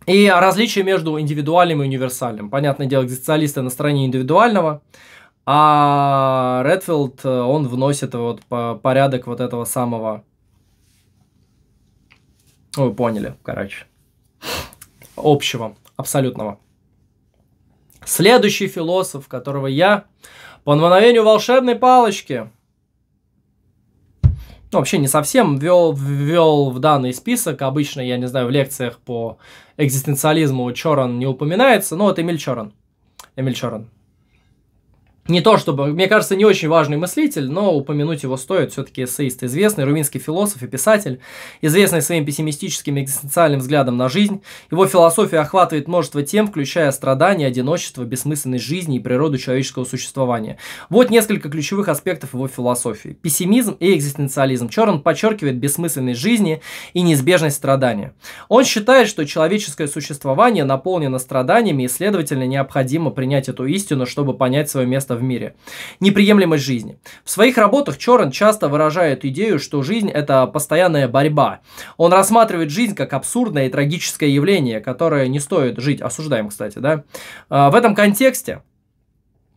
И различие между индивидуальным и универсальным. Понятное дело, экзистенциалисты на стороне индивидуального, а Редфилд, э, он вносит вот порядок вот этого самого вы поняли, короче. Общего, абсолютного. Следующий философ, которого я по мгновению волшебной палочки, ну, вообще не совсем, ввел, ввел в данный список. Обычно, я не знаю, в лекциях по экзистенциализму Чоран не упоминается, но вот Эмиль Чоран. Эмиль Чоран не то чтобы, мне кажется, не очень важный мыслитель, но упомянуть его стоит, все-таки эссеист известный, румынский философ и писатель, известный своим пессимистическим экзистенциальным взглядом на жизнь. Его философия охватывает множество тем, включая страдания, одиночество, бессмысленность жизни и природу человеческого существования. Вот несколько ключевых аспектов его философии. Пессимизм и экзистенциализм. Черн подчеркивает бессмысленность жизни и неизбежность страдания. Он считает, что человеческое существование наполнено страданиями и, следовательно, необходимо принять эту истину, чтобы понять свое место место в мире. Неприемлемость жизни. В своих работах Чоран часто выражает идею, что жизнь – это постоянная борьба. Он рассматривает жизнь как абсурдное и трагическое явление, которое не стоит жить. Осуждаем, кстати, да? А, в этом контексте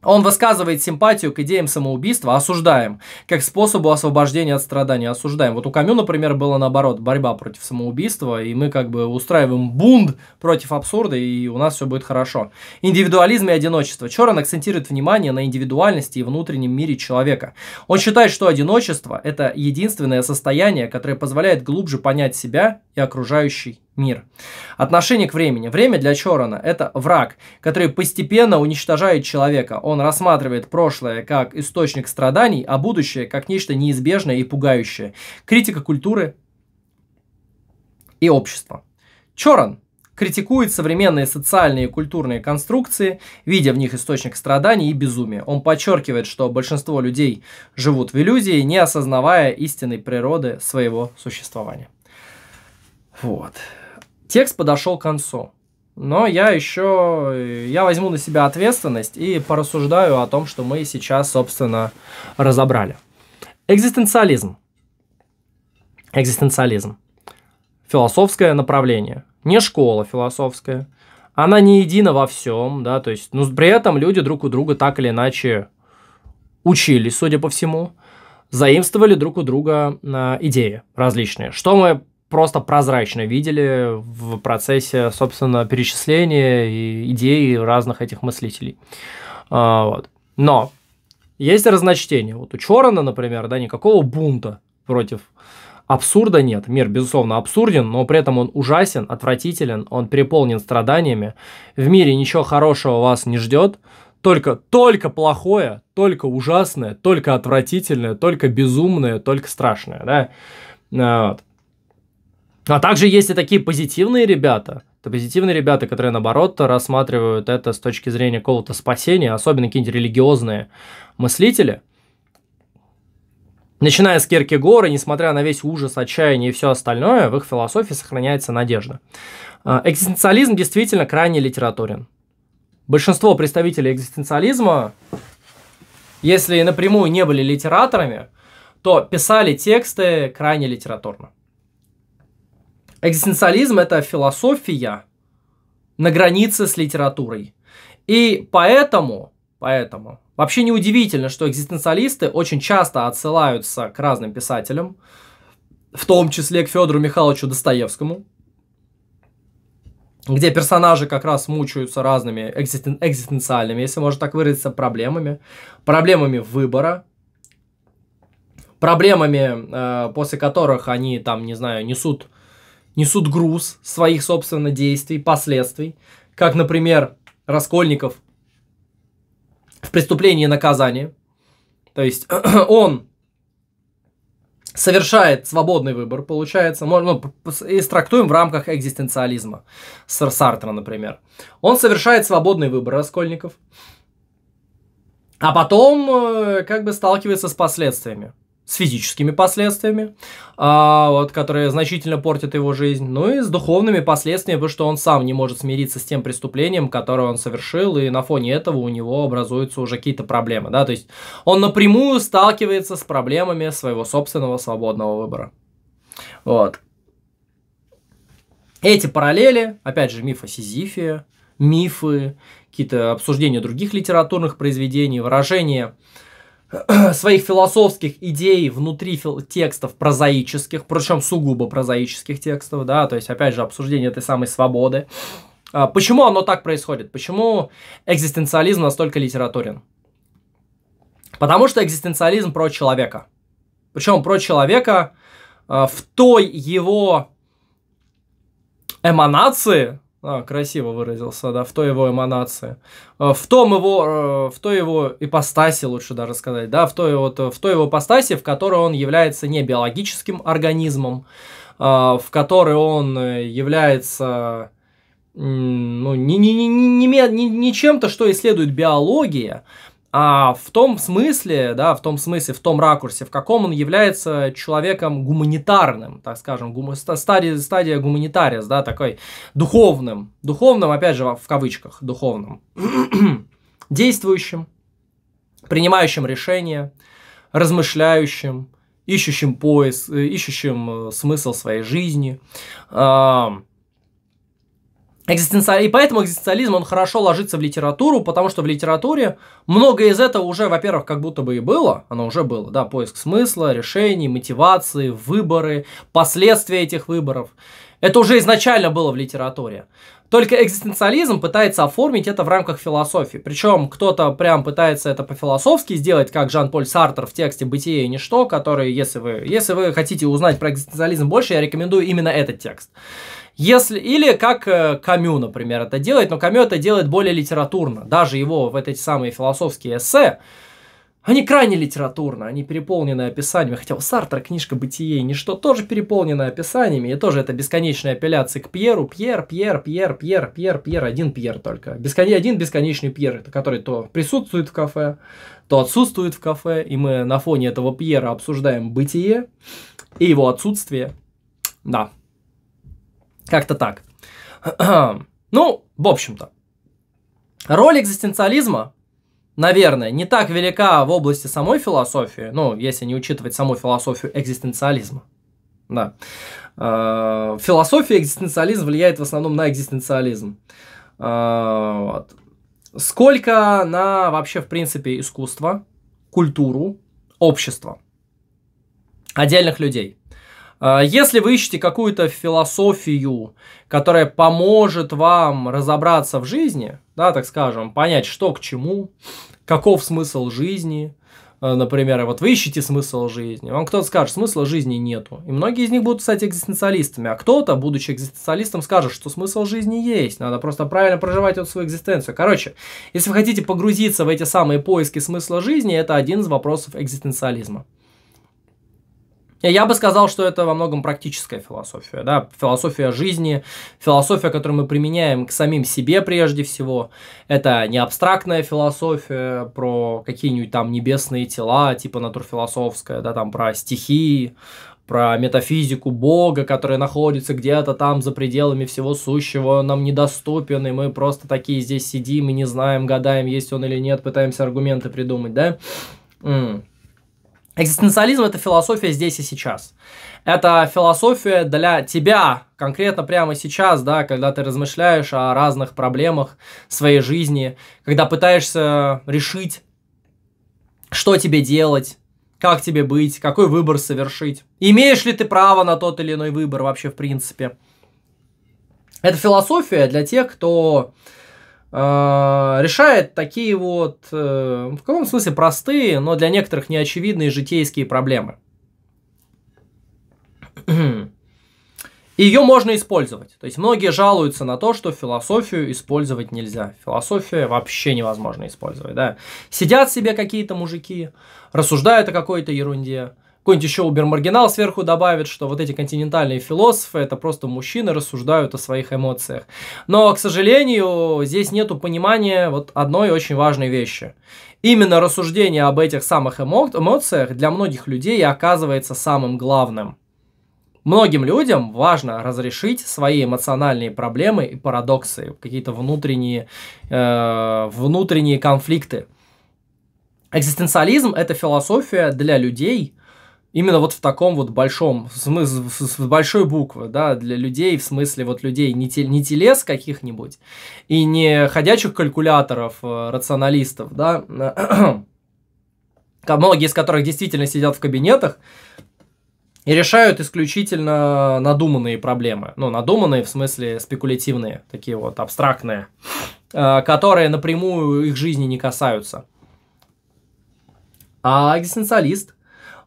он высказывает симпатию к идеям самоубийства, осуждаем, как способу освобождения от страданий, осуждаем. Вот у Камю, например, было наоборот, борьба против самоубийства, и мы как бы устраиваем бунт против абсурда, и у нас все будет хорошо. Индивидуализм и одиночество. Чоран акцентирует внимание на индивидуальности и внутреннем мире человека. Он считает, что одиночество – это единственное состояние, которое позволяет глубже понять себя и окружающий мир. Отношение к времени. Время для Чорана – это враг, который постепенно уничтожает человека. Он рассматривает прошлое как источник страданий, а будущее как нечто неизбежное и пугающее. Критика культуры и общества. Чоран критикует современные социальные и культурные конструкции, видя в них источник страданий и безумия. Он подчеркивает, что большинство людей живут в иллюзии, не осознавая истинной природы своего существования. Вот. Текст подошел к концу. Но я еще, э, я возьму на себя ответственность и порассуждаю о том, что мы сейчас, собственно, разобрали. Экзистенциализм. Экзистенциализм. Философское направление. Не школа философская. Она не едина во всем, да, то есть, но ну, при этом люди друг у друга так или иначе учились, судя по всему, заимствовали друг у друга э, идеи различные. Что мы просто прозрачно видели в процессе, собственно, перечисления и идей разных этих мыслителей. А, вот. Но есть разночтение. Вот у Чорана, например, да, никакого бунта против абсурда нет. Мир, безусловно, абсурден, но при этом он ужасен, отвратителен, он переполнен страданиями. В мире ничего хорошего вас не ждет, только, только плохое, только ужасное, только отвратительное, только безумное, только страшное, да. А, вот. А также есть и такие позитивные ребята, это позитивные ребята, которые, наоборот, рассматривают это с точки зрения какого-то спасения, особенно какие-нибудь религиозные мыслители. Начиная с Киркегора, несмотря на весь ужас, отчаяние и все остальное, в их философии сохраняется надежда. А, экзистенциализм действительно крайне литературен. Большинство представителей экзистенциализма, если напрямую не были литераторами, то писали тексты крайне литературно. Экзистенциализм – это философия на границе с литературой. И поэтому, поэтому вообще неудивительно, что экзистенциалисты очень часто отсылаются к разным писателям, в том числе к Федору Михайловичу Достоевскому, где персонажи как раз мучаются разными экзистен... экзистенциальными, если можно так выразиться, проблемами, проблемами выбора, проблемами, э, после которых они там, не знаю, несут несут груз своих, собственных действий, последствий, как, например, Раскольников в преступлении наказания. То есть он совершает свободный выбор, получается, можно, ну, и трактуем в рамках экзистенциализма Сартра, например. Он совершает свободный выбор Раскольников, а потом э, как бы сталкивается с последствиями с физическими последствиями, а, вот, которые значительно портят его жизнь, ну и с духовными последствиями, потому что он сам не может смириться с тем преступлением, которое он совершил, и на фоне этого у него образуются уже какие-то проблемы, да, то есть он напрямую сталкивается с проблемами своего собственного свободного выбора. Вот. Эти параллели, опять же, миф о Сизифе, мифы, какие-то обсуждения других литературных произведений, выражения своих философских идей внутри фил- текстов прозаических, причем сугубо прозаических текстов, да, то есть, опять же, обсуждение этой самой свободы. А, почему оно так происходит? Почему экзистенциализм настолько литературен? Потому что экзистенциализм про человека. Причем про человека а, в той его эманации, а, красиво выразился, да, в той его эманации. Э, в том его, э, в той его ипостаси, лучше даже сказать, да, в той, вот, в той его ипостаси, в которой он является не биологическим организмом, а, в которой он э, является ну, не, не, не, не, не, не чем-то, что исследует биология, а в том смысле, да, в том смысле, в том ракурсе, в каком он является человеком гуманитарным, так скажем, гум... стадия, стадия гуманитариас, да, такой духовным, духовным, опять же, в кавычках, духовным, действующим, принимающим решения, размышляющим, ищущим поиск, э, ищущим э, смысл своей жизни, э, Экзистенциализм. И поэтому экзистенциализм, он хорошо ложится в литературу, потому что в литературе многое из этого уже, во-первых, как будто бы и было, оно уже было, да, поиск смысла, решений, мотивации, выборы, последствия этих выборов. Это уже изначально было в литературе. Только экзистенциализм пытается оформить это в рамках философии. Причем кто-то прям пытается это по-философски сделать, как Жан-Поль Сартер в тексте «Бытие и ничто», который, если вы, если вы хотите узнать про экзистенциализм больше, я рекомендую именно этот текст. Если, или как э, Камю, например, это делает, но Камю это делает более литературно. Даже его вот эти самые философские эссе, они крайне литературно, они переполнены описаниями. Хотя у Сартра книжка «Бытие и ничто» тоже переполнена описаниями. И тоже это бесконечные апелляции к Пьеру. Пьер, Пьер, Пьер, Пьер, Пьер, Пьер. Один Пьер только. Бескон... Один бесконечный Пьер, который то присутствует в кафе, то отсутствует в кафе. И мы на фоне этого Пьера обсуждаем бытие и его отсутствие. Да. Как-то так. Ну, в общем-то. Роль экзистенциализма, наверное, не так велика в области самой философии, ну, если не учитывать саму философию экзистенциализма. Да. Э, Философия экзистенциализм влияет в основном на экзистенциализм. Э, вот. Сколько на вообще, в принципе, искусство, культуру, общество, отдельных людей – а, если вы ищете какую-то философию, которая поможет вам разобраться в жизни, да, так скажем, понять, что к чему, каков смысл жизни, а, например, вот вы ищете смысл жизни, вам кто-то скажет, смысла жизни нету. И многие из них будут стать экзистенциалистами, а кто-то, будучи экзистенциалистом, скажет, что смысл жизни есть, надо просто правильно проживать вот свою экзистенцию. Короче, если вы хотите погрузиться в эти самые поиски смысла жизни, это один из вопросов экзистенциализма. Я бы сказал, что это во многом практическая философия, да, философия жизни, философия, которую мы применяем к самим себе прежде всего. Это не абстрактная философия про какие-нибудь там небесные тела, типа натурфилософская, да, там про стихии, про метафизику Бога, который находится где-то там за пределами всего сущего, он нам недоступен, и мы просто такие здесь сидим и не знаем, гадаем, есть он или нет, пытаемся аргументы придумать, да? Экзистенциализм – это философия здесь и сейчас. Это философия для тебя, конкретно прямо сейчас, да, когда ты размышляешь о разных проблемах своей жизни, когда пытаешься решить, что тебе делать, как тебе быть, какой выбор совершить. Имеешь ли ты право на тот или иной выбор вообще в принципе? Это философия для тех, кто Э, решает такие вот, э, в каком смысле, простые, но для некоторых неочевидные житейские проблемы. ее можно использовать. То есть многие жалуются на то, что философию использовать нельзя. Философию вообще невозможно использовать. Да? Сидят себе какие-то мужики, рассуждают о какой-то ерунде какой-нибудь еще убер-маргинал сверху добавит, что вот эти континентальные философы, это просто мужчины рассуждают о своих эмоциях. Но, к сожалению, здесь нету понимания вот одной очень важной вещи. Именно рассуждение об этих самых эмо эмоциях для многих людей оказывается самым главным. Многим людям важно разрешить свои эмоциональные проблемы и парадоксы, какие-то внутренние, э, внутренние конфликты. Экзистенциализм – это философия для людей – именно вот в таком вот большом, с большой буквы, да, для людей, в смысле вот людей не, те, не телес каких-нибудь и не ходячих калькуляторов, э, рационалистов, да, многие из которых действительно сидят в кабинетах, и решают исключительно надуманные проблемы. Ну, надуманные в смысле спекулятивные, такие вот абстрактные, э, которые напрямую их жизни не касаются. А экзистенциалист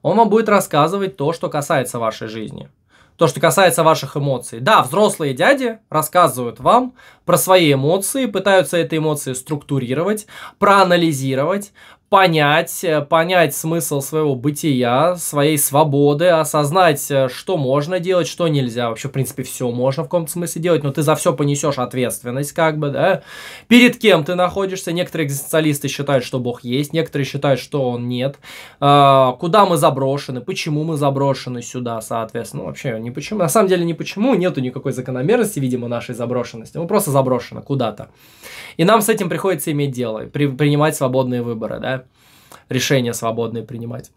он вам будет рассказывать то, что касается вашей жизни. То, что касается ваших эмоций. Да, взрослые дяди рассказывают вам про свои эмоции, пытаются эти эмоции структурировать, проанализировать, понять, э, понять смысл своего бытия, своей свободы, осознать, э, что можно делать, что нельзя. Вообще, в принципе, все можно в каком-то смысле делать, но ты за все понесешь ответственность, как бы, да. Перед кем ты находишься? Некоторые экзистенциалисты считают, что Бог есть, некоторые считают, что Он нет. А, куда мы заброшены? Почему мы заброшены сюда, соответственно? Ну, вообще, не почему. На самом деле, не почему. Нету никакой закономерности, видимо, нашей заброшенности. Мы просто заброшены куда-то. И нам с этим приходится иметь дело, при, принимать свободные выборы, да решения свободные принимать.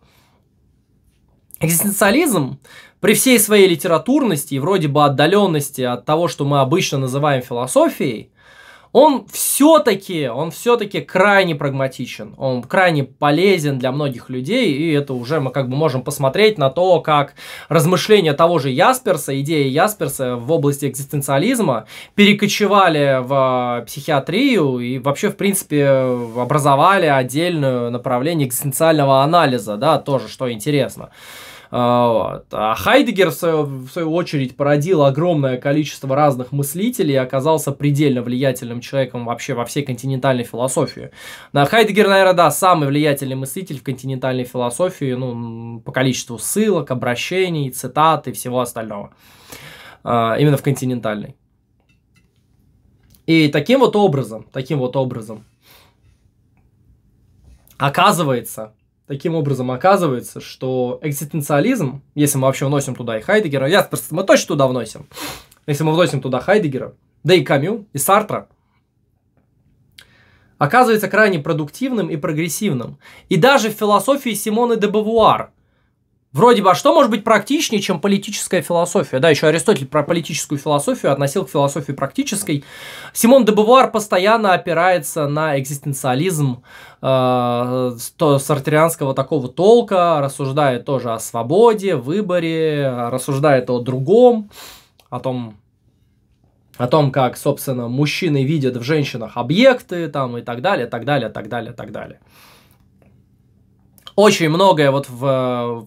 Экзистенциализм при всей своей литературности и вроде бы отдаленности от того, что мы обычно называем философией, он все-таки, он все-таки крайне прагматичен, он крайне полезен для многих людей, и это уже мы как бы можем посмотреть на то, как размышления того же Ясперса, идеи Ясперса в области экзистенциализма перекочевали в а, психиатрию и вообще, в принципе, образовали отдельное направление экзистенциального анализа, да, тоже, что интересно. А, вот. А Хайдегер, в свою, в свою очередь, породил огромное количество разных мыслителей и оказался предельно влиятельным человеком вообще во всей континентальной философии. Да, Хайдегер, наверное, да, самый влиятельный мыслитель в континентальной философии, ну, по количеству ссылок, обращений, цитат и всего остального. А, именно в континентальной. И таким вот образом, таким вот образом, оказывается, Таким образом, оказывается, что экзистенциализм, если мы вообще вносим туда и Хайдегера, я просто, мы точно туда вносим, если мы вносим туда Хайдегера, да и Камю, и Сартра, оказывается крайне продуктивным и прогрессивным. И даже в философии Симоны де Бавуар – Вроде бы, а что может быть практичнее, чем политическая философия? Да, еще Аристотель про политическую философию относил к философии практической. Симон де Бувар постоянно опирается на экзистенциализм э, сартрианского такого толка, рассуждает тоже о свободе, выборе, рассуждает о другом, о том, о том, как, собственно, мужчины видят в женщинах объекты там, и так далее, так далее, так далее, так далее. Очень многое вот в,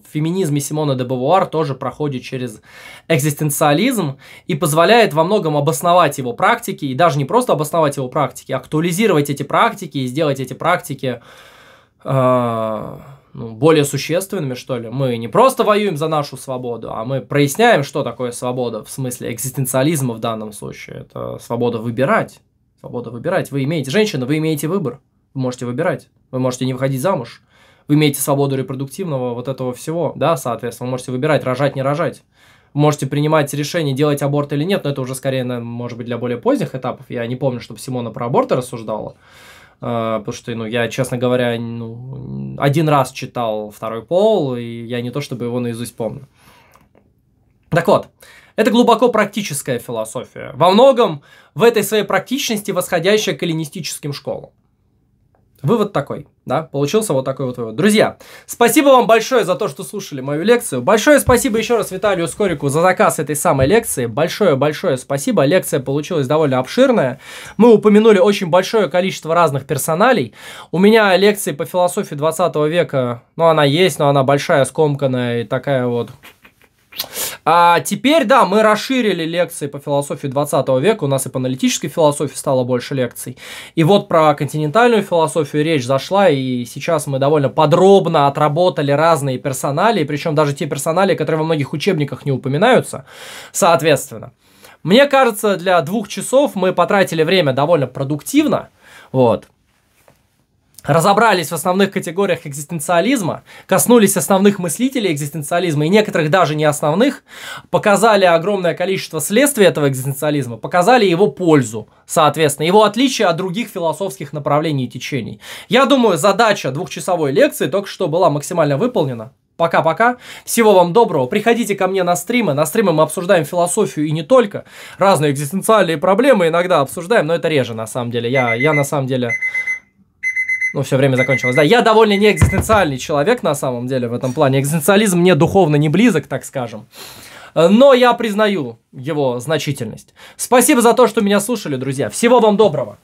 э, феминизме Симона де Бавуар тоже проходит через экзистенциализм и позволяет во многом обосновать его практики, и даже не просто обосновать его практики, а актуализировать эти практики и сделать эти практики э, ну, более существенными, что ли. Мы не просто воюем за нашу свободу, а мы проясняем, что такое свобода в смысле экзистенциализма в данном случае. Это свобода выбирать. Свобода выбирать. Вы имеете, женщина, вы имеете выбор. Вы можете выбирать. Вы можете не выходить замуж вы имеете свободу репродуктивного вот этого всего, да, соответственно, вы можете выбирать, рожать, не рожать. Можете принимать решение, делать аборт или нет, но это уже скорее, может быть, для более поздних этапов. Я не помню, чтобы Симона про аборты рассуждала. А, потому что, ну, я, честно говоря, ну, один раз читал «Второй пол», и я не то чтобы его наизусть помню. Так вот, это глубоко практическая философия, во многом в этой своей практичности восходящая к эллинистическим школам. Вывод такой, да, получился вот такой вот вывод. Друзья, спасибо вам большое за то, что слушали мою лекцию. Большое спасибо еще раз Виталию Скорику за заказ этой самой лекции. Большое-большое спасибо. Лекция получилась довольно обширная. Мы упомянули очень большое количество разных персоналей. У меня лекции по философии 20 века, ну, она есть, но она большая, скомканная и такая вот а теперь, да, мы расширили лекции по философии 20 века, у нас и по аналитической философии стало больше лекций. И вот про континентальную философию речь зашла, и сейчас мы довольно подробно отработали разные персонали, причем даже те персонали, которые во многих учебниках не упоминаются, соответственно. Мне кажется, для двух часов мы потратили время довольно продуктивно, вот разобрались в основных категориях экзистенциализма, коснулись основных мыслителей экзистенциализма и некоторых даже не основных, показали огромное количество следствий этого экзистенциализма, показали его пользу, соответственно, его отличие от других философских направлений и течений. Я думаю, задача двухчасовой лекции только что была максимально выполнена. Пока-пока. Всего вам доброго. Приходите ко мне на стримы. На стримы мы обсуждаем философию и не только. Разные экзистенциальные проблемы иногда обсуждаем, но это реже на самом деле. Я, я на самом деле ну, все время закончилось. Да, я довольно не экзистенциальный человек на самом деле в этом плане. Экзистенциализм мне духовно не близок, так скажем. Но я признаю его значительность. Спасибо за то, что меня слушали, друзья. Всего вам доброго.